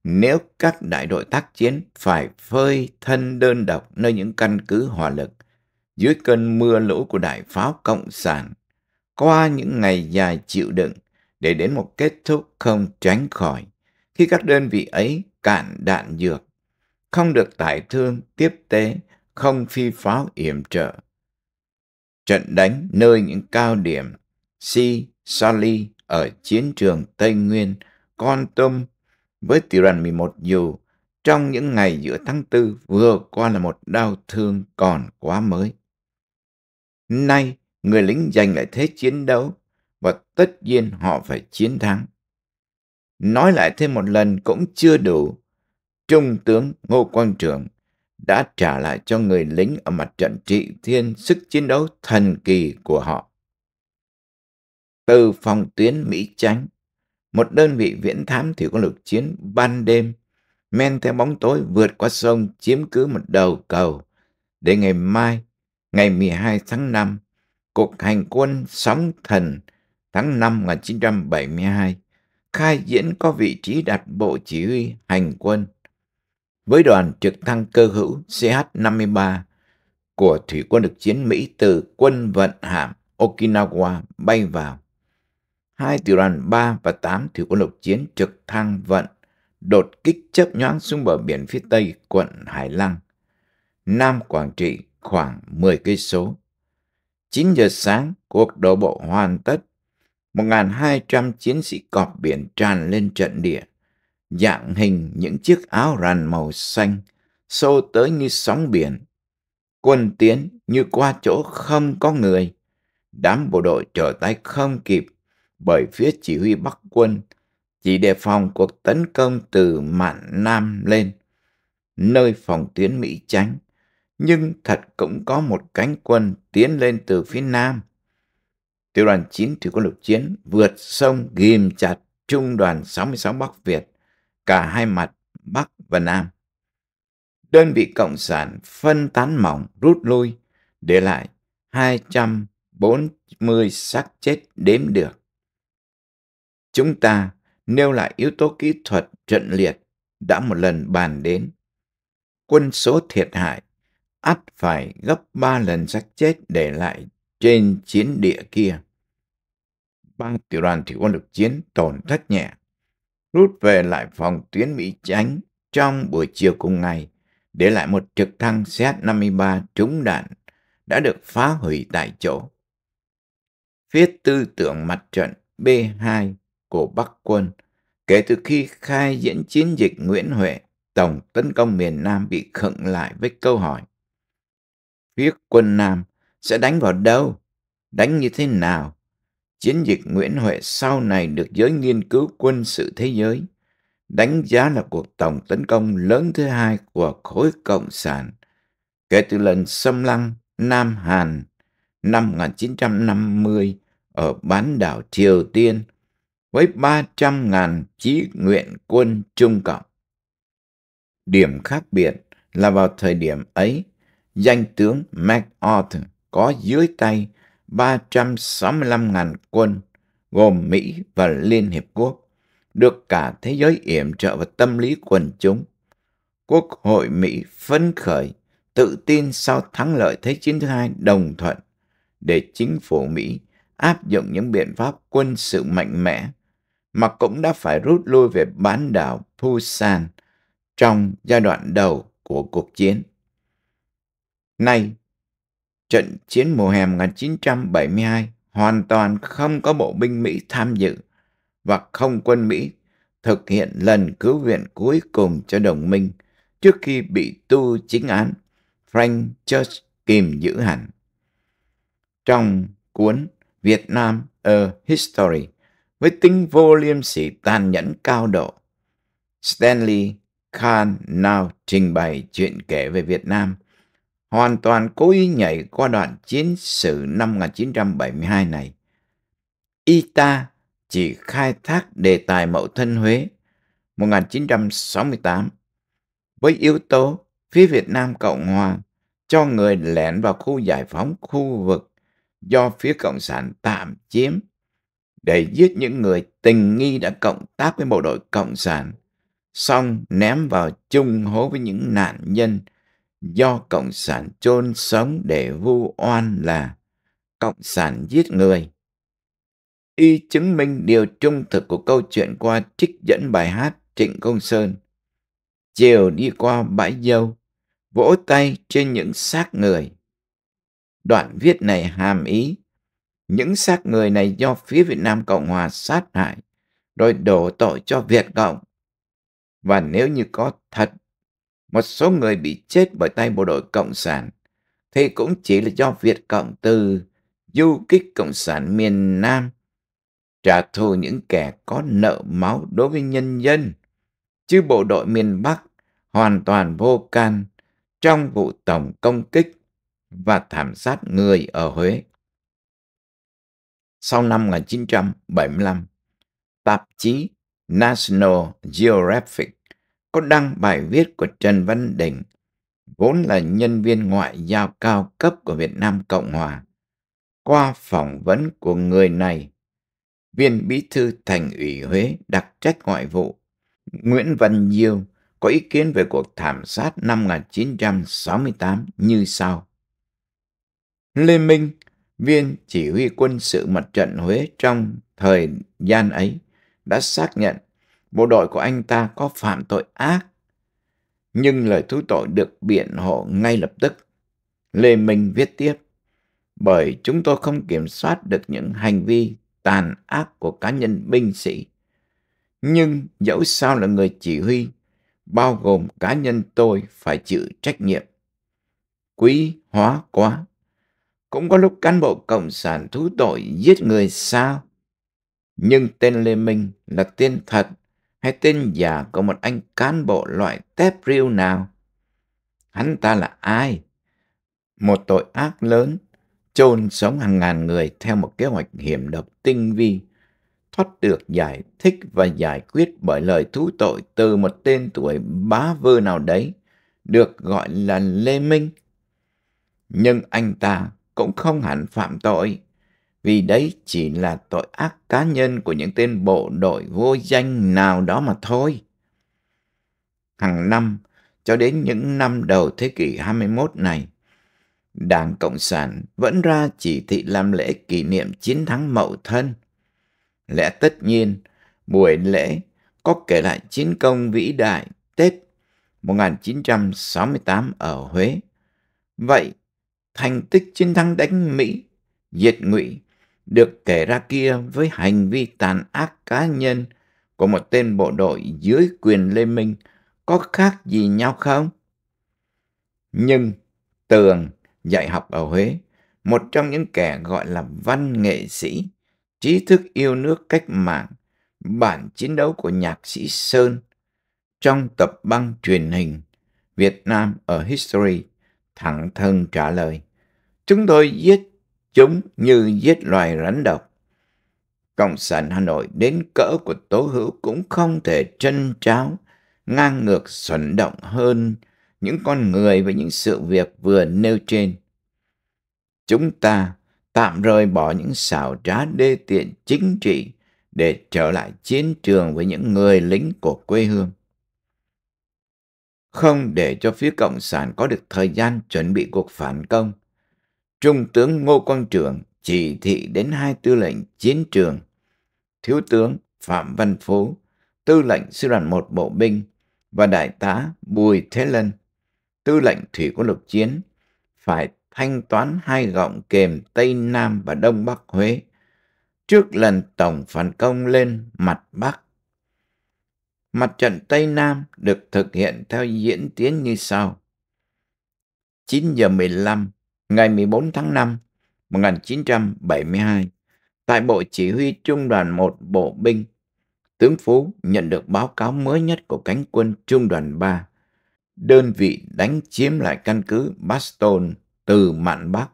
nếu các đại đội tác chiến phải phơi thân đơn độc nơi những căn cứ hỏa lực dưới cơn mưa lũ của đại pháo cộng sản qua những ngày dài chịu đựng để đến một kết thúc không tránh khỏi khi các đơn vị ấy cạn đạn dược, không được tải thương tiếp tế, không phi pháo yểm trợ. Trận đánh nơi những cao điểm Si, Sali ở chiến trường Tây Nguyên, Con Tum với Tiran 11 dù trong những ngày giữa tháng tư vừa qua là một đau thương còn quá mới. Nay, người lính giành lại thế chiến đấu và tất nhiên họ phải chiến thắng. Nói lại thêm một lần cũng chưa đủ. Trung tướng Ngô Quang Trường đã trả lại cho người lính ở mặt trận trị thiên sức chiến đấu thần kỳ của họ. Từ phòng tuyến Mỹ Chánh, một đơn vị viễn thám thì có lực chiến ban đêm, men theo bóng tối vượt qua sông chiếm cứ một đầu cầu. Để ngày mai, ngày 12 tháng 5, cuộc Hành quân Sóng Thần tháng 5 1972, Khai Diễn có vị trí đặt bộ chỉ huy hành quân với đoàn trực thăng cơ hữu CH-53 của Thủy quân lục chiến Mỹ từ quân vận hạm Okinawa bay vào. Hai tiểu đoàn 3 và 8 thủy quân lục chiến trực thăng vận đột kích chớp nhoáng xuống bờ biển phía tây quận Hải Lăng, Nam Quảng Trị khoảng 10 cây số. 9 giờ sáng, cuộc đổ bộ hoàn tất 1.200 chiến sĩ cọp biển tràn lên trận địa, dạng hình những chiếc áo ràn màu xanh, xô tới như sóng biển. Quân tiến như qua chỗ không có người. Đám bộ đội trở tay không kịp bởi phía chỉ huy Bắc quân chỉ đề phòng cuộc tấn công từ mạn Nam lên, nơi phòng tuyến Mỹ tránh. Nhưng thật cũng có một cánh quân tiến lên từ phía Nam – Tiểu đoàn 9 thủy quân lục chiến vượt sông ghim chặt trung đoàn 66 Bắc Việt, cả hai mặt Bắc và Nam. Đơn vị Cộng sản phân tán mỏng rút lui, để lại 240 xác chết đếm được. Chúng ta nêu lại yếu tố kỹ thuật trận liệt đã một lần bàn đến. Quân số thiệt hại ắt phải gấp 3 lần xác chết để lại trên chiến địa kia ba tiểu đoàn thủy quân lục chiến tổn thất nhẹ, rút về lại phòng tuyến Mỹ tránh trong buổi chiều cùng ngày, để lại một trực thăng Z-53 trúng đạn đã được phá hủy tại chỗ. Phía tư tưởng mặt trận B2 của Bắc quân kể từ khi khai diễn chiến dịch Nguyễn Huệ, tổng tấn công miền Nam bị khựng lại với câu hỏi phía quân Nam sẽ đánh vào đâu, đánh như thế nào Chiến dịch Nguyễn Huệ sau này được giới nghiên cứu quân sự thế giới đánh giá là cuộc tổng tấn công lớn thứ hai của khối Cộng sản kể từ lần xâm lăng Nam Hàn năm 1950 ở bán đảo Triều Tiên với 300.000 chí nguyện quân Trung Cộng. Điểm khác biệt là vào thời điểm ấy, danh tướng MacArthur có dưới tay 365.000 quân, gồm Mỹ và Liên Hiệp Quốc, được cả thế giới yểm trợ và tâm lý quần chúng. Quốc hội Mỹ phấn khởi, tự tin sau thắng lợi Thế chiến thứ hai đồng thuận để chính phủ Mỹ áp dụng những biện pháp quân sự mạnh mẽ mà cũng đã phải rút lui về bán đảo Busan trong giai đoạn đầu của cuộc chiến. Nay, Trận chiến mùa hè 1972 hoàn toàn không có bộ binh Mỹ tham dự và không quân Mỹ thực hiện lần cứu viện cuối cùng cho đồng minh trước khi bị tu chính án Frank Church kìm giữ hẳn. Trong cuốn Việt Nam A History với tính vô liêm sỉ tàn nhẫn cao độ, Stanley Kahn nào trình bày chuyện kể về Việt Nam hoàn toàn cố ý nhảy qua đoạn chiến sự năm 1972 này. Y ta chỉ khai thác đề tài mậu thân Huế 1968 với yếu tố phía Việt Nam Cộng Hòa cho người lẻn vào khu giải phóng khu vực do phía Cộng sản tạm chiếm để giết những người tình nghi đã cộng tác với bộ đội Cộng sản, xong ném vào chung hố với những nạn nhân do cộng sản chôn sống để vu oan là cộng sản giết người y chứng minh điều trung thực của câu chuyện qua trích dẫn bài hát trịnh công sơn chiều đi qua bãi dâu vỗ tay trên những xác người đoạn viết này hàm ý những xác người này do phía việt nam cộng hòa sát hại rồi đổ tội cho việt cộng và nếu như có thật một số người bị chết bởi tay bộ đội Cộng sản thì cũng chỉ là do Việt Cộng từ du kích Cộng sản miền Nam trả thù những kẻ có nợ máu đối với nhân dân, chứ bộ đội miền Bắc hoàn toàn vô can trong vụ tổng công kích và thảm sát người ở Huế. Sau năm 1975, tạp chí National Geographic có đăng bài viết của Trần Văn Đình, vốn là nhân viên ngoại giao cao cấp của Việt Nam Cộng Hòa. Qua phỏng vấn của người này, viên bí thư thành ủy Huế đặc trách ngoại vụ, Nguyễn Văn Diêu có ý kiến về cuộc thảm sát năm 1968 như sau. Lê Minh, viên chỉ huy quân sự mặt trận Huế trong thời gian ấy, đã xác nhận bộ đội của anh ta có phạm tội ác. Nhưng lời thú tội được biện hộ ngay lập tức. Lê Minh viết tiếp, bởi chúng tôi không kiểm soát được những hành vi tàn ác của cá nhân binh sĩ. Nhưng dẫu sao là người chỉ huy, bao gồm cá nhân tôi phải chịu trách nhiệm. Quý hóa quá. Cũng có lúc cán bộ Cộng sản thú tội giết người sao? Nhưng tên Lê Minh là tên thật hay tên giả của một anh cán bộ loại tép riêu nào. Hắn ta là ai? Một tội ác lớn, chôn sống hàng ngàn người theo một kế hoạch hiểm độc tinh vi, thoát được giải thích và giải quyết bởi lời thú tội từ một tên tuổi bá vơ nào đấy, được gọi là Lê Minh. Nhưng anh ta cũng không hẳn phạm tội vì đấy chỉ là tội ác cá nhân của những tên bộ đội vô danh nào đó mà thôi. Hàng năm, cho đến những năm đầu thế kỷ 21 này, Đảng Cộng sản vẫn ra chỉ thị làm lễ kỷ niệm chiến thắng Mậu Thân. Lẽ tất nhiên, buổi lễ có kể lại chiến công vĩ đại Tết 1968 ở Huế. Vậy, thành tích chiến thắng đánh Mỹ, diệt ngụy được kể ra kia với hành vi tàn ác cá nhân của một tên bộ đội dưới quyền Lê Minh có khác gì nhau không? Nhưng Tường dạy học ở Huế, một trong những kẻ gọi là văn nghệ sĩ, trí thức yêu nước cách mạng, bản chiến đấu của nhạc sĩ Sơn trong tập băng truyền hình Việt Nam ở History thẳng thừng trả lời. Chúng tôi giết chúng như giết loài rắn độc. Cộng sản Hà Nội đến cỡ của Tố Hữu cũng không thể trân tráo, ngang ngược xuẩn động hơn những con người và những sự việc vừa nêu trên. Chúng ta tạm rời bỏ những xảo trá đê tiện chính trị để trở lại chiến trường với những người lính của quê hương. Không để cho phía Cộng sản có được thời gian chuẩn bị cuộc phản công – Trung tướng Ngô Quang Trường chỉ thị đến hai tư lệnh chiến trường, Thiếu tướng Phạm Văn Phú, tư lệnh sư đoàn một bộ binh và đại tá Bùi Thế Lân, tư lệnh thủy quân lục chiến, phải thanh toán hai gọng kềm Tây Nam và Đông Bắc Huế trước lần tổng phản công lên mặt Bắc. Mặt trận Tây Nam được thực hiện theo diễn tiến như sau. 9 giờ 15, ngày 14 tháng 5 1972, tại Bộ Chỉ huy Trung đoàn 1 Bộ binh, tướng Phú nhận được báo cáo mới nhất của cánh quân Trung đoàn 3. Đơn vị đánh chiếm lại căn cứ Baston từ mạn Bắc,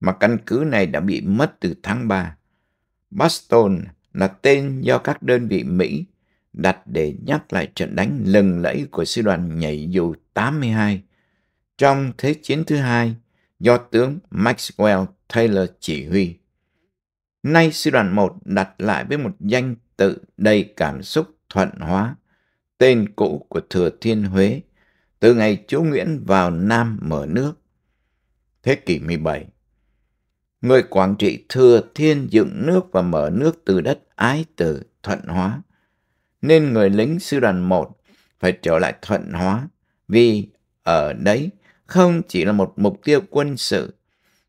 mà căn cứ này đã bị mất từ tháng 3. Baston là tên do các đơn vị Mỹ đặt để nhắc lại trận đánh lừng lẫy của sư đoàn nhảy dù 82 trong Thế chiến thứ hai do tướng Maxwell Taylor chỉ huy. Nay sư đoàn 1 đặt lại với một danh tự đầy cảm xúc thuận hóa, tên cũ của Thừa Thiên Huế, từ ngày chúa Nguyễn vào Nam mở nước. Thế kỷ 17 Người Quảng Trị thừa thiên dựng nước và mở nước từ đất ái từ thuận hóa. Nên người lính sư đoàn 1 phải trở lại thuận hóa vì ở đấy không chỉ là một mục tiêu quân sự,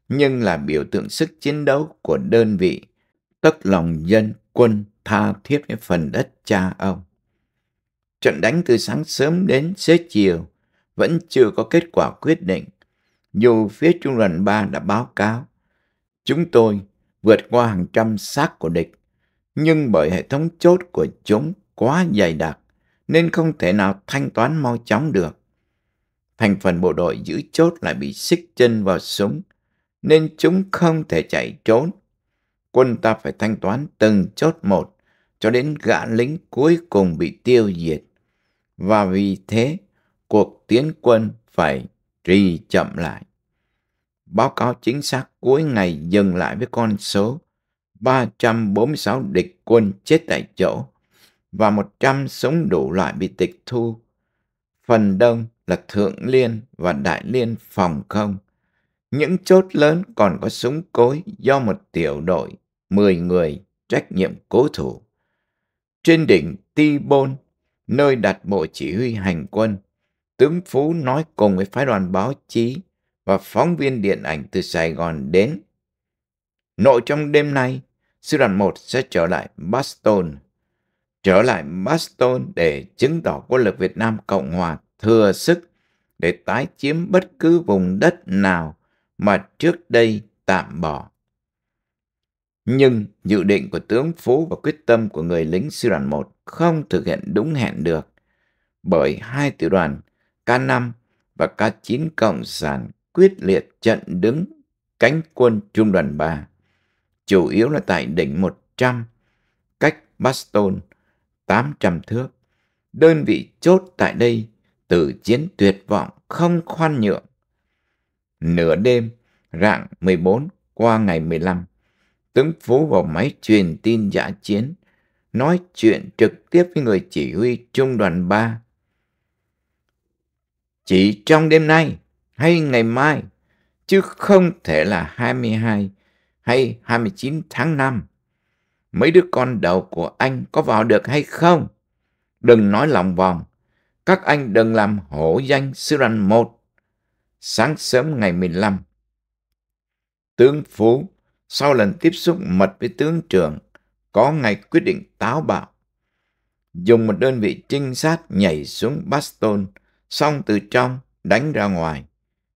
nhưng là biểu tượng sức chiến đấu của đơn vị, tất lòng dân quân tha thiết với phần đất cha ông. Trận đánh từ sáng sớm đến xế chiều vẫn chưa có kết quả quyết định, dù phía trung đoàn 3 đã báo cáo. Chúng tôi vượt qua hàng trăm xác của địch, nhưng bởi hệ thống chốt của chúng quá dày đặc nên không thể nào thanh toán mau chóng được thành phần bộ đội giữ chốt lại bị xích chân vào súng, nên chúng không thể chạy trốn. Quân ta phải thanh toán từng chốt một, cho đến gã lính cuối cùng bị tiêu diệt. Và vì thế, cuộc tiến quân phải trì chậm lại. Báo cáo chính xác cuối ngày dừng lại với con số 346 địch quân chết tại chỗ và 100 súng đủ loại bị tịch thu. Phần đông là Thượng Liên và Đại Liên phòng không. Những chốt lớn còn có súng cối do một tiểu đội, 10 người, trách nhiệm cố thủ. Trên đỉnh Ti Bôn, nơi đặt bộ chỉ huy hành quân, tướng Phú nói cùng với phái đoàn báo chí và phóng viên điện ảnh từ Sài Gòn đến. Nội trong đêm nay, sư đoàn 1 sẽ trở lại Boston. Trở lại Boston để chứng tỏ quân lực Việt Nam Cộng Hòa thừa sức để tái chiếm bất cứ vùng đất nào mà trước đây tạm bỏ. Nhưng dự định của tướng Phú và quyết tâm của người lính sư đoàn 1 không thực hiện đúng hẹn được bởi hai tiểu đoàn K5 và K9 Cộng sản quyết liệt trận đứng cánh quân trung đoàn 3, chủ yếu là tại đỉnh 100, cách Baston 800 thước. Đơn vị chốt tại đây tử chiến tuyệt vọng không khoan nhượng. Nửa đêm, rạng 14 qua ngày 15, tướng phú vào máy truyền tin giả chiến, nói chuyện trực tiếp với người chỉ huy trung đoàn 3. Chỉ trong đêm nay hay ngày mai, chứ không thể là 22 hay 29 tháng 5. Mấy đứa con đầu của anh có vào được hay không? Đừng nói lòng vòng, các anh đừng làm hổ danh Siran một. Sáng sớm ngày 15, tướng Phú sau lần tiếp xúc mật với tướng trưởng có ngày quyết định táo bạo. Dùng một đơn vị trinh sát nhảy xuống Baston, xong từ trong đánh ra ngoài,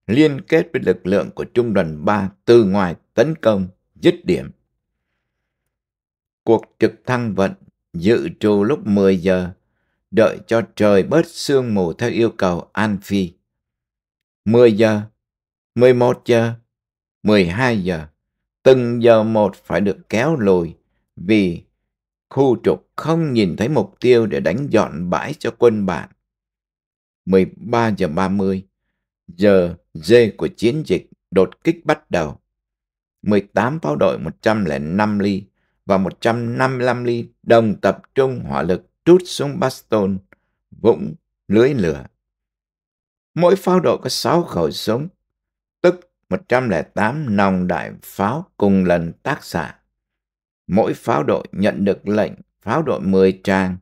liên kết với lực lượng của trung đoàn 3 từ ngoài tấn công, dứt điểm. Cuộc trực thăng vận dự trù lúc 10 giờ đợi cho trời bớt sương mù theo yêu cầu An Phi. 10 giờ, 11 giờ, 12 giờ, từng giờ một phải được kéo lùi vì khu trục không nhìn thấy mục tiêu để đánh dọn bãi cho quân bạn. 13 giờ 30, giờ dê của chiến dịch đột kích bắt đầu. 18 pháo đội 105 ly và 155 ly đồng tập trung hỏa lực trút xuống baston, vũng, lưới lửa. Mỗi pháo đội có 6 khẩu súng, tức 108 nòng đại pháo cùng lần tác giả Mỗi pháo đội nhận được lệnh pháo đội 10 trang,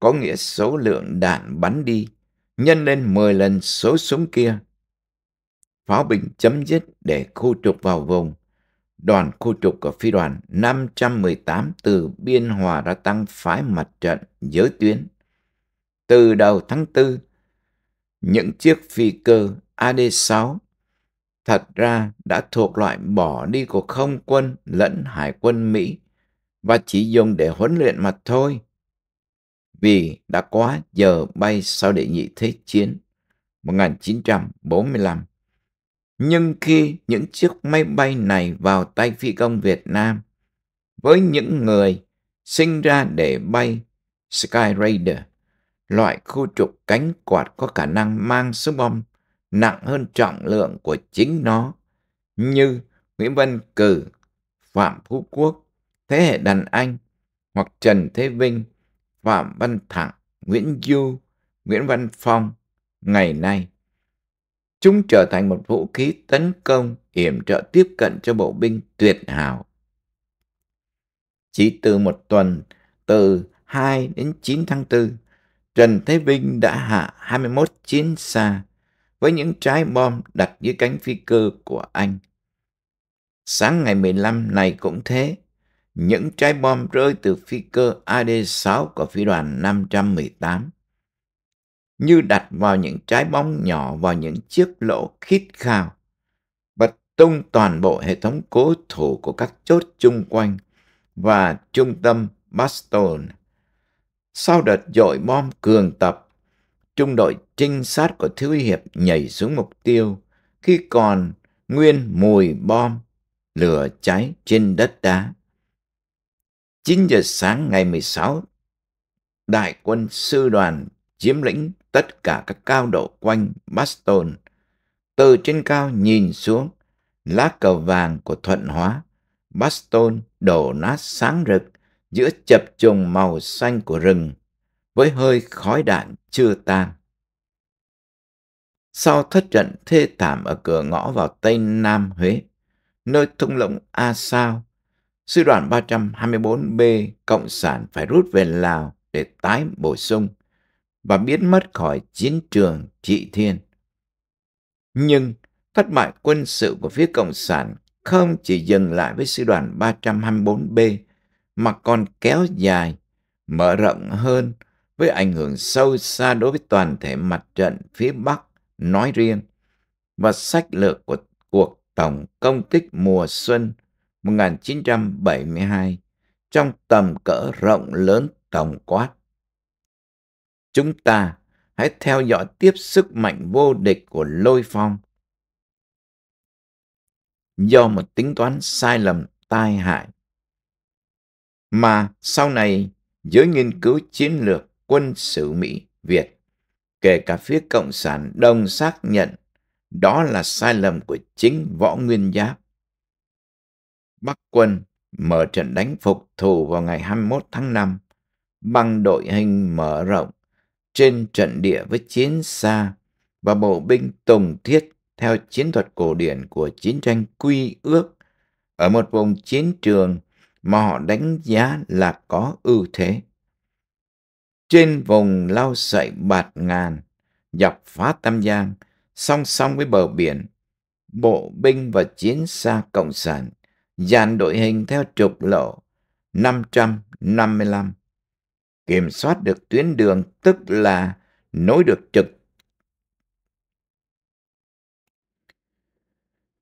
có nghĩa số lượng đạn bắn đi nhân lên 10 lần số súng kia. Pháo binh chấm dứt để khu trục vào vùng đoàn khu trục của phi đoàn 518 từ Biên Hòa đã tăng phái mặt trận giới tuyến. Từ đầu tháng 4, những chiếc phi cơ AD-6 thật ra đã thuộc loại bỏ đi của không quân lẫn hải quân Mỹ và chỉ dùng để huấn luyện mà thôi. Vì đã quá giờ bay sau đệ nhị thế chiến 1945 nhưng khi những chiếc máy bay này vào tay phi công Việt Nam, với những người sinh ra để bay Sky Raider, loại khu trục cánh quạt có khả năng mang số bom nặng hơn trọng lượng của chính nó, như Nguyễn Văn Cử, Phạm Phú Quốc, thế hệ đàn anh, hoặc Trần Thế Vinh, Phạm Văn Thẳng, Nguyễn Du, Nguyễn Văn Phong ngày nay. Chúng trở thành một vũ khí tấn công, yểm trợ tiếp cận cho bộ binh tuyệt hảo. Chỉ từ một tuần, từ 2 đến 9 tháng 4, Trần Thế Vinh đã hạ 21 chiến xa với những trái bom đặt dưới cánh phi cơ của anh. Sáng ngày 15 này cũng thế, những trái bom rơi từ phi cơ AD-6 của phi đoàn 518 như đặt vào những trái bóng nhỏ vào những chiếc lỗ khít khao và tung toàn bộ hệ thống cố thủ của các chốt chung quanh và trung tâm Baston. Sau đợt dội bom cường tập, trung đội trinh sát của Thiếu Hiệp nhảy xuống mục tiêu khi còn nguyên mùi bom lửa cháy trên đất đá. 9 giờ sáng ngày 16, đại quân sư đoàn chiếm lĩnh tất cả các cao độ quanh Baston. Từ trên cao nhìn xuống, lá cờ vàng của thuận hóa, Baston đổ nát sáng rực giữa chập trùng màu xanh của rừng, với hơi khói đạn chưa tan. Sau thất trận thê thảm ở cửa ngõ vào Tây Nam Huế, nơi thung lũng A Sao, sư đoàn 324B Cộng sản phải rút về Lào để tái bổ sung và biến mất khỏi chiến trường trị thiên. Nhưng thất bại quân sự của phía Cộng sản không chỉ dừng lại với sư đoàn 324B mà còn kéo dài, mở rộng hơn với ảnh hưởng sâu xa đối với toàn thể mặt trận phía Bắc nói riêng và sách lược của cuộc tổng công kích mùa xuân 1972 trong tầm cỡ rộng lớn tổng quát. Chúng ta hãy theo dõi tiếp sức mạnh vô địch của lôi phong. Do một tính toán sai lầm tai hại mà sau này giới nghiên cứu chiến lược quân sự Mỹ Việt kể cả phía cộng sản đồng xác nhận đó là sai lầm của chính võ nguyên giáp. Bắc quân mở trận đánh phục thù vào ngày 21 tháng 5 bằng đội hình mở rộng trên trận địa với chiến xa và bộ binh tùng thiết theo chiến thuật cổ điển của chiến tranh quy ước ở một vùng chiến trường mà họ đánh giá là có ưu thế. Trên vùng lao sậy bạt ngàn, dọc phá Tam Giang, song song với bờ biển, bộ binh và chiến xa Cộng sản dàn đội hình theo trục lộ 555 kiểm soát được tuyến đường tức là nối được trực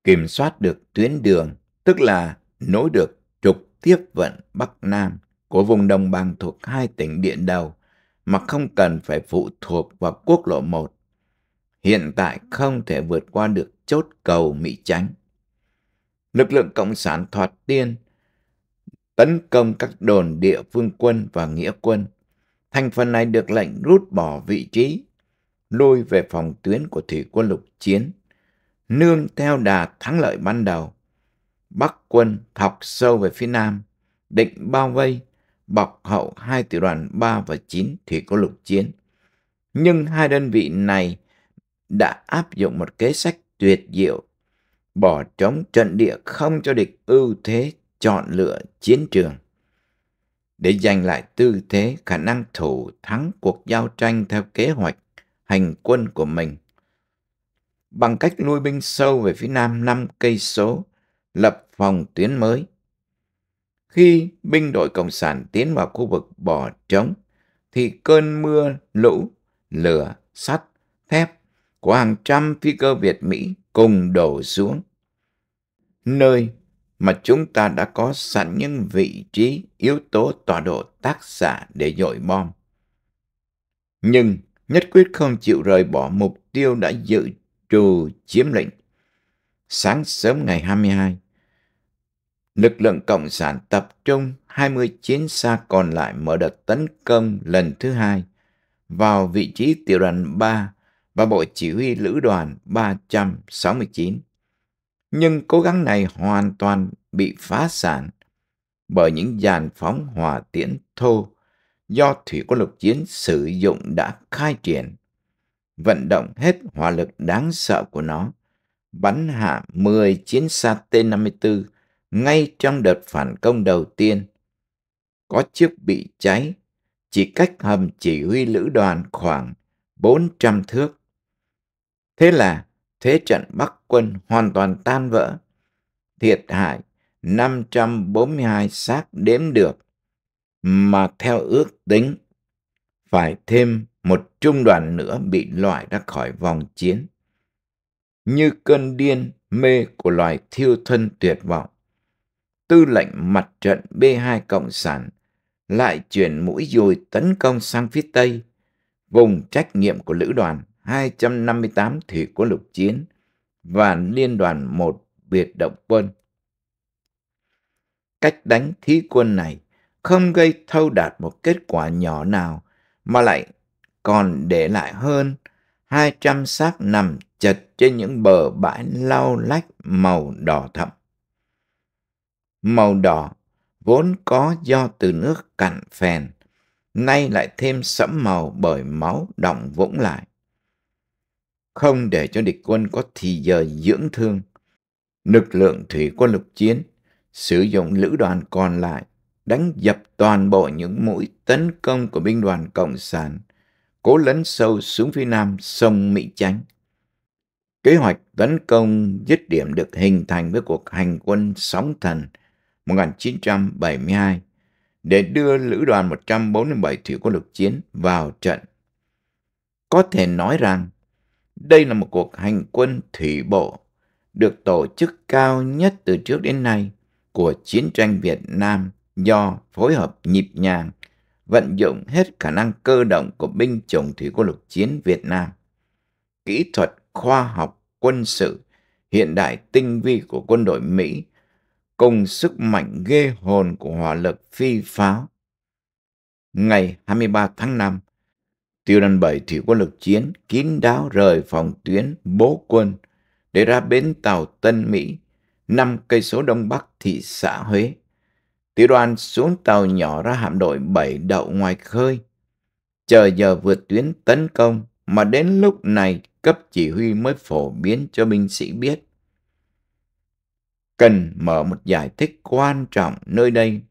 kiểm soát được tuyến đường tức là nối được trục tiếp vận Bắc Nam của vùng đồng bằng thuộc hai tỉnh điện đầu mà không cần phải phụ thuộc vào quốc lộ 1. Hiện tại không thể vượt qua được chốt cầu Mỹ Chánh. Lực lượng Cộng sản thoạt tiên tấn công các đồn địa phương quân và nghĩa quân thành phần này được lệnh rút bỏ vị trí, lui về phòng tuyến của thủy quân lục chiến, nương theo đà thắng lợi ban đầu. Bắc quân thọc sâu về phía nam, định bao vây, bọc hậu hai tiểu đoàn 3 và 9 thủy quân lục chiến. Nhưng hai đơn vị này đã áp dụng một kế sách tuyệt diệu, bỏ trống trận địa không cho địch ưu thế chọn lựa chiến trường để giành lại tư thế khả năng thủ thắng cuộc giao tranh theo kế hoạch hành quân của mình. Bằng cách lui binh sâu về phía nam 5 cây số, lập phòng tuyến mới. Khi binh đội Cộng sản tiến vào khu vực bỏ trống, thì cơn mưa, lũ, lửa, sắt, thép của hàng trăm phi cơ Việt Mỹ cùng đổ xuống. Nơi mà chúng ta đã có sẵn những vị trí yếu tố tọa độ tác giả để dội bom. Nhưng nhất quyết không chịu rời bỏ mục tiêu đã dự trù chiếm lĩnh. Sáng sớm ngày 22, lực lượng Cộng sản tập trung 29 xa còn lại mở đợt tấn công lần thứ hai vào vị trí tiểu đoàn 3 và Bộ Chỉ huy Lữ đoàn 369 nhưng cố gắng này hoàn toàn bị phá sản bởi những dàn phóng hỏa tiễn thô do thủy quân lục chiến sử dụng đã khai triển vận động hết hỏa lực đáng sợ của nó bắn hạ 10 chiến xa T-54 ngay trong đợt phản công đầu tiên. Có chiếc bị cháy, chỉ cách hầm chỉ huy lữ đoàn khoảng 400 thước. Thế là thế trận Bắc quân hoàn toàn tan vỡ. Thiệt hại 542 xác đếm được, mà theo ước tính phải thêm một trung đoàn nữa bị loại ra khỏi vòng chiến. Như cơn điên mê của loài thiêu thân tuyệt vọng, tư lệnh mặt trận B2 Cộng sản lại chuyển mũi dồi tấn công sang phía Tây, vùng trách nhiệm của lữ đoàn 258 thủy quân lục chiến và Liên đoàn một biệt động quân. Cách đánh thí quân này không gây thâu đạt một kết quả nhỏ nào mà lại còn để lại hơn 200 xác nằm chật trên những bờ bãi lau lách màu đỏ thẫm. Màu đỏ vốn có do từ nước cặn phèn, nay lại thêm sẫm màu bởi máu động vũng lại không để cho địch quân có thì giờ dưỡng thương. Lực lượng thủy quân lục chiến sử dụng lữ đoàn còn lại đánh dập toàn bộ những mũi tấn công của binh đoàn Cộng sản, cố lấn sâu xuống phía nam sông Mỹ Chánh. Kế hoạch tấn công dứt điểm được hình thành với cuộc hành quân Sóng Thần 1972 để đưa lữ đoàn 147 thủy quân lục chiến vào trận. Có thể nói rằng đây là một cuộc hành quân thủy bộ được tổ chức cao nhất từ trước đến nay của chiến tranh Việt Nam do phối hợp nhịp nhàng, vận dụng hết khả năng cơ động của binh chủng thủy quân lục chiến Việt Nam. Kỹ thuật khoa học quân sự hiện đại tinh vi của quân đội Mỹ cùng sức mạnh ghê hồn của hỏa lực phi pháo. Ngày 23 tháng 5 Tiêu đoàn 7 thì có lực chiến, kín đáo rời phòng tuyến, bố quân, để ra bến tàu Tân Mỹ, 5 cây số đông bắc thị xã Huế. Tiểu đoàn xuống tàu nhỏ ra hạm đội 7 đậu ngoài khơi, chờ giờ vượt tuyến tấn công, mà đến lúc này cấp chỉ huy mới phổ biến cho binh sĩ biết. Cần mở một giải thích quan trọng nơi đây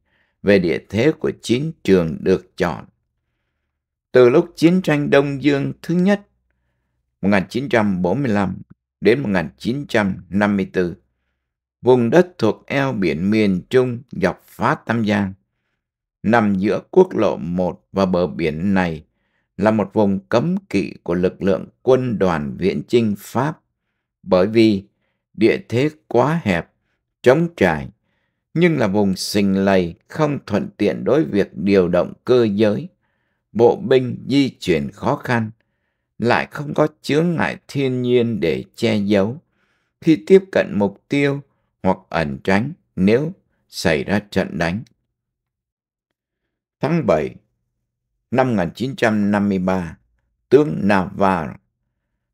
về địa thế của chiến trường được chọn từ lúc chiến tranh Đông Dương thứ nhất 1945 đến 1954. Vùng đất thuộc eo biển miền Trung dọc phá Tam Giang, nằm giữa quốc lộ 1 và bờ biển này là một vùng cấm kỵ của lực lượng quân đoàn viễn chinh Pháp bởi vì địa thế quá hẹp, trống trải, nhưng là vùng sình lầy không thuận tiện đối việc điều động cơ giới bộ binh di chuyển khó khăn, lại không có chướng ngại thiên nhiên để che giấu. Khi tiếp cận mục tiêu hoặc ẩn tránh nếu xảy ra trận đánh. Tháng 7 năm 1953, tướng Navarre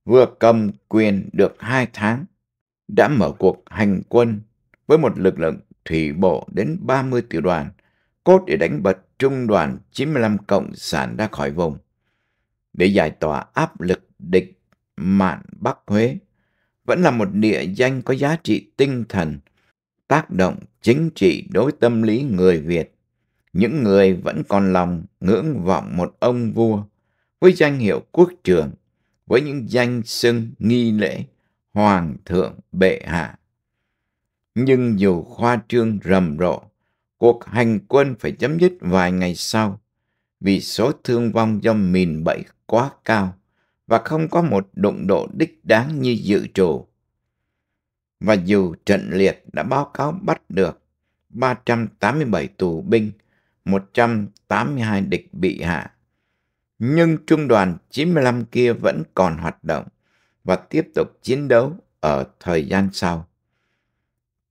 vừa cầm quyền được hai tháng, đã mở cuộc hành quân với một lực lượng thủy bộ đến 30 tiểu đoàn cốt để đánh bật trung đoàn 95 Cộng sản ra khỏi vùng, để giải tỏa áp lực địch mạn Bắc Huế, vẫn là một địa danh có giá trị tinh thần, tác động chính trị đối tâm lý người Việt. Những người vẫn còn lòng ngưỡng vọng một ông vua với danh hiệu quốc trường, với những danh xưng nghi lễ hoàng thượng bệ hạ. Nhưng dù khoa trương rầm rộ, Cuộc hành quân phải chấm dứt vài ngày sau vì số thương vong do mìn bẫy quá cao và không có một đụng độ đích đáng như dự trù. Và dù trận liệt đã báo cáo bắt được 387 tù binh, 182 địch bị hạ, nhưng trung đoàn 95 kia vẫn còn hoạt động và tiếp tục chiến đấu ở thời gian sau.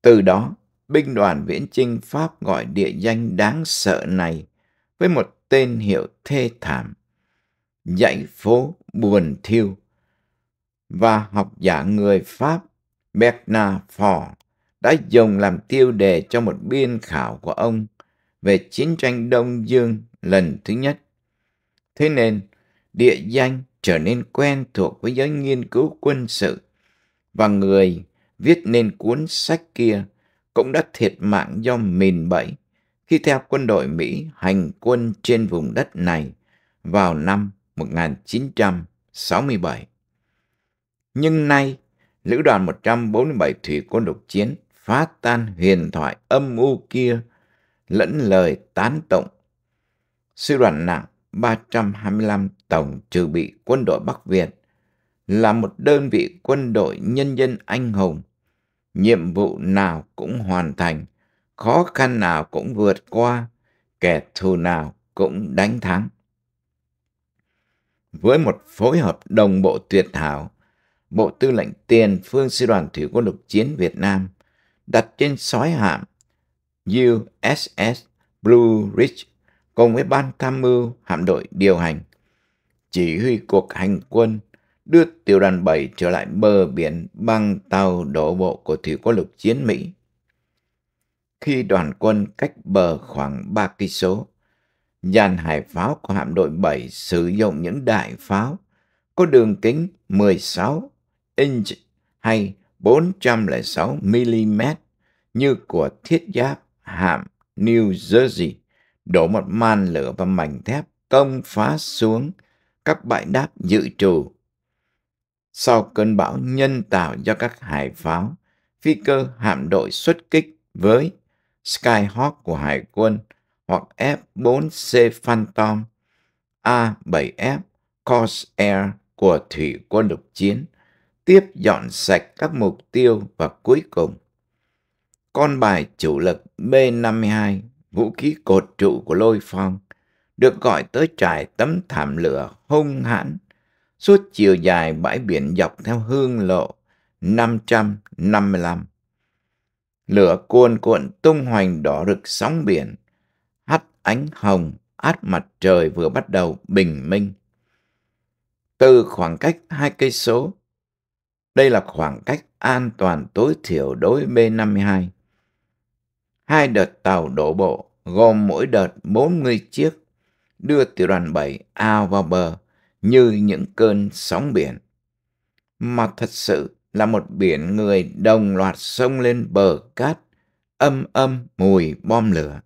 Từ đó, binh đoàn viễn chinh Pháp gọi địa danh đáng sợ này với một tên hiệu thê thảm, dãy phố buồn thiêu. Và học giả người Pháp Bernard Faure đã dùng làm tiêu đề cho một biên khảo của ông về chiến tranh Đông Dương lần thứ nhất. Thế nên, địa danh trở nên quen thuộc với giới nghiên cứu quân sự và người viết nên cuốn sách kia cũng đã thiệt mạng do mìn bẫy khi theo quân đội Mỹ hành quân trên vùng đất này vào năm 1967. Nhưng nay, Lữ đoàn 147 Thủy quân lục chiến phá tan huyền thoại âm u kia lẫn lời tán tụng. Sư đoàn nặng 325 tổng trừ bị quân đội Bắc Việt là một đơn vị quân đội nhân dân anh hùng – nhiệm vụ nào cũng hoàn thành, khó khăn nào cũng vượt qua, kẻ thù nào cũng đánh thắng. Với một phối hợp đồng bộ tuyệt hảo, Bộ Tư lệnh Tiền phương Sư đoàn Thủy quân lục chiến Việt Nam đặt trên sói hạm USS Blue Ridge cùng với Ban Tham mưu hạm đội điều hành, chỉ huy cuộc hành quân đưa tiểu đoàn 7 trở lại bờ biển bằng tàu đổ bộ của thủy quân lục chiến Mỹ. Khi đoàn quân cách bờ khoảng 3 cây số, dàn hải pháo của hạm đội 7 sử dụng những đại pháo có đường kính 16 inch hay 406 mm như của thiết giáp hạm New Jersey đổ một màn lửa và mảnh thép công phá xuống các bãi đáp dự trù sau cơn bão nhân tạo do các hải pháo, phi cơ hạm đội xuất kích với Skyhawk của Hải quân hoặc F-4C Phantom, A-7F Corsair của Thủy quân lục chiến, tiếp dọn sạch các mục tiêu và cuối cùng. Con bài chủ lực B-52, vũ khí cột trụ của lôi phong, được gọi tới trải tấm thảm lửa hung hãn suốt chiều dài bãi biển dọc theo hương lộ 555. Lửa cuồn cuộn tung hoành đỏ rực sóng biển, hắt ánh hồng át mặt trời vừa bắt đầu bình minh. Từ khoảng cách hai cây số, đây là khoảng cách an toàn tối thiểu đối B52. Hai đợt tàu đổ bộ gồm mỗi đợt 40 chiếc đưa tiểu đoàn 7 ao vào bờ như những cơn sóng biển. Mà thật sự là một biển người đồng loạt sông lên bờ cát, âm âm mùi bom lửa.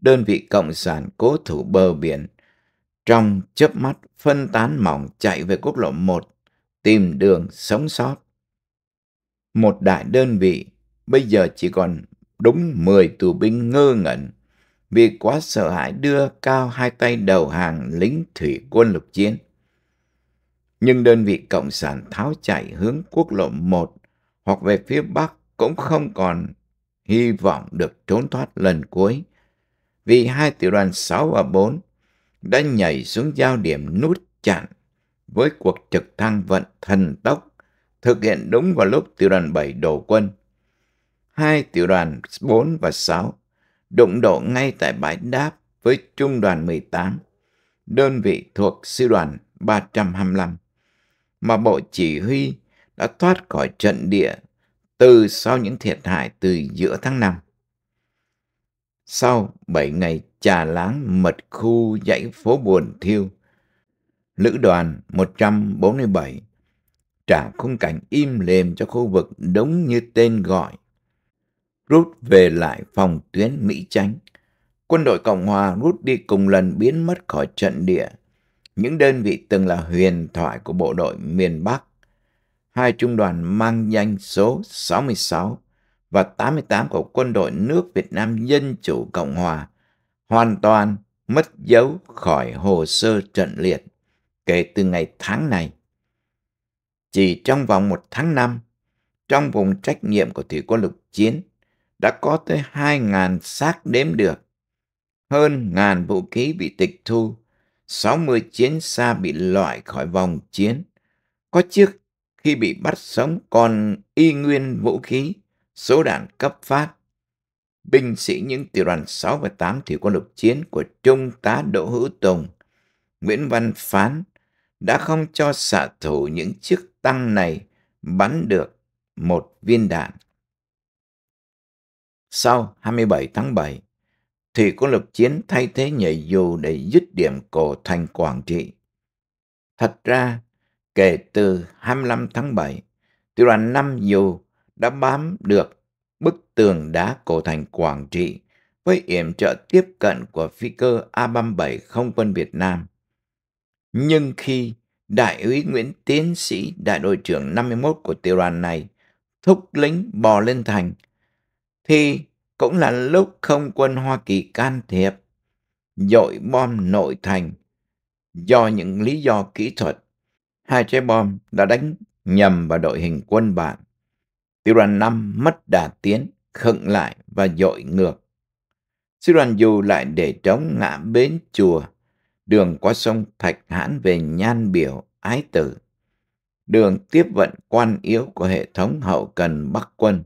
Đơn vị Cộng sản cố thủ bờ biển, trong chớp mắt phân tán mỏng chạy về quốc lộ 1, tìm đường sống sót. Một đại đơn vị bây giờ chỉ còn đúng 10 tù binh ngơ ngẩn vì quá sợ hãi đưa cao hai tay đầu hàng lính thủy quân lục chiến. Nhưng đơn vị Cộng sản tháo chạy hướng quốc lộ 1 hoặc về phía Bắc cũng không còn hy vọng được trốn thoát lần cuối, vì hai tiểu đoàn 6 và 4 đã nhảy xuống giao điểm nút chặn với cuộc trực thăng vận thần tốc thực hiện đúng vào lúc tiểu đoàn 7 đổ quân. Hai tiểu đoàn 4 và 6 đụng độ ngay tại bãi đáp với Trung đoàn 18, đơn vị thuộc Sư đoàn 325, mà Bộ Chỉ huy đã thoát khỏi trận địa từ sau những thiệt hại từ giữa tháng 5. Sau 7 ngày trà láng mật khu dãy phố buồn thiêu, Lữ đoàn 147 trả khung cảnh im lềm cho khu vực đúng như tên gọi rút về lại phòng tuyến Mỹ tránh Quân đội Cộng Hòa rút đi cùng lần biến mất khỏi trận địa. Những đơn vị từng là huyền thoại của bộ đội miền Bắc. Hai trung đoàn mang danh số 66 và 88 của quân đội nước Việt Nam Dân Chủ Cộng Hòa hoàn toàn mất dấu khỏi hồ sơ trận liệt kể từ ngày tháng này. Chỉ trong vòng một tháng năm, trong vùng trách nhiệm của thủy quân lục chiến, đã có tới hai ngàn xác đếm được, hơn ngàn vũ khí bị tịch thu, 60 chiến xa bị loại khỏi vòng chiến. Có chiếc khi bị bắt sống còn y nguyên vũ khí, số đạn cấp phát. Binh sĩ những tiểu đoàn 6 và 8 thì quân lục chiến của Trung tá Đỗ Hữu Tùng, Nguyễn Văn Phán đã không cho xạ thủ những chiếc tăng này bắn được một viên đạn. Sau 27 tháng 7, thì có lực chiến thay thế nhảy dù để dứt điểm cổ thành Quảng Trị. Thật ra, kể từ 25 tháng 7, tiểu đoàn 5 dù đã bám được bức tường đá cổ thành Quảng Trị với yểm trợ tiếp cận của phi cơ A-37 không quân Việt Nam. Nhưng khi Đại úy Nguyễn Tiến Sĩ, đại đội trưởng 51 của tiểu đoàn này, thúc lính bò lên thành – thì cũng là lúc không quân Hoa Kỳ can thiệp, dội bom nội thành. Do những lý do kỹ thuật, hai trái bom đã đánh nhầm vào đội hình quân bạn. Tiểu đoàn 5 mất đà tiến, khựng lại và dội ngược. Sư đoàn dù lại để trống ngã bến chùa, đường qua sông Thạch Hãn về Nhan Biểu, Ái Tử. Đường tiếp vận quan yếu của hệ thống hậu cần Bắc Quân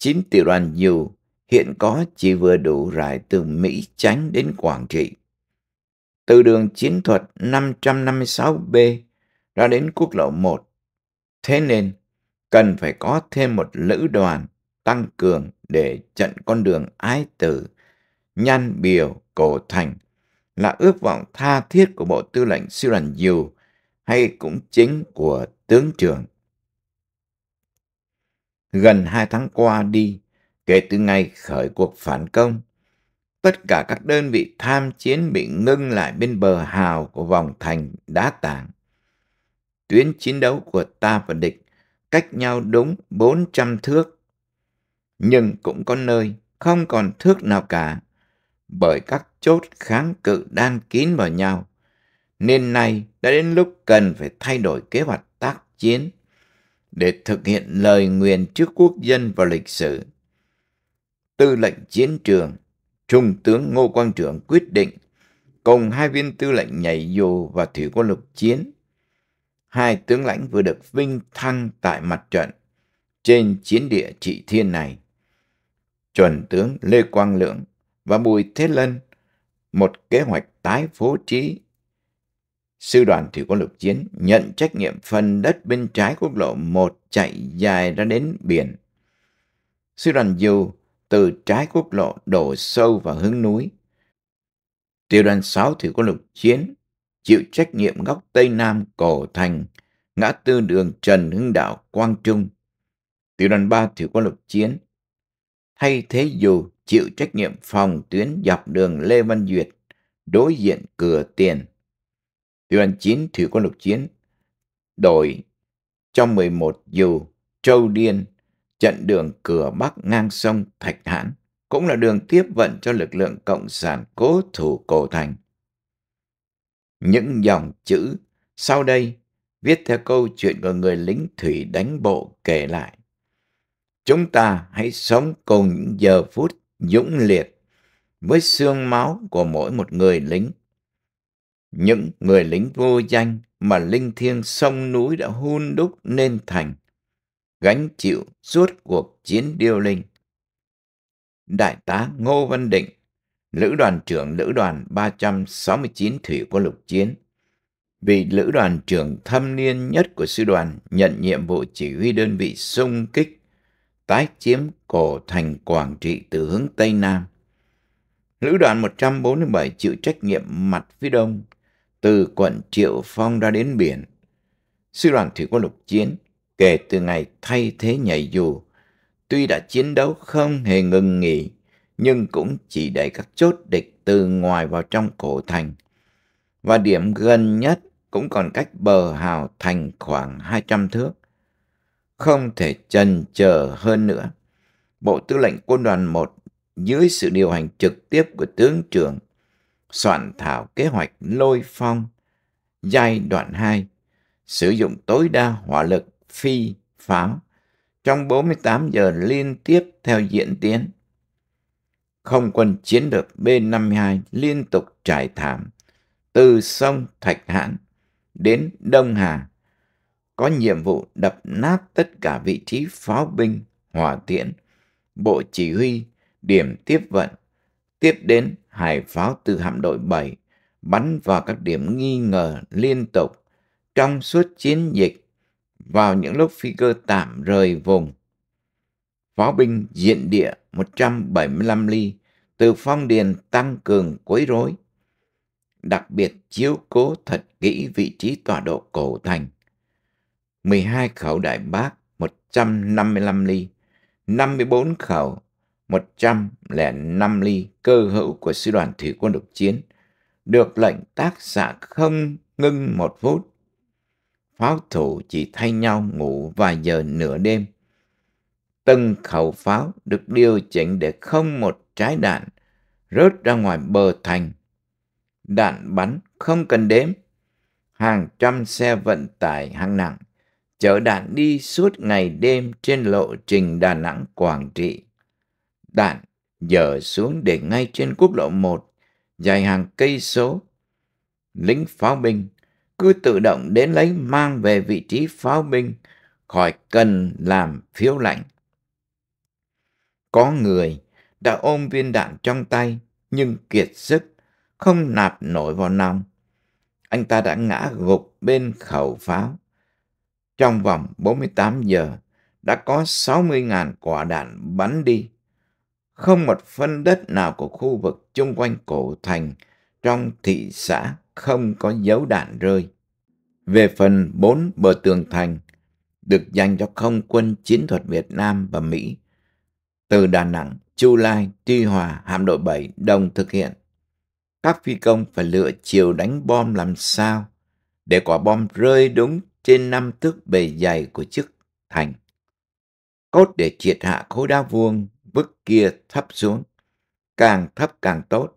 Chín tiểu đoàn nhiều hiện có chỉ vừa đủ rải từ Mỹ Chánh đến Quảng Trị. Từ đường chiến thuật 556B ra đến quốc lộ 1. Thế nên, cần phải có thêm một lữ đoàn tăng cường để chặn con đường ái tử, nhan biểu, cổ thành là ước vọng tha thiết của Bộ Tư lệnh Siêu đoàn Dù hay cũng chính của tướng trưởng gần hai tháng qua đi kể từ ngày khởi cuộc phản công. Tất cả các đơn vị tham chiến bị ngưng lại bên bờ hào của vòng thành đá tảng. Tuyến chiến đấu của ta và địch cách nhau đúng bốn trăm thước. Nhưng cũng có nơi không còn thước nào cả, bởi các chốt kháng cự đan kín vào nhau, nên nay đã đến lúc cần phải thay đổi kế hoạch tác chiến để thực hiện lời nguyền trước quốc dân và lịch sử. Tư lệnh chiến trường, Trung tướng Ngô Quang Trưởng quyết định cùng hai viên tư lệnh nhảy dù và thủy quân lục chiến. Hai tướng lãnh vừa được vinh thăng tại mặt trận trên chiến địa trị thiên này. Chuẩn tướng Lê Quang Lượng và Bùi Thế Lân một kế hoạch tái phố trí Sư đoàn thủy quân lục chiến nhận trách nhiệm phần đất bên trái quốc lộ 1 chạy dài ra đến biển. Sư đoàn dù từ trái quốc lộ đổ sâu vào hướng núi. Tiểu đoàn 6 thủy quân lục chiến chịu trách nhiệm góc Tây Nam Cổ Thành, ngã tư đường Trần Hưng Đạo Quang Trung. Tiểu đoàn 3 thủy quân lục chiến thay thế dù chịu trách nhiệm phòng tuyến dọc đường Lê Văn Duyệt đối diện cửa tiền tiểu đoàn 9 thủy quân lục chiến đổi cho 11 dù Châu Điên trận đường cửa Bắc ngang sông Thạch Hãn cũng là đường tiếp vận cho lực lượng Cộng sản cố thủ cổ thành. Những dòng chữ sau đây viết theo câu chuyện của người lính thủy đánh bộ kể lại. Chúng ta hãy sống cùng những giờ phút dũng liệt với xương máu của mỗi một người lính những người lính vô danh mà linh thiêng sông núi đã hun đúc nên thành, gánh chịu suốt cuộc chiến điêu linh. Đại tá Ngô Văn Định, lữ đoàn trưởng lữ đoàn 369 thủy quân lục chiến, vị lữ đoàn trưởng thâm niên nhất của sư đoàn nhận nhiệm vụ chỉ huy đơn vị xung kích, tái chiếm cổ thành Quảng Trị từ hướng Tây Nam. Lữ đoàn 147 chịu trách nhiệm mặt phía đông từ quận Triệu Phong ra đến biển. Sư đoàn thủy quân lục chiến kể từ ngày thay thế nhảy dù, tuy đã chiến đấu không hề ngừng nghỉ, nhưng cũng chỉ đẩy các chốt địch từ ngoài vào trong cổ thành. Và điểm gần nhất cũng còn cách bờ hào thành khoảng 200 thước. Không thể chần chờ hơn nữa. Bộ Tư lệnh Quân đoàn 1 dưới sự điều hành trực tiếp của tướng trưởng soạn thảo kế hoạch lôi phong giai đoạn 2, sử dụng tối đa hỏa lực phi pháo trong 48 giờ liên tiếp theo diễn tiến. Không quân chiến lược B-52 liên tục trải thảm từ sông Thạch Hãn đến Đông Hà, có nhiệm vụ đập nát tất cả vị trí pháo binh, hỏa tiễn, bộ chỉ huy, điểm tiếp vận, tiếp đến hải pháo từ hạm đội 7 bắn vào các điểm nghi ngờ liên tục trong suốt chiến dịch vào những lúc phi cơ tạm rời vùng. Pháo binh diện địa 175 ly từ phong điền tăng cường quấy rối. Đặc biệt chiếu cố thật kỹ vị trí tọa độ cổ thành. 12 khẩu đại bác 155 ly, 54 khẩu 105 ly cơ hữu của sư đoàn thủy quân lục chiến được lệnh tác giả không ngưng một phút. Pháo thủ chỉ thay nhau ngủ vài giờ nửa đêm. Từng khẩu pháo được điều chỉnh để không một trái đạn rớt ra ngoài bờ thành. Đạn bắn không cần đếm. Hàng trăm xe vận tải hạng nặng chở đạn đi suốt ngày đêm trên lộ trình Đà Nẵng Quảng Trị đạn dở xuống để ngay trên quốc lộ 1, dài hàng cây số. Lính pháo binh cứ tự động đến lấy mang về vị trí pháo binh khỏi cần làm phiếu lạnh. Có người đã ôm viên đạn trong tay nhưng kiệt sức, không nạp nổi vào nòng. Anh ta đã ngã gục bên khẩu pháo. Trong vòng 48 giờ đã có 60.000 quả đạn bắn đi không một phân đất nào của khu vực chung quanh cổ thành trong thị xã không có dấu đạn rơi. Về phần bốn bờ tường thành được dành cho không quân chiến thuật Việt Nam và Mỹ từ Đà Nẵng, Chu Lai, Tuy Hòa, Hạm đội 7 đồng thực hiện. Các phi công phải lựa chiều đánh bom làm sao để quả bom rơi đúng trên năm thước bề dày của chiếc thành. Cốt để triệt hạ khối đá vuông vứt kia thấp xuống. Càng thấp càng tốt,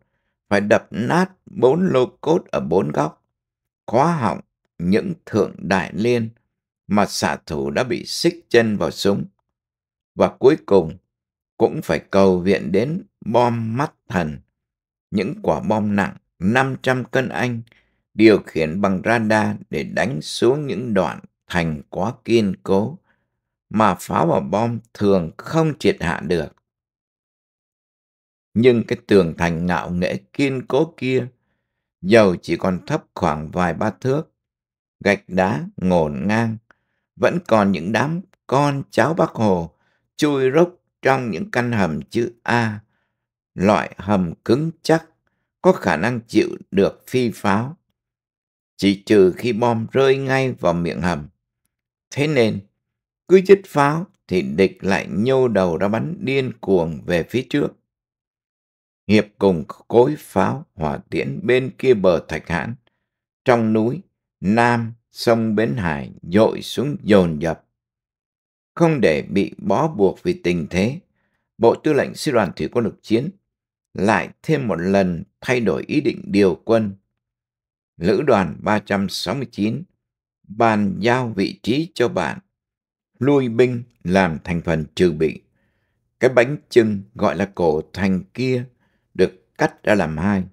phải đập nát bốn lô cốt ở bốn góc, khóa hỏng những thượng đại liên mà xạ thủ đã bị xích chân vào súng. Và cuối cùng cũng phải cầu viện đến bom mắt thần, những quả bom nặng 500 cân Anh điều khiển bằng radar để đánh xuống những đoạn thành quá kiên cố mà pháo và bom thường không triệt hạ được nhưng cái tường thành ngạo nghễ kiên cố kia dầu chỉ còn thấp khoảng vài ba thước gạch đá ngổn ngang vẫn còn những đám con cháu bác hồ chui rốc trong những căn hầm chữ a loại hầm cứng chắc có khả năng chịu được phi pháo chỉ trừ khi bom rơi ngay vào miệng hầm thế nên cứ dứt pháo thì địch lại nhô đầu ra bắn điên cuồng về phía trước hiệp cùng cối pháo hỏa tiễn bên kia bờ thạch hãn trong núi nam sông bến hải dội xuống dồn dập không để bị bó buộc vì tình thế bộ tư lệnh sư đoàn thủy quân lục chiến lại thêm một lần thay đổi ý định điều quân lữ đoàn 369 bàn giao vị trí cho bạn lui binh làm thành phần trừ bị cái bánh trưng gọi là cổ thành kia được cắt ra làm hai.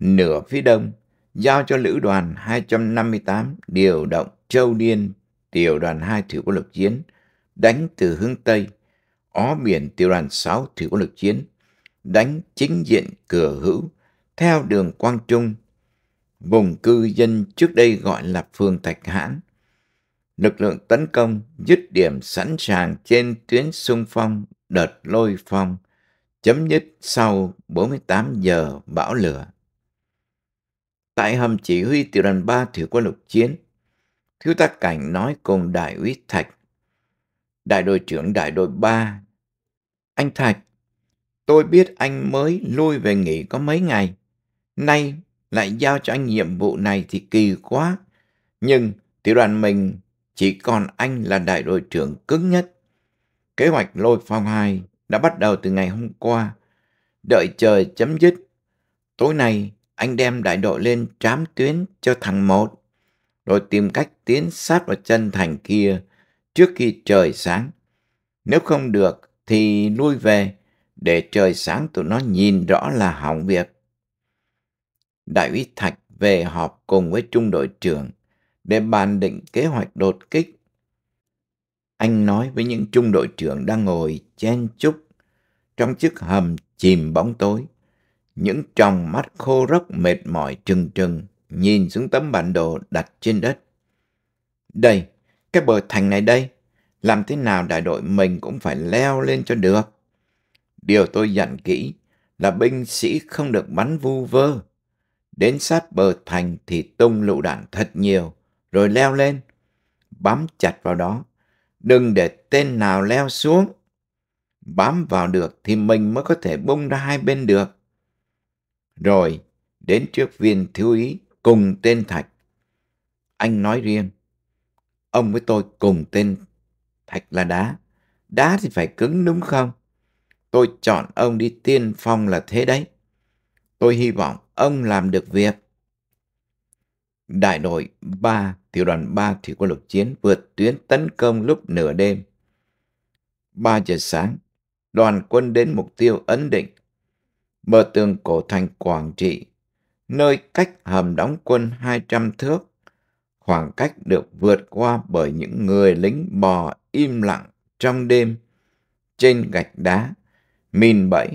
Nửa phía đông giao cho lữ đoàn 258 điều động Châu Điên tiểu đoàn 2 thủy quân lục chiến đánh từ hướng Tây, ó biển tiểu đoàn 6 thủy quân lục chiến đánh chính diện cửa hữu theo đường Quang Trung, vùng cư dân trước đây gọi là phường Thạch Hãn. Lực lượng tấn công dứt điểm sẵn sàng trên tuyến sung phong đợt lôi phong chấm dứt sau 48 giờ bão lửa. Tại hầm chỉ huy tiểu đoàn 3 thủy quân lục chiến, Thiếu tá Cảnh nói cùng Đại úy Thạch, Đại đội trưởng Đại đội 3, Anh Thạch, tôi biết anh mới lui về nghỉ có mấy ngày, nay lại giao cho anh nhiệm vụ này thì kỳ quá, nhưng tiểu đoàn mình chỉ còn anh là đại đội trưởng cứng nhất. Kế hoạch lôi phong 2 đã bắt đầu từ ngày hôm qua. Đợi chờ chấm dứt. Tối nay, anh đem đại đội lên trám tuyến cho thằng một, rồi tìm cách tiến sát vào chân thành kia trước khi trời sáng. Nếu không được thì nuôi về để trời sáng tụi nó nhìn rõ là hỏng việc. Đại úy Thạch về họp cùng với trung đội trưởng để bàn định kế hoạch đột kích. Anh nói với những trung đội trưởng đang ngồi chen chúc trong chiếc hầm chìm bóng tối. Những tròng mắt khô rốc mệt mỏi trừng trừng nhìn xuống tấm bản đồ đặt trên đất. Đây, cái bờ thành này đây, làm thế nào đại đội mình cũng phải leo lên cho được. Điều tôi dặn kỹ là binh sĩ không được bắn vu vơ. Đến sát bờ thành thì tung lựu đạn thật nhiều, rồi leo lên. Bám chặt vào đó, đừng để tên nào leo xuống bám vào được thì mình mới có thể bung ra hai bên được. Rồi, đến trước viên thiếu ý cùng tên Thạch. Anh nói riêng, ông với tôi cùng tên Thạch là đá. Đá thì phải cứng đúng không? Tôi chọn ông đi tiên phong là thế đấy. Tôi hy vọng ông làm được việc. Đại đội 3, tiểu đoàn 3 thủy quân lục chiến vượt tuyến tấn công lúc nửa đêm. 3 giờ sáng, đoàn quân đến mục tiêu ấn định. Bờ tường cổ thành Quảng Trị, nơi cách hầm đóng quân 200 thước, khoảng cách được vượt qua bởi những người lính bò im lặng trong đêm, trên gạch đá, mìn bẫy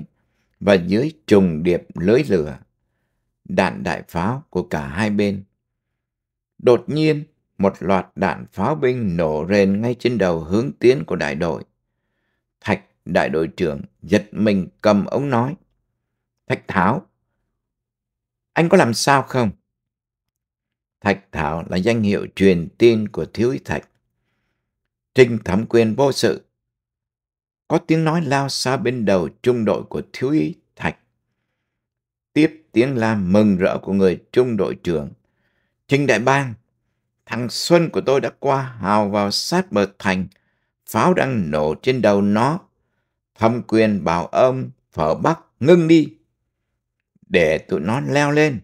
và dưới trùng điệp lưới lửa, đạn đại pháo của cả hai bên. Đột nhiên, một loạt đạn pháo binh nổ rền ngay trên đầu hướng tiến của đại đội đại đội trưởng giật mình cầm ống nói. Thạch Thảo, anh có làm sao không? Thạch Thảo là danh hiệu truyền tin của thiếu thạch. Trinh thẩm quyền vô sự. Có tiếng nói lao xa bên đầu trung đội của thiếu ý thạch. Tiếp tiếng la mừng rỡ của người trung đội trưởng. Trinh đại bang, thằng Xuân của tôi đã qua hào vào sát bờ thành. Pháo đang nổ trên đầu nó thâm quyền bảo âm phở bắc ngưng đi để tụi nó leo lên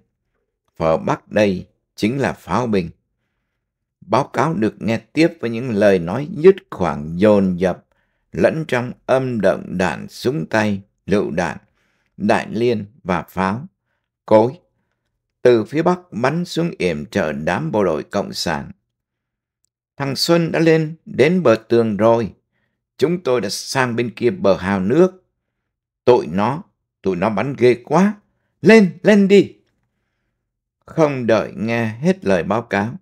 phở bắc đây chính là pháo bình báo cáo được nghe tiếp với những lời nói dứt khoảng dồn dập lẫn trong âm động đạn súng tay lựu đạn đại liên và pháo cối từ phía bắc bắn xuống yểm trợ đám bộ đội cộng sản thằng xuân đã lên đến bờ tường rồi chúng tôi đã sang bên kia bờ hào nước. Tội nó, tụi nó bắn ghê quá. Lên, lên đi. Không đợi nghe hết lời báo cáo,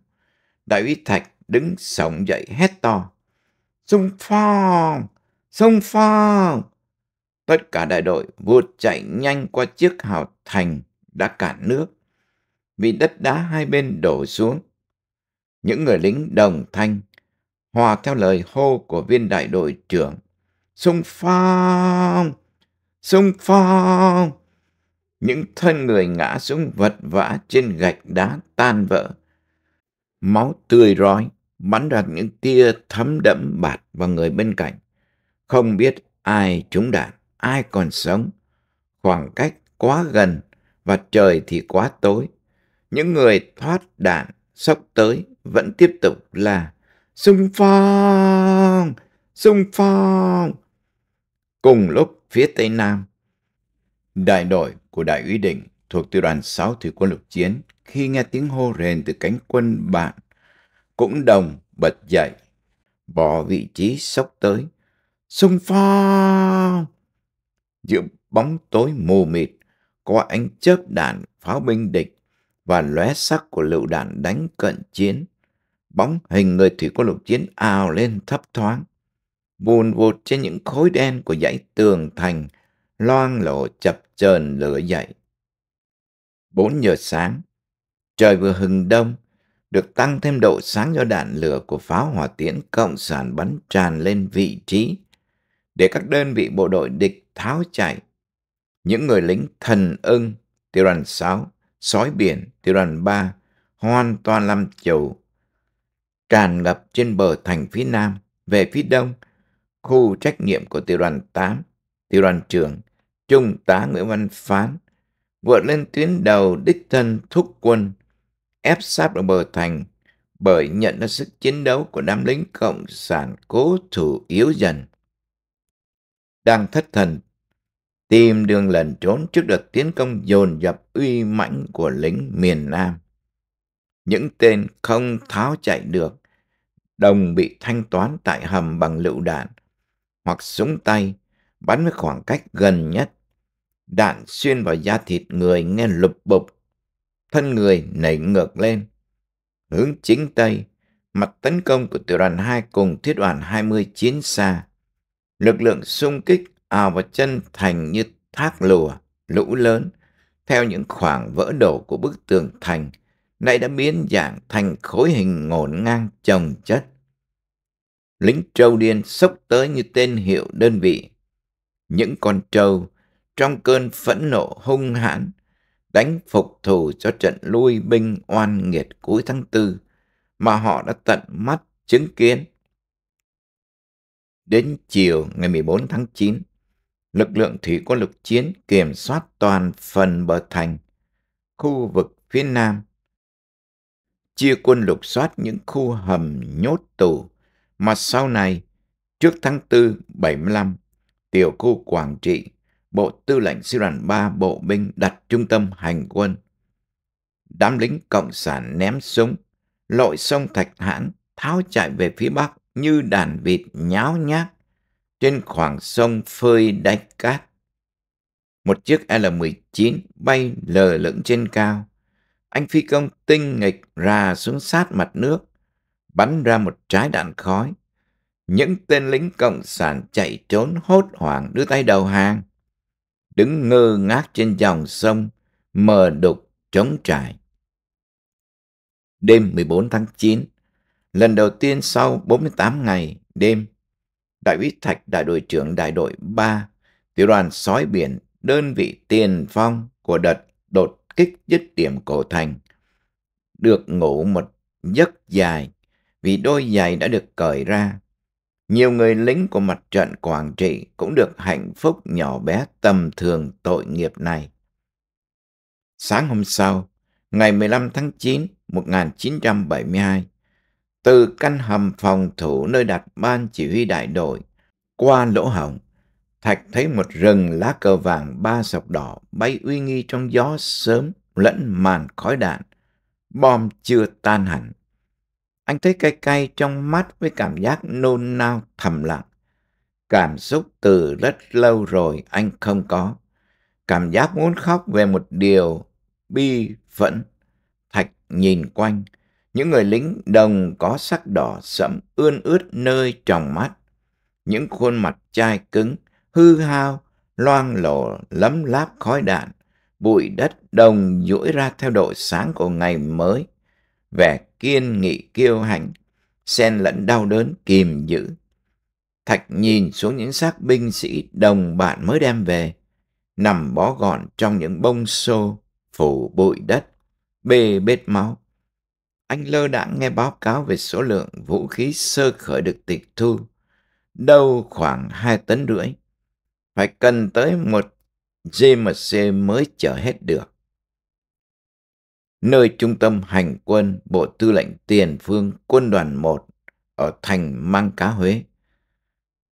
đại úy Thạch đứng sổng dậy hét to. Xung phong! Xung phong! Tất cả đại đội vụt chạy nhanh qua chiếc hào thành đã cạn nước vì đất đá hai bên đổ xuống. Những người lính đồng thanh hòa theo lời hô của viên đại đội trưởng. Xung phong! Xung phong! Những thân người ngã xuống vật vã trên gạch đá tan vỡ. Máu tươi rói, bắn ra những tia thấm đẫm bạt vào người bên cạnh. Không biết ai trúng đạn, ai còn sống. Khoảng cách quá gần và trời thì quá tối. Những người thoát đạn sốc tới vẫn tiếp tục là Xung phong! Xung phong! Cùng lúc phía Tây Nam, đại đội của Đại úy Định thuộc tiểu đoàn 6 thủy quân lục chiến khi nghe tiếng hô rền từ cánh quân bạn cũng đồng bật dậy, bỏ vị trí sốc tới. Xung phong! Giữa bóng tối mù mịt, có ánh chớp đạn pháo binh địch và lóe sắc của lựu đạn đánh cận chiến bóng hình người thủy quân lục chiến ào lên thấp thoáng. Vùn vụt trên những khối đen của dãy tường thành, loang lộ chập chờn lửa dậy. Bốn giờ sáng, trời vừa hừng đông, được tăng thêm độ sáng do đạn lửa của pháo hỏa tiễn cộng sản bắn tràn lên vị trí, để các đơn vị bộ đội địch tháo chạy. Những người lính thần ưng, tiểu đoàn sáu, sói biển, tiểu đoàn ba, hoàn toàn làm chủ tràn ngập trên bờ thành phía nam về phía đông, khu trách nhiệm của tiểu đoàn 8, tiểu đoàn trưởng, trung tá Nguyễn Văn Phán, vượt lên tuyến đầu đích thân thúc quân, ép sát vào bờ thành bởi nhận ra sức chiến đấu của đám lính cộng sản cố thủ yếu dần. Đang thất thần, tìm đường lẩn trốn trước đợt tiến công dồn dập uy mãnh của lính miền Nam. Những tên không tháo chạy được đồng bị thanh toán tại hầm bằng lựu đạn hoặc súng tay bắn với khoảng cách gần nhất. Đạn xuyên vào da thịt người nghe lục bục, thân người nảy ngược lên. Hướng chính Tây, mặt tấn công của tiểu đoàn 2 cùng thiết đoàn 20 chiến xa. Lực lượng xung kích ào vào chân thành như thác lùa, lũ lớn, theo những khoảng vỡ đổ của bức tường thành – nay đã biến dạng thành khối hình ngổn ngang chồng chất. Lính trâu điên sốc tới như tên hiệu đơn vị. Những con trâu trong cơn phẫn nộ hung hãn đánh phục thù cho trận lui binh oan nghiệt cuối tháng tư mà họ đã tận mắt chứng kiến. Đến chiều ngày 14 tháng 9, lực lượng thủy quân lục chiến kiểm soát toàn phần bờ thành, khu vực phía nam chia quân lục soát những khu hầm nhốt tù mà sau này, trước tháng 4 75, tiểu khu Quảng Trị, Bộ Tư lệnh Sư đoàn 3 Bộ binh đặt trung tâm hành quân. Đám lính Cộng sản ném súng, lội sông Thạch Hãn, tháo chạy về phía Bắc như đàn vịt nháo nhác trên khoảng sông phơi đáy cát. Một chiếc L-19 bay lờ lững trên cao, anh phi công tinh nghịch ra xuống sát mặt nước, bắn ra một trái đạn khói. Những tên lính cộng sản chạy trốn hốt hoảng đưa tay đầu hàng. Đứng ngơ ngác trên dòng sông, mờ đục, trống trải. Đêm 14 tháng 9, lần đầu tiên sau 48 ngày đêm, Đại úy Thạch đại đội trưởng đại đội 3, tiểu đoàn sói biển, đơn vị tiền phong của đợt đột kích dứt điểm cổ thành. Được ngủ một giấc dài vì đôi giày đã được cởi ra. Nhiều người lính của mặt trận Quảng Trị cũng được hạnh phúc nhỏ bé tầm thường tội nghiệp này. Sáng hôm sau, ngày 15 tháng 9, 1972, từ căn hầm phòng thủ nơi đặt ban chỉ huy đại đội qua lỗ hồng Thạch thấy một rừng lá cờ vàng ba sọc đỏ bay uy nghi trong gió sớm lẫn màn khói đạn. Bom chưa tan hẳn. Anh thấy cay cay trong mắt với cảm giác nôn nao thầm lặng. Cảm xúc từ rất lâu rồi anh không có. Cảm giác muốn khóc về một điều bi phẫn. Thạch nhìn quanh. Những người lính đồng có sắc đỏ sẫm ươn ướt nơi tròng mắt. Những khuôn mặt chai cứng hư hao, loang lổ lấm láp khói đạn, bụi đất đồng duỗi ra theo độ sáng của ngày mới. Vẻ kiên nghị kiêu hãnh, xen lẫn đau đớn kìm giữ. Thạch nhìn xuống những xác binh sĩ đồng bạn mới đem về, nằm bó gọn trong những bông xô, phủ bụi đất, bê bết máu. Anh lơ đãng nghe báo cáo về số lượng vũ khí sơ khởi được tịch thu, đâu khoảng hai tấn rưỡi phải cần tới một GMC mới chở hết được. Nơi trung tâm hành quân Bộ Tư lệnh Tiền Phương Quân đoàn 1 ở thành Mang Cá Huế.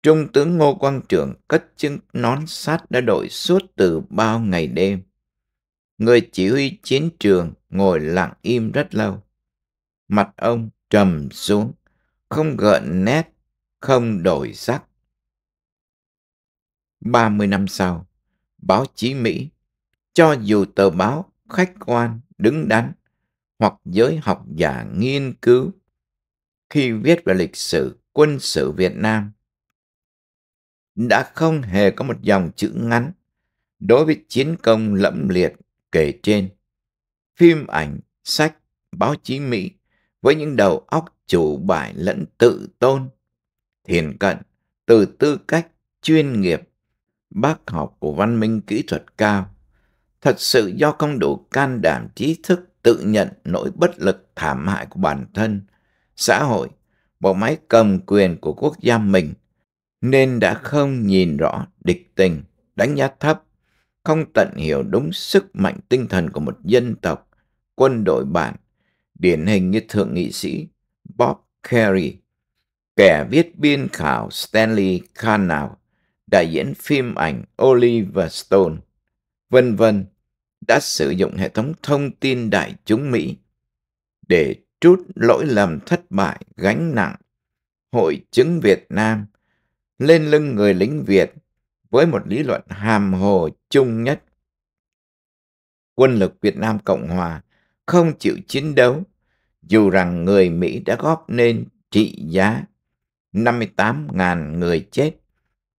Trung tướng Ngô Quang Trưởng cất chiếc nón sắt đã đội suốt từ bao ngày đêm. Người chỉ huy chiến trường ngồi lặng im rất lâu. Mặt ông trầm xuống, không gợn nét, không đổi sắc. 30 năm sau, báo chí Mỹ, cho dù tờ báo khách quan, đứng đắn hoặc giới học giả nghiên cứu khi viết về lịch sử quân sự Việt Nam đã không hề có một dòng chữ ngắn đối với chiến công lẫm liệt kể trên. Phim ảnh, sách, báo chí Mỹ với những đầu óc chủ bại lẫn tự tôn, thiền cận, từ tư cách chuyên nghiệp bác học của văn minh kỹ thuật cao, thật sự do không đủ can đảm trí thức tự nhận nỗi bất lực thảm hại của bản thân, xã hội, bộ máy cầm quyền của quốc gia mình, nên đã không nhìn rõ địch tình, đánh giá thấp, không tận hiểu đúng sức mạnh tinh thần của một dân tộc, quân đội bản, điển hình như thượng nghị sĩ Bob Kerry, kẻ viết biên khảo Stanley Canal đại diễn phim ảnh Oliver Stone, vân vân đã sử dụng hệ thống thông tin đại chúng Mỹ để trút lỗi lầm thất bại gánh nặng hội chứng Việt Nam lên lưng người lính Việt với một lý luận hàm hồ chung nhất. Quân lực Việt Nam Cộng Hòa không chịu chiến đấu dù rằng người Mỹ đã góp nên trị giá 58.000 người chết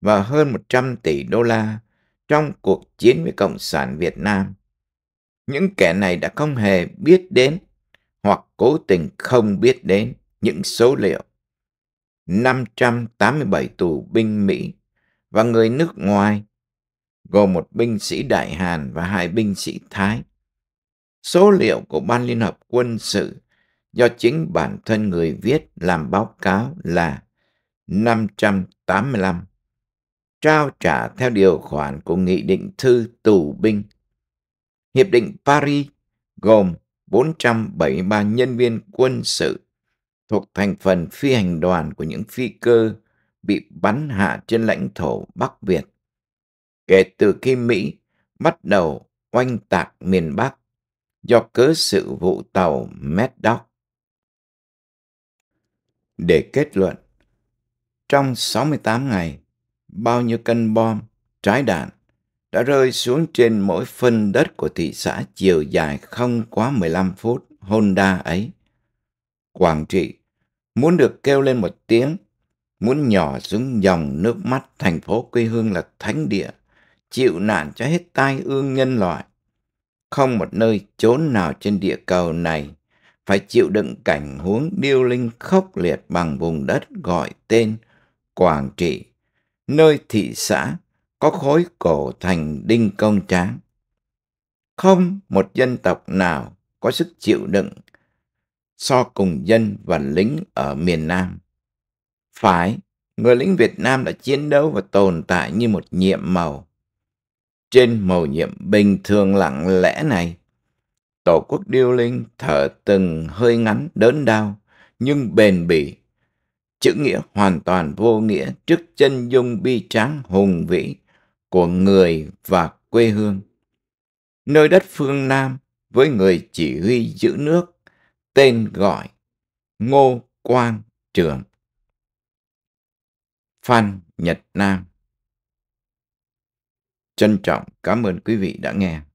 và hơn 100 tỷ đô la trong cuộc chiến với Cộng sản Việt Nam. Những kẻ này đã không hề biết đến hoặc cố tình không biết đến những số liệu 587 tù binh Mỹ và người nước ngoài, gồm một binh sĩ Đại Hàn và hai binh sĩ Thái. Số liệu của Ban Liên Hợp Quân sự do chính bản thân người viết làm báo cáo là 585 trao trả theo điều khoản của Nghị định thư tù binh. Hiệp định Paris gồm 473 nhân viên quân sự thuộc thành phần phi hành đoàn của những phi cơ bị bắn hạ trên lãnh thổ Bắc Việt. Kể từ khi Mỹ bắt đầu oanh tạc miền Bắc do cớ sự vụ tàu Medoc. Để kết luận, trong 68 ngày, bao nhiêu cân bom, trái đạn đã rơi xuống trên mỗi phân đất của thị xã chiều dài không quá 15 phút Honda ấy. Quảng Trị muốn được kêu lên một tiếng, muốn nhỏ xuống dòng nước mắt thành phố quê hương là thánh địa, chịu nạn cho hết tai ương nhân loại. Không một nơi chốn nào trên địa cầu này phải chịu đựng cảnh huống điêu linh khốc liệt bằng vùng đất gọi tên Quảng Trị nơi thị xã có khối cổ thành đinh công tráng. Không một dân tộc nào có sức chịu đựng so cùng dân và lính ở miền Nam. Phải, người lính Việt Nam đã chiến đấu và tồn tại như một nhiệm màu. Trên màu nhiệm bình thường lặng lẽ này, Tổ quốc điêu linh thở từng hơi ngắn đớn đau, nhưng bền bỉ chữ nghĩa hoàn toàn vô nghĩa trước chân dung bi tráng hùng vĩ của người và quê hương. Nơi đất phương Nam với người chỉ huy giữ nước, tên gọi Ngô Quang Trường. Phan Nhật Nam Trân trọng cảm ơn quý vị đã nghe.